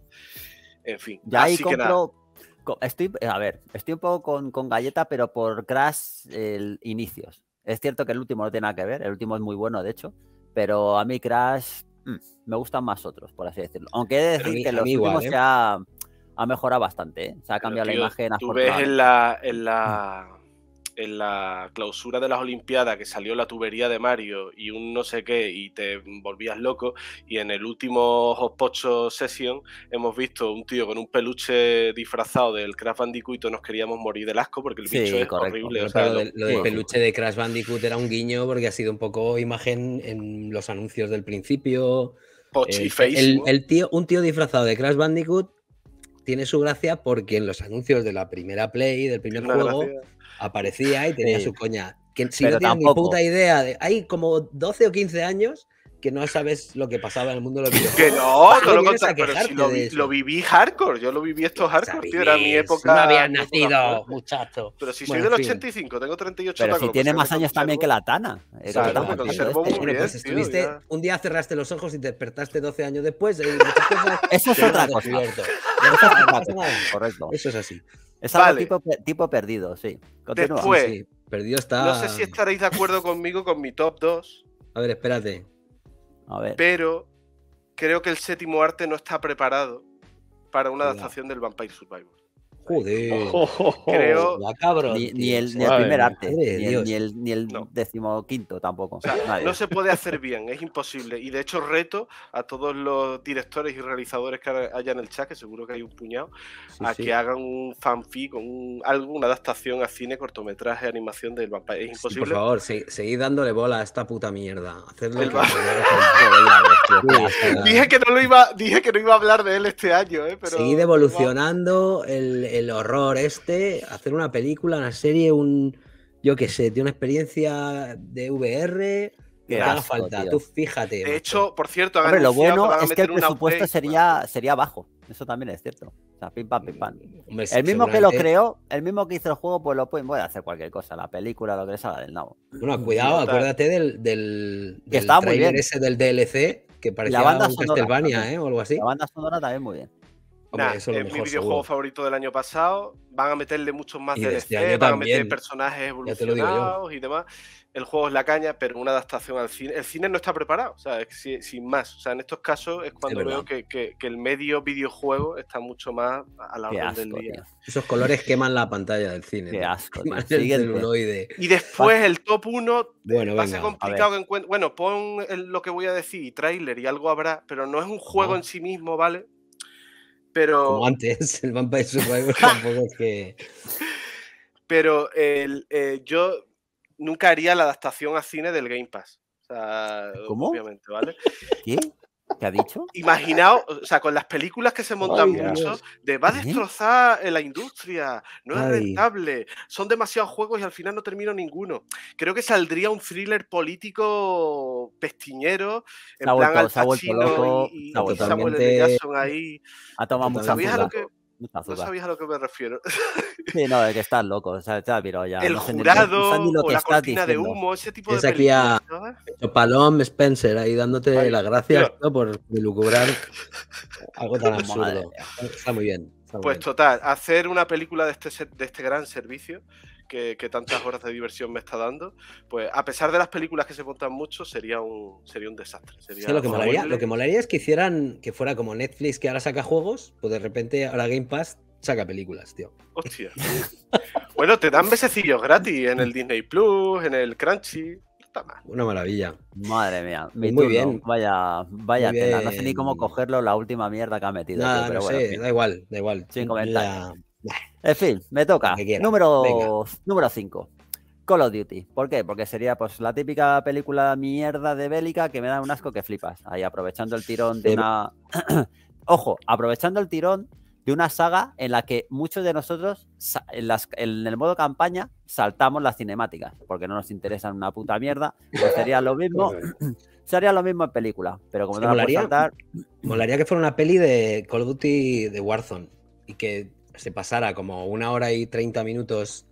Speaker 3: En fin. Ya ahí compro...
Speaker 1: estoy, a ver, estoy un poco con, con galleta, pero por Crash el, inicios. Es cierto que el último no tiene nada que ver, el último es muy bueno, de hecho, pero a mí Crash Mm, me gustan más otros, por así decirlo. Aunque he de decir que los últimos ¿eh? se ha, mejorado bastante, ¿eh? se ha cambiado la imagen. Tú ves en
Speaker 3: la mm en la clausura de las Olimpiadas que salió la tubería de Mario y un no sé qué y te volvías loco. Y en el último Pocho Session hemos visto un tío con un peluche disfrazado del Crash Bandicoot y nos queríamos morir del asco porque el bicho es horrible. lo, del,
Speaker 4: peluche de Crash Bandicoot era un guiño porque ha sido un poco imagen en los anuncios del principio. El, el, tío, un tío disfrazado de Crash Bandicoot tiene su gracia porque en los anuncios de la primera play, del primer juego, aparecía y tenía su coña. Que, si Pero no tienes ni puta idea de. Hay como 12 o 15 años que no sabes lo que pasaba en el mundo de los Que no, lo
Speaker 3: lo, viví hardcore, yo lo viví esto hardcore, tío, era mi época. No habías nacido, muchacho. Pero si soy del 85, tengo 38 Pero
Speaker 1: si tiene más años también que la Tana. la estuviste,
Speaker 4: un día cerraste los ojos y te despertaste 12 años después. Eso es otra cosa.
Speaker 1: Correcto. Eso es así. Es algo tipo, perdido, sí. Después, perdido está. No sé si
Speaker 4: estaréis
Speaker 3: de acuerdo conmigo con mi top 2.
Speaker 4: A ver, espérate. A ver.
Speaker 3: Pero creo que el séptimo arte no está preparado para una adaptación del Vampire Survivor.
Speaker 1: Joder. Creo. Oh, ni, el, ni el primer arte, ni el, ni el, tampoco. no
Speaker 3: se puede hacer bien, es imposible. Y de hecho, reto a todos los directores y realizadores que haya en el chat, que seguro que hay un puñado, a que hagan un fanfic, con alguna adaptación a cine, cortometraje, animación del vampiro. Es imposible. por favor,
Speaker 4: seguid dándole bola a esta puta mierda. el Dije que
Speaker 3: no iba, dije que no iba a hablar de él este año, ¿eh? seguid
Speaker 4: evolucionando el el horror este, hacer una película, una serie, un. Yo que sé, de una experiencia de VR. que haga falta, tú fíjate. De hecho, por cierto, lo bueno es que el presupuesto
Speaker 1: sería, sería bajo. Eso también es cierto. el mismo que lo creó, el mismo que hizo el juego, pues lo pueden, puede hacer cualquier cosa, la película, lo que sea, la del nabo.
Speaker 4: Bueno, cuidado, acuérdate del, del, que estaba muy bien. ese del DLC, que parecía Castlevania, ¿eh? O algo así. La banda
Speaker 3: sonora también muy
Speaker 4: bien es, mi videojuego
Speaker 3: favorito del año pasado. Van a meterle muchos más DLC, este van a meter personajes evolucionados y demás. El juego es la caña, pero una adaptación al cine. El cine no está preparado, o sea, sin más. O sea, en estos casos es cuando veo que, el medio videojuego está mucho más a la del día.
Speaker 4: Esos colores queman la pantalla del cine. asco. y después el
Speaker 3: top 1 bueno, va a complicado que Bueno, pon lo que voy a decir, tráiler y algo habrá, pero no es un juego en sí mismo, ¿vale? Pero. Como
Speaker 4: antes, el Vampire Survivor tampoco es que.
Speaker 3: Pero el, eh, yo nunca haría la adaptación a cine del Game Pass. O sea, ¿Cómo? Obviamente, ¿vale? ¿Qué? ¿Qué ha dicho? Imaginaos, o sea, con las películas que se montan mucho, de va a ¿Eh? destrozar la industria, no es rentable, son demasiados juegos y al final no termino ninguno. Creo que saldría un thriller político pestiñero, en plan y,
Speaker 1: Samuel Jackson ahí. Ha mucha lo que, no sabías
Speaker 3: a lo que me refiero.
Speaker 1: Sí, no, es que estás loco, o sea, El no jurado, la cortina de
Speaker 2: humo, ese tipo de aquí
Speaker 4: Palom Spencer ahí dándote las gracias por lucubrar algo tan absurdo. Está muy bien. pues
Speaker 3: total, hacer una película de este, de este gran servicio que, tantas horas de diversión me está dando, pues a pesar de las películas que se montan mucho, sería un, sería un desastre. lo, que
Speaker 4: molaría, es que hicieran que fuera como Netflix, que ahora saca juegos, pues de repente ahora Game Pass saca películas, tío.
Speaker 3: Hostia. bueno, te dan besecillos gratis en el Disney Plus, en el Crunchy.
Speaker 1: Una maravilla. Madre mía. muy bien. Vaya, vaya No sé ni cómo cogerlo la última mierda que ha metido. da igual, da igual. comentar. En fin, me toca. Número 5. Call of Duty. ¿Por qué? Porque sería pues la típica película mierda de bélica que me da un asco que flipas. Ahí aprovechando el tirón de una. Ojo, aprovechando el tirón de una saga en la que muchos de nosotros en, el modo campaña saltamos las cinemáticas porque no nos interesan una puta mierda. Pues sería lo mismo. sería lo mismo en película, pero como no la molaría, saltar...
Speaker 4: molaría que fuera una peli de Call of Duty de Warzone y que se pasara como una hora y treinta minutos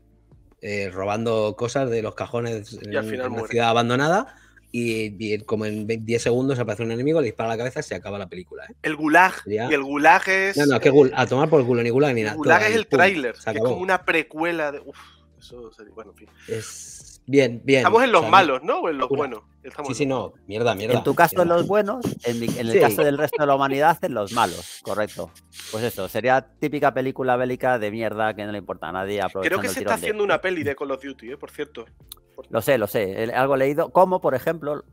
Speaker 4: eh, robando cosas de los cajones en, una ciudad abandonada. Y, como en 10 segundos aparece un enemigo, le dispara la cabeza y se acaba la película. ¿eh?
Speaker 3: El gulag. Y el gulag es. No, no, que
Speaker 4: a tomar por el culo, ni gulag ni nada. El gulag es el tráiler, es como
Speaker 3: una precuela de. Uf bueno, Es
Speaker 4: bien, bien. Estamos en los malos,
Speaker 3: ¿no? O en los buenos.
Speaker 4: sí, no, mierda, mierda. En tu caso en los buenos, en, el caso
Speaker 1: del resto de la humanidad en los malos, correcto. Pues eso, sería típica película bélica de mierda que no le importa a nadie. Creo que se está haciendo una
Speaker 3: peli de Call of Duty, ¿eh? por cierto.
Speaker 1: Lo sé, lo sé, algo leído, como por ejemplo,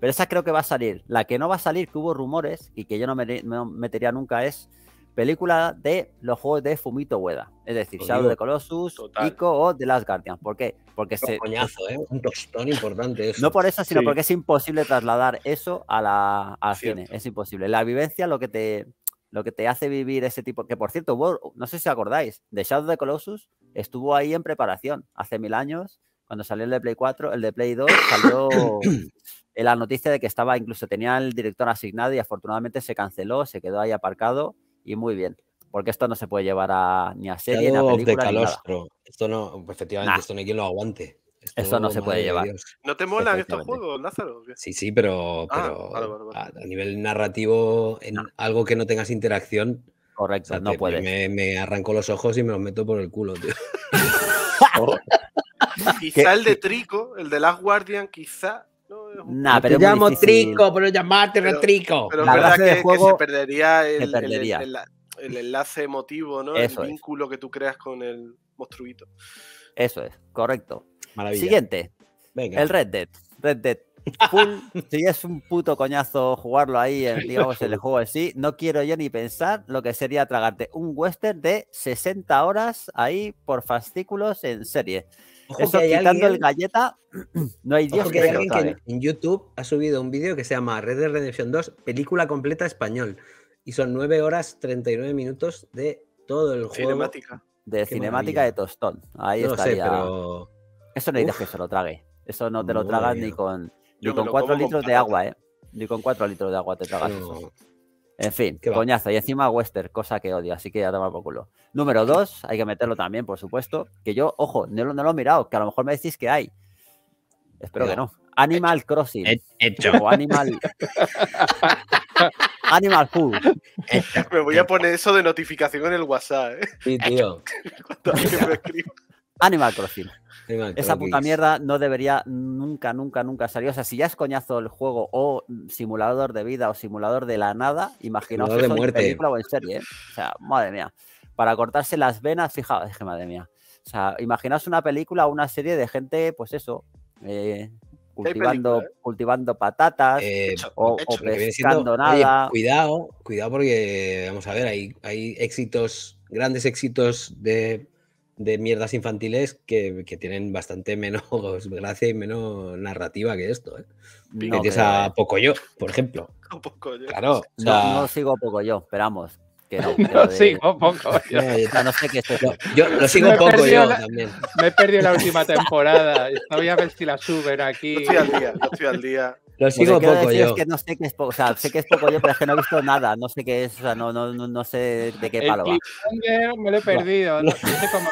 Speaker 1: pero esa creo que va a salir. La que no va a salir, que hubo rumores y que yo no me, metería nunca es película de los juegos de Fumito Ueda. Es decir, Shadow of the Colossus, Ico o The Last Guardian. ¿Por qué? Porque se... coñazo, ¿eh? Un tostón importante eso. No por eso, sino porque es imposible trasladar eso a la, al cine. Es imposible. La vivencia lo que te lo que te hace vivir ese tipo. Que por cierto, no sé si acordáis, de Shadow of Colossus estuvo ahí en preparación hace mil años. Cuando salió el de Play 4, el de Play 2 salió la noticia de que estaba, incluso tenía el director asignado y afortunadamente se canceló, se quedó ahí aparcado y muy bien. Porque esto no se puede llevar a, ni a serie, ni a película, ni nada.
Speaker 4: Esto no, pues, efectivamente, esto no hay quien lo aguante. Esto no se puede llevar. ¿No te molan estos
Speaker 3: juegos, Lázaro? Sí,
Speaker 4: sí, pero, ah, A, nivel narrativo, en algo que no tengas interacción. Correcto, no puedes. Me, me, arranco los ojos y me los meto por el culo, tío. quizá el de Trico, el de Last
Speaker 3: Guardian, quizá
Speaker 4: pero te llamo Trico, pero llamarte no trico. la verdad que, se perdería, el,
Speaker 3: enlace emotivo, ¿no? el vínculo que tú creas con el monstruito.
Speaker 1: Eso es, correcto. Siguiente. El Red Dead. Red Dead. si es un puto coñazo jugarlo ahí, en, el juego en sí, no quiero yo ni pensar lo que sería tragarte un western de 60 horas ahí por fascículos en serie. Ojo Eso que alguien, el galleta,
Speaker 4: no hay Dios que, alguien que en YouTube ha subido un vídeo que se llama Red de Redemption 2, película completa español. Y son 9 horas 39 minutos de todo el juego. Cinemática. De cinemática de
Speaker 1: tostón. Ahí no estaría. Sé, Eso no hay Dios que se lo trague. Eso no te lo tragas ni con, ni con 4 litros de agua, ¿eh? Ni con 4 litros de agua te tragas eso. En fin, coñazo. Y encima Wester, cosa que odio, así que ya tomar por culo. Número dos, hay que meterlo también, por supuesto. Que yo, ojo, no, lo he mirado, que a lo mejor me decís que hay. Espero que no. Animal Crossing. Hecho. Animal. Animal Food.
Speaker 3: Me voy a poner eso de notificación en el WhatsApp. ¿eh? Sí, tío. me
Speaker 1: Animal Crossing.
Speaker 2: Esa puta mierda
Speaker 1: no debería nunca, nunca, nunca salir. O sea, si ya es coñazo el juego o simulador de vida o simulador de la nada, imaginaos una muerte. película o en serie. ¿eh? O sea, madre mía. Para cortarse las venas, fijaos, dije madre mía. O sea, imaginaos una película o una serie de gente, pues eso, eh,
Speaker 4: cultivando,
Speaker 1: ¿eh? cultivando patatas o, pescando nada.
Speaker 4: cuidado, cuidado porque, vamos a ver, hay, hay éxitos, grandes éxitos de de mierdas infantiles que, que, tienen bastante menos gracia y menos narrativa que esto. ¿eh? No, que tienes a Pocoyo, por ejemplo. A Claro. no, sigo poco yo esperamos. Que no,
Speaker 1: no sigo poco. Yo. No, sé qué es
Speaker 2: yo lo sigo poco yo
Speaker 5: también. Me he perdido la última temporada. Voy a ver si la suben aquí. No estoy al día, no estoy al día. Lo sigo poco yo. que no sé o sea, sé que es poco yo, pero es que no
Speaker 1: he visto nada, no sé qué es, o sea, no, no, no, sé de qué palo va.
Speaker 5: me lo he perdido, no, sé cómo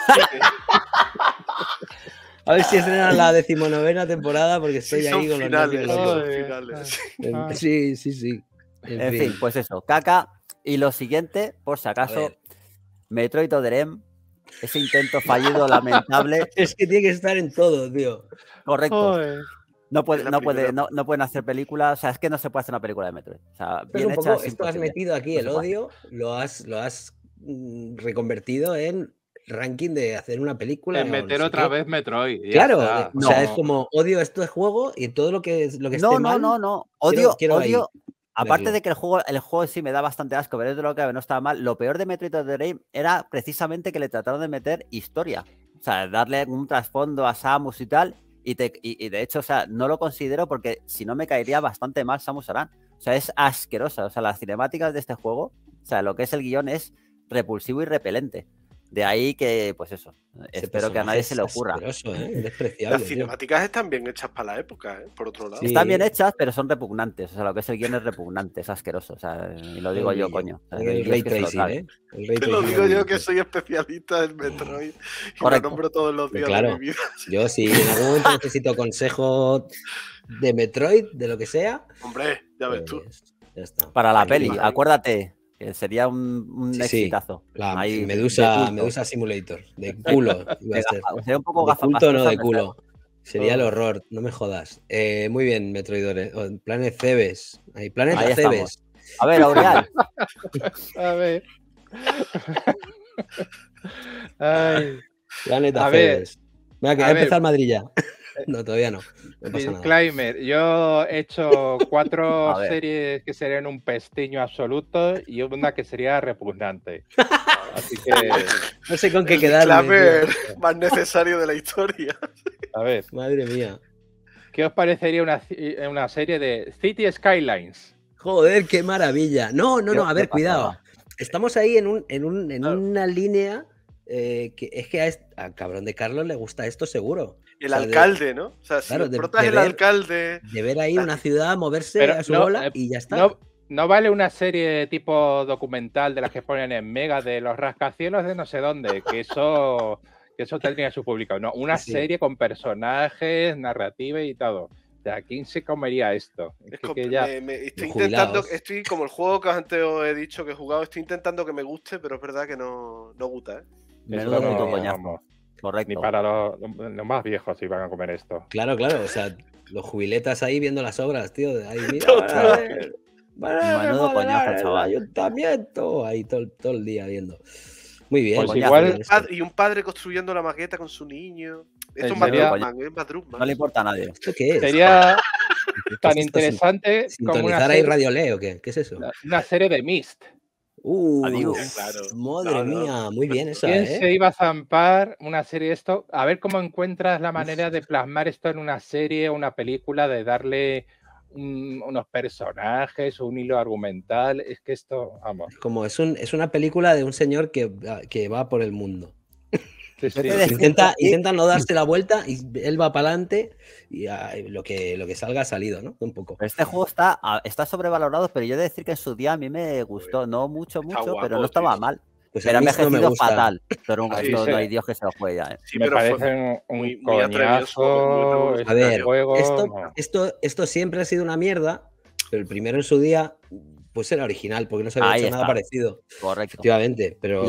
Speaker 4: A ver si estrenan la decimonovena temporada porque
Speaker 2: estoy ahí con los Finales.
Speaker 4: Sí, sí, sí. En, fin.
Speaker 1: pues eso, caca. Y lo siguiente, por si acaso, Metroid Oderem, ese intento fallido lamentable.
Speaker 4: es que tiene que estar en todo, tío. Correcto. No, puede,
Speaker 1: no, pueden hacer películas, o sea, es que no se puede hacer una película de Metroid. O
Speaker 2: sea, esto has
Speaker 4: metido aquí el odio, lo has, lo has mm, reconvertido en ranking de hacer una película. En meter otra
Speaker 5: vez Metroid. Claro, eh, o sea, es
Speaker 4: como odio esto de juego y todo lo que es lo que No, esté no, mal, no, no. Odio, odio. Aparte de que el juego, el
Speaker 1: juego sí me da bastante asco, pero es de lo que no estaba mal. Lo peor de Metroid Dream era precisamente que le trataron de meter historia. O sea, darle un trasfondo a Samus y tal, y, de hecho, o sea, no lo considero porque si no me caería bastante mal Samus Aran. O sea, es asquerosa. O sea, las cinemáticas de este juego, o sea, lo que es el guión es repulsivo y repelente. De ahí que, pues eso, espero que a nadie se le ocurra. ¿eh? Las
Speaker 3: cinemáticas están bien hechas para la época, ¿eh? por otro lado. Están bien hechas,
Speaker 1: pero son repugnantes. O sea, lo que es el guión es repugnante, es asqueroso. O sea,
Speaker 4: y lo digo yo, coño. el, lo ¿eh? digo yo
Speaker 3: que soy especialista en Metroid y nombro todos los pues días vida.
Speaker 4: Yo sí, en algún momento necesito consejo de Metroid, de lo que sea.
Speaker 3: Hombre, ya ves tú. Pues para la
Speaker 1: peli, acuérdate, eh, sería un, un exitazo. Medusa, Medusa
Speaker 4: Simulator, de culo. Sería un poco de culto, no de culo. Sería el horror, no me jodas. Eh, muy bien, Metroidores. Oh, Planet Cebes. Ahí, Planet Cebes. A ver, Aureal.
Speaker 2: a ver. Ay.
Speaker 4: Planeta a Cebes. Ver. Venga, que a a empezar Madrid ya. No, todavía no.
Speaker 5: no yo he hecho cuatro series que serían un pestiño absoluto y una que sería repugnante. Así que... No sé con qué
Speaker 3: quedarme. El
Speaker 5: más necesario de la historia. A ver.
Speaker 4: Madre mía.
Speaker 5: ¿Qué os parecería una, eh, una serie de City Skylines?
Speaker 4: Joder, qué maravilla. No, no, no, a ver, cuidado. Estamos ahí en, una línea eh, que es que a cabrón de Carlos le gusta esto seguro. El alcalde,
Speaker 3: ¿no? O sea, si claro, de,
Speaker 4: el
Speaker 5: alcalde.
Speaker 4: De ver ahí una ciudad moverse a su bola eh, y ya está.
Speaker 5: No, vale una serie tipo documental de las que ponen en Mega de los rascacielos de no sé dónde, que eso, que eso tendría su público. No, una serie con personajes, narrativa y todo. ¿A quién se comería esto? Es que, ya... estoy intentando,
Speaker 3: estoy como el juego que antes os he dicho que he jugado, estoy intentando que me guste, pero es verdad que no, no gusta. ¿eh?
Speaker 5: Menudo no, coñazo. Ni para los, más viejos si van a comer esto. Claro, claro. O sea,
Speaker 4: los jubiletas ahí viendo las obras, tío. Ahí, mira, ¡Manudo chaval. Ayuntamiento. Ahí todo, el día viendo. Muy bien. Pues y
Speaker 3: un padre construyendo la maqueta con su niño. Esto es Madrugman, es Madrugman. No
Speaker 4: le importa a nadie. ¿Esto qué es? Sería tan interesante como una ahí Radio Leo, ¿qué? ¿qué es eso?
Speaker 5: Una serie de Mist. Uh, Claro. Madre mía,
Speaker 4: muy bien esa. ¿Quién ¿eh? se
Speaker 5: iba a zampar una serie de esto? A ver cómo encuentras la manera de plasmar esto en una serie o una película, de darle unos personajes, un hilo argumental. Es que esto, vamos.
Speaker 4: Como es, es una película de un señor que, que va por el mundo intenta, intenta, no darse la vuelta y él va para adelante y lo, que, lo que salga ha salido, ¿no? Un poco. Este juego está, está sobrevalorado, pero yo he de decir que en su día a
Speaker 1: mí me gustó, no mucho, mucho, pero no estaba mal. Pues pero me ha fatal. Pero ah, no,
Speaker 2: hay
Speaker 4: Dios que se lo juegue ya.
Speaker 2: Sí, me parecen muy, muy este a ver,
Speaker 5: esto,
Speaker 4: esto, esto siempre ha sido una mierda, pero el primero en su día pues era original, porque no se había hecho nada parecido. Correcto. Efectivamente, pero,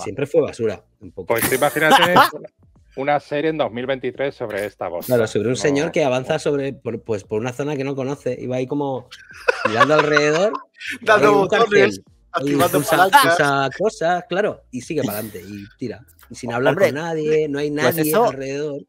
Speaker 4: siempre, fue basura. Un poco.
Speaker 5: Pues imagínate una serie en 2023 sobre esta voz.
Speaker 4: Claro, sobre un señor que avanza sobre por, pues, por una zona que no conoce y va ahí como mirando alrededor. Dando botones, activando cosas, claro, y sigue para adelante y tira.
Speaker 1: sin hablar con nadie, no hay pues nadie alrededor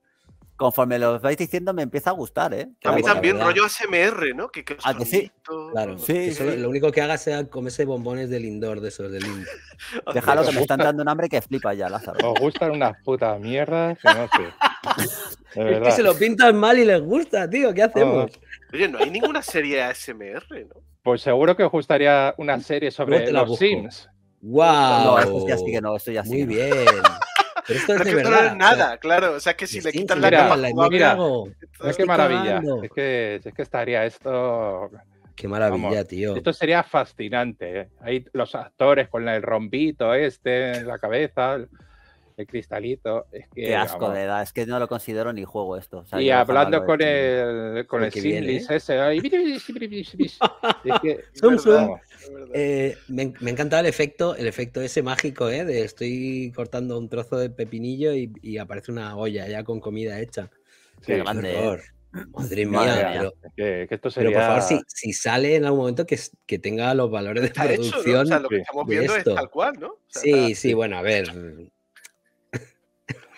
Speaker 1: conforme lo vais diciendo, me empieza a
Speaker 4: gustar, ¿eh? A mí también, rollo
Speaker 3: ASMR, ¿no? Que, que ah, que sí?
Speaker 4: Claro, sí, lo único que haga sea comerse bombones de Lindor, de esos de Lindor. Déjalo, que me están dando un hambre que flipa ya, Lázaro.
Speaker 5: Os gustan unas putas mierdas que no sé. es que se lo pintan mal y les gusta, tío, ¿qué hacemos?
Speaker 3: Oye, no hay ninguna serie ASMR, ¿no?
Speaker 5: Pues seguro que os gustaría una serie sobre los Sims. ¡Wow! No, que ya que no, estoy así Muy bien esto No nada,
Speaker 3: claro. O sea que si le quitan la mira,
Speaker 5: es que maravilla. Es que, estaría esto. Qué maravilla, tío. Esto sería fascinante. ¿eh? Ahí los actores con el rombito este en la cabeza, el cristalito. Es
Speaker 1: que, Qué asco de edad, es que
Speaker 5: no lo considero ni juego esto. y hablando con este el, con el,
Speaker 2: ese.
Speaker 4: es eh, me, me, encantaba el efecto, el efecto ese mágico, ¿eh? De estoy cortando un trozo de pepinillo y, aparece una olla ya con comida hecha. Sí, eh. Madre mía, Pero,
Speaker 5: que, que esto sería... pero, por favor,
Speaker 4: si, sale en algún momento que, que tenga los valores
Speaker 5: de producción. lo que estamos viendo es tal cual, ¿no? sí, sí, bueno, a ver,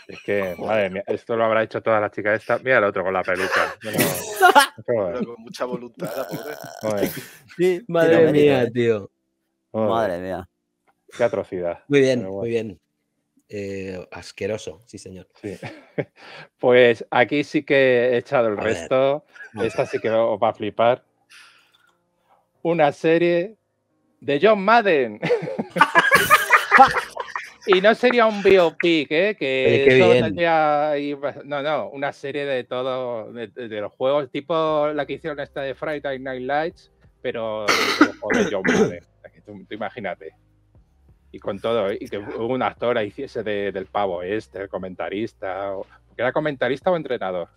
Speaker 5: es que, madre mía, esto lo habrá hecho todas las chicas esta. Mira el otro con la peluca.
Speaker 3: con mucha voluntad,
Speaker 5: madre mía,
Speaker 4: tío. Madre. mía. Qué atrocidad. Muy bien, muy bien. Eh,
Speaker 5: asqueroso, sí, señor. Pues aquí sí que he echado el resto. Esta sí que para va a flipar. Una serie de John Madden. Y no sería un biopic, ¿eh? Que pues, no, no, una serie de todo, de, los juegos, tipo la que hicieron esta de Friday Night Lights, pero Tú, imagínate. Y con todo, y que un actor hiciese del pavo este, comentarista, era comentarista o entrenador.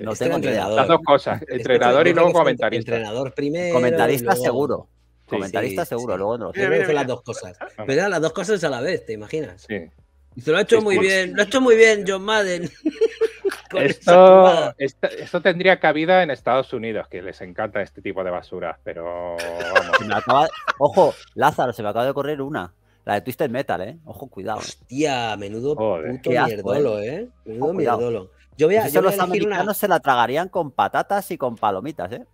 Speaker 5: No este tengo entrenador. Las dos cosas, este entrenador y luego comentarista. Entrenador
Speaker 4: primero. Comentarista seguro. Comentarista seguro, luego no lo las dos cosas. Ah, ah. Pero las dos cosas a la vez, ¿te imaginas? Sí.
Speaker 5: Y se lo ha hecho muy bien, lo
Speaker 4: ha hecho muy bien John Madden. esto,
Speaker 5: esto, tendría cabida en Estados Unidos, que les encanta este tipo de basura pero vamos. Ojo, Lázaro, se me acaba de correr una. La de Twisted Metal, ¿eh? Ojo, cuidado. Hostia,
Speaker 1: menudo puto mierdolo, ¿eh? ¿eh? Menudo mierdolo. Yo voy a, los americanos se la tragarían
Speaker 4: con patatas y con palomitas, ¿eh?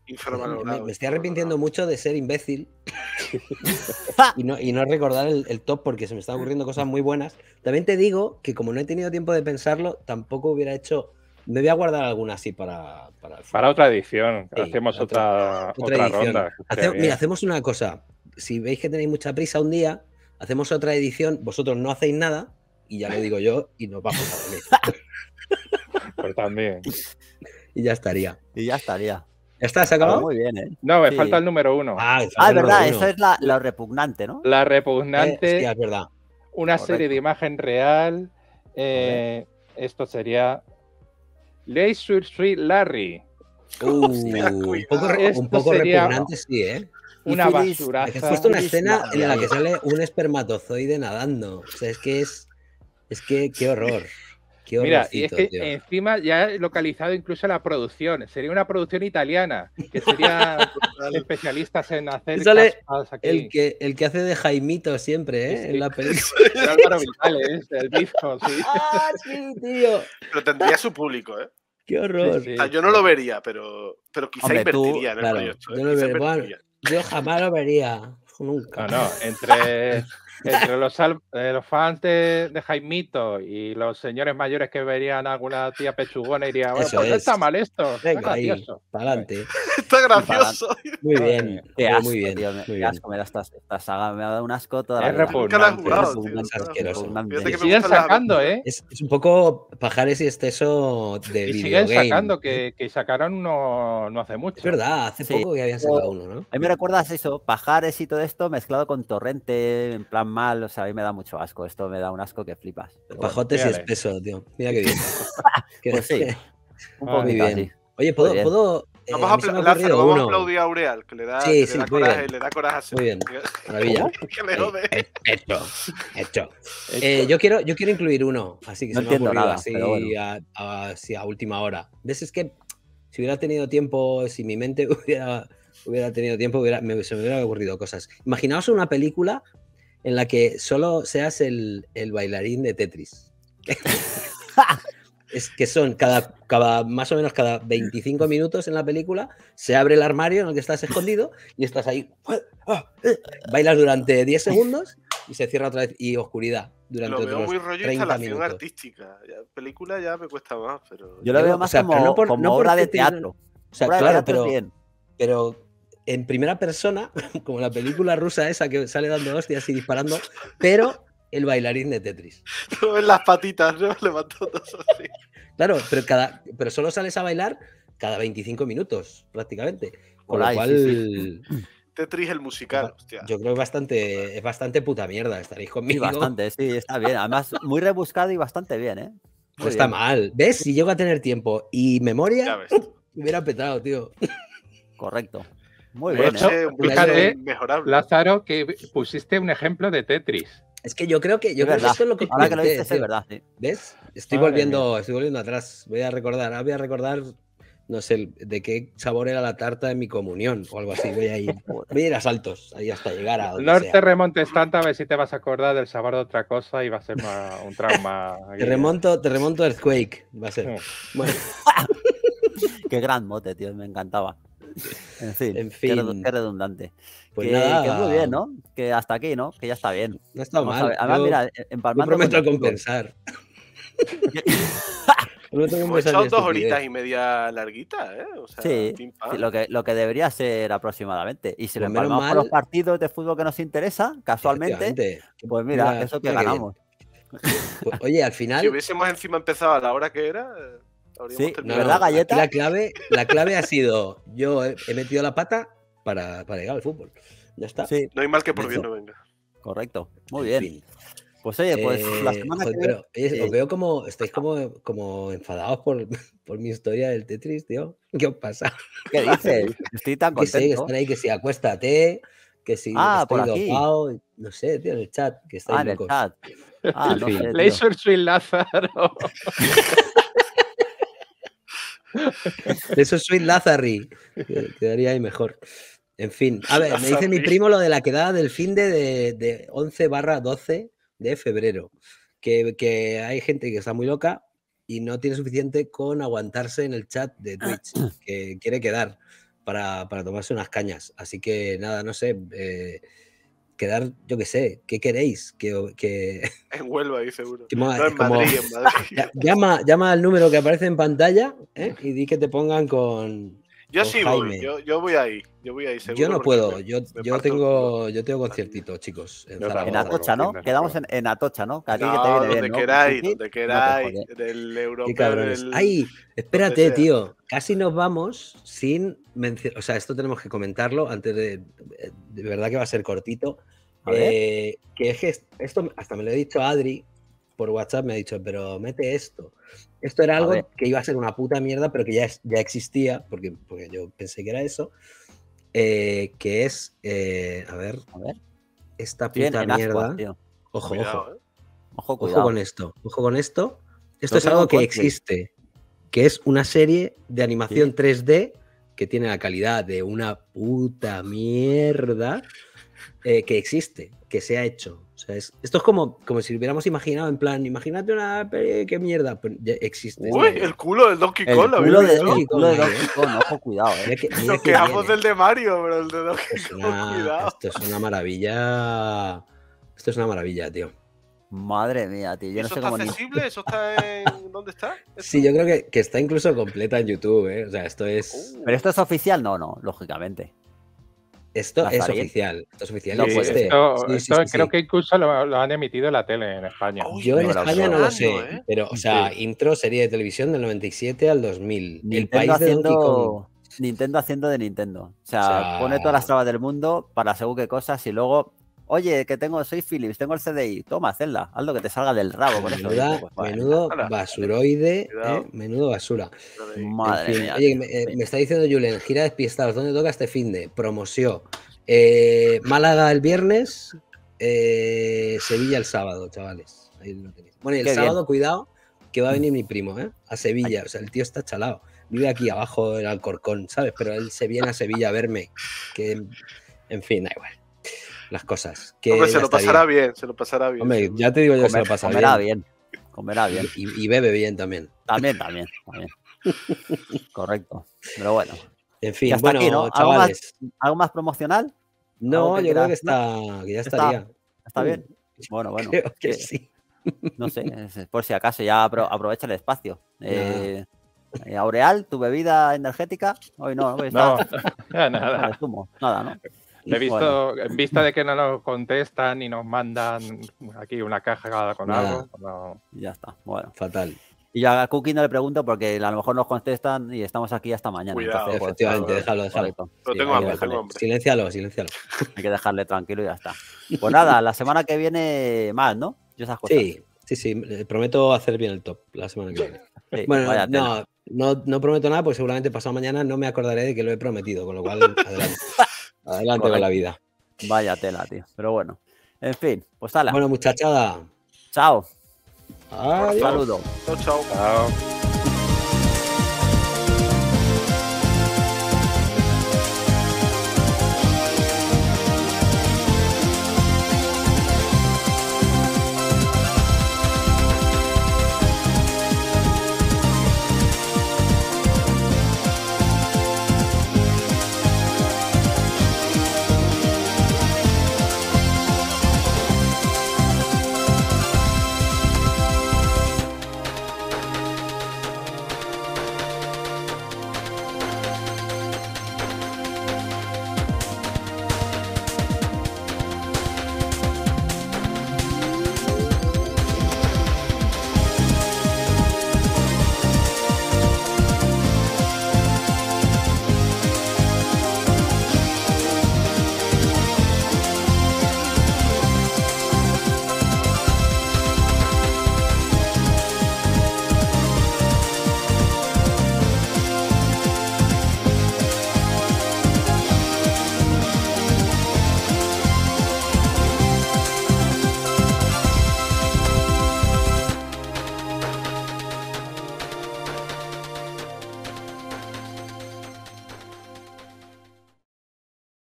Speaker 4: Me, estoy arrepintiendo mucho de ser imbécil y, no, recordar el, top porque se me están ocurriendo cosas muy buenas. También te digo que como no he tenido tiempo de pensarlo, tampoco hubiera hecho... Me voy a guardar alguna así para...
Speaker 5: Para, otra edición. hacemos otra, otra, ronda. mira,
Speaker 4: hacemos una cosa. Si veis que tenéis mucha prisa un día, hacemos otra edición, vosotros no hacéis nada, y
Speaker 5: ya lo digo yo, y nos vamos a dormir. Pues también. y ya estaría. Y ya estaría.
Speaker 4: está? ¿Se Muy bien, ¿eh? No, me falta
Speaker 5: el número uno. Ah, ah es verdad, eso es la,
Speaker 1: repugnante,
Speaker 5: ¿no? La repugnante. Eh, es verdad. Una serie de imagen real. Eh, esto sería. Ley Sweet Larry.
Speaker 2: Uh, un poco, repugnante, sí, ¿eh?
Speaker 5: Una basura. Has puesto una escena en la que sale
Speaker 4: un espermatozoide nadando. O sea, es que es. Es que qué horror. Mira, y es que
Speaker 5: encima ya he localizado incluso la producción. Sería una producción italiana, que sería especialistas en hacer aquí. El,
Speaker 4: que, el que hace de Jaimito siempre, ¿eh? En la película.
Speaker 5: ¿eh? el
Speaker 4: disco,
Speaker 2: sí. ¡Ah, sí,
Speaker 3: tío! Pero tendría su público, ¿eh?
Speaker 4: ¡Qué horror! yo no
Speaker 5: lo vería, pero, pero quizá invertiría en el
Speaker 4: proyecto. ¿eh? Yo, yo jamás lo vería.
Speaker 5: Nunca. No, no, entre entre los, eh, fans de, Jaimito y los señores mayores que verían a alguna tía pechugona irían, bueno, qué pues está mal esto. Venga, está gracioso. Para adelante. Está gracioso.
Speaker 4: Muy bien.
Speaker 3: muy bien. me, muy
Speaker 4: me ha
Speaker 1: dado un asco toda Es siguen
Speaker 4: sacando, ¿eh? Es, un poco pajares y exceso de y siguen sacando,
Speaker 5: que, ¿eh? que sacaron uno no hace mucho. Es verdad, hace poco que habían sacado uno, ¿no? A mí me recuerdas eso, pajares
Speaker 1: y todo esto mezclado con torrente, en plan mal, o sea, a mí me da mucho asco. Esto me da un asco que flipas.
Speaker 4: Pajotes y espeso, tío. Mira qué bien.
Speaker 3: Pues un poco bien. Oye, ¿puedo...? ¿puedo eh, vamos a, aplaudir a Aureal, que le da, sí, le da coraje, le Muy bien, maravilla. que le eh, jode.
Speaker 4: Eh, hecho, yo, quiero, yo quiero incluir uno, así que no se me ha ocurrido nada, así, a, a, última hora. ¿Ves? Es que si hubiera tenido tiempo, si mi mente hubiera, hubiera tenido tiempo, se me hubieran ocurrido cosas. Imaginaos una película en la que solo seas el, bailarín de Tetris. es que son cada, cada, más o menos cada 25 minutos en la película, se abre el armario en el que estás escondido y estás ahí. Pues, ah, eh. Bailas durante 10 segundos y se cierra otra vez y oscuridad durante Lo veo muy rollo instalación
Speaker 3: artística. película ya me cuesta más, pero. Yo la veo más como, obra de teatro.
Speaker 4: O sea, claro, pero, pero en primera persona, como la película rusa esa que sale dando hostias y disparando, pero el bailarín de Tetris.
Speaker 2: Tú
Speaker 3: en las patitas, ¿no? Levantando así.
Speaker 4: Claro, pero, cada, pero solo sales a bailar cada 25 minutos, prácticamente. Con lo cual. Tetris el musical, hostia. Yo creo que bastante, es bastante puta mierda, estaréis conmigo. Sí, bastante, sí, está bien. Además, muy
Speaker 1: rebuscado y bastante bien, ¿eh?
Speaker 4: no está mal. ¿Ves? Si llego a tener tiempo y memoria, me hubiera petado, tío.
Speaker 5: Correcto. Muy bien. ¿eh? Lázaro, que pusiste un ejemplo de Tetris. Es que yo creo que, yo esto es lo que. Ahora que lo dices, verdad. ¿eh? ¿Ves?
Speaker 4: Estoy ah, volviendo, estoy volviendo atrás. Voy a recordar, ah, voy a recordar, no sé, de qué sabor era la tarta de mi comunión o algo así. Voy a ir, voy a, saltos, ahí
Speaker 5: hasta llegar a. no te remontes tanto a ver si te vas a acordar del sabor de otra cosa y va a ser un trauma. te
Speaker 4: remonto, te remonto Earthquake, va a ser.
Speaker 1: qué gran mote, tío, me encantaba en fin, en redundante. Pues que, muy bien, ¿no? Que hasta aquí, ¿no? Que ya está bien. No está mal. Además, mira, eh, empalmando. prometo compensar. Pues son dos horitas
Speaker 3: y media larguita,
Speaker 2: ¿eh? sí, lo,
Speaker 1: que, lo que debería ser aproximadamente. Y si pues lo empalmamos por los partidos de fútbol que nos interesa, casualmente, pues mira, eso que ganamos.
Speaker 4: oye, al final. Si hubiésemos
Speaker 3: encima empezado a la hora que era. La
Speaker 4: clave, la clave ha sido: yo he, metido la pata para, para, llegar al fútbol. Ya está.
Speaker 2: No hay mal que por bien no venga.
Speaker 4: Correcto. Muy bien. Pues oye, pues la eh, semana que os veo como, estáis como, como enfadados por, por, mi historia del Tetris, tío. ¿Qué os pasa? ¿Qué dices? Estoy tan contento. Que, si están ahí que si acuéstate, que si ah, estoy No sé, tío, en el chat, que estáis ah, En el chat. Ah, Laser
Speaker 5: Swing Lázaro
Speaker 4: eso soy Lazary. Quedaría ahí mejor. En fin, a ver, me dice mi primo lo de la quedada del fin de, de, 11 barra 12 de febrero. Que, hay gente que está muy loca y no tiene suficiente con aguantarse en el chat de ah. Twitch, que quiere quedar para, para tomarse unas cañas. Así que nada, no sé. Eh, quedar, yo qué sé, ¿qué queréis? Que, que...
Speaker 3: En Huelva, ahí seguro.
Speaker 4: Llama, llama al número que aparece en pantalla ¿eh? y di que te pongan con, yo sí voy,
Speaker 3: yo, voy ahí, yo Yo no puedo,
Speaker 4: yo, yo tengo, yo tengo chicos. En, Atocha, ¿no? Quedamos en, en, Atocha, ¿no? que te donde
Speaker 3: queráis, donde queráis, del europeo. Ay,
Speaker 4: espérate, tío. Casi nos vamos sin mencionar. O sea, esto tenemos que comentarlo antes de. De verdad que va a ser cortito. Eh, que es que esto hasta me lo he dicho Adri por WhatsApp, me ha dicho, pero mete esto. Esto era algo que iba a ser una puta mierda, pero que ya, ya existía, porque, porque yo pensé que era eso. Eh, que es, eh, a ver, esta puta mierda. Eh. ojo, ojo. Ojo, con esto, ojo con esto. Esto es algo que existe, que es una serie de animación 3D que tiene la calidad de una puta mierda, eh, que existe, que se ha hecho. esto es como, como si hubiéramos imaginado, en plan, imagínate una peli, qué mierda, pero pues, ya existe. Uy, el
Speaker 3: culo del Donkey Kong, el culo, de, el culo de Donkey
Speaker 4: Kong, ojo, ¿eh? cuidado. Eh. Que, Nos
Speaker 3: del de Mario, pero el de Donkey Kong, cuidado.
Speaker 4: Esto es una maravilla. Esto es una maravilla, tío. Madre mía, tío. ¿Eso está accesible?
Speaker 2: ¿Eso está en... ¿Dónde está?
Speaker 4: Sí, yo creo que, que, está incluso completa en YouTube, ¿eh? O sea, esto
Speaker 3: es... ¿Pero
Speaker 5: esto
Speaker 4: es oficial? No, no, lógicamente.
Speaker 5: Esto es oficial,
Speaker 2: esto
Speaker 4: oficial. creo que
Speaker 5: incluso lo, han emitido en la tele en España. Yo en España no lo sé, ¿eh?
Speaker 4: pero, o sea, intro serie de televisión del 97 al 2000. Nintendo
Speaker 2: haciendo,
Speaker 1: de Nintendo haciendo de Nintendo. O sea, pone todas las trabas del mundo para según qué cosas y luego Oye, que tengo, soy Philips, tengo el CDI. Toma, hacedla, haz que te salga del rabo por ah, eso.
Speaker 4: Pues, menudo basuroide, ¿eh? menudo basura.
Speaker 2: Madre mía.
Speaker 4: Oye, eh, me, está diciendo Julen, gira despistados, ¿dónde toca este fin de? Promoción. Eh, Málaga el viernes, Sevilla el sábado, chavales. Ahí Bueno, el sábado, cuidado, que va a venir mm. mi primo, ¿eh? A Sevilla. O sea, el tío está chalado. Vive aquí abajo en Alcorcón, ¿sabes? Pero él se viene a Sevilla a verme. Que, en fin, da igual las cosas. Que se lo pasará
Speaker 3: bien. se lo pasará bien. Hombre, ya te digo yo que se lo pasará comerá bien.
Speaker 1: Comerá bien. Y, y, bebe bien también. También, también, también. Correcto. Pero bueno. En fin, bueno, aquí, ¿no? chavales. ¿Algo más, promocional? No, yo creo que, está, que ya estaría. Está, bien. Bueno, bueno. Creo que, eh, sí. No sé, por si acaso ya aprovecha el espacio. Eh, eh, Aureal, tu bebida energética. Hoy no, hoy está. No, nada.
Speaker 5: Nada, ¿no? He visto, en vista de que no nos contestan y nos mandan aquí una caja con algo.
Speaker 1: Ya está, bueno. Fatal. Y a Cookie no le pregunto porque a lo mejor nos contestan y estamos aquí hasta mañana. Cuidado, pues, efectivamente, déjalo, déjalo. Lo tengo Silencialo, silencialo. Hay que dejarle tranquilo y ya está. Pues nada, la semana que viene más, ¿no? Sí, sí, sí.
Speaker 4: Prometo hacer bien el top la semana que viene. bueno, no, no, no, prometo nada porque seguramente pasado mañana no me acordaré de que lo he prometido, con lo cual adelante. Adelante con la vida. Vaya tela, tío. Pero bueno. En fin, pues ala. Bueno, muchachada. Chao. saludo. chao. chao. chao.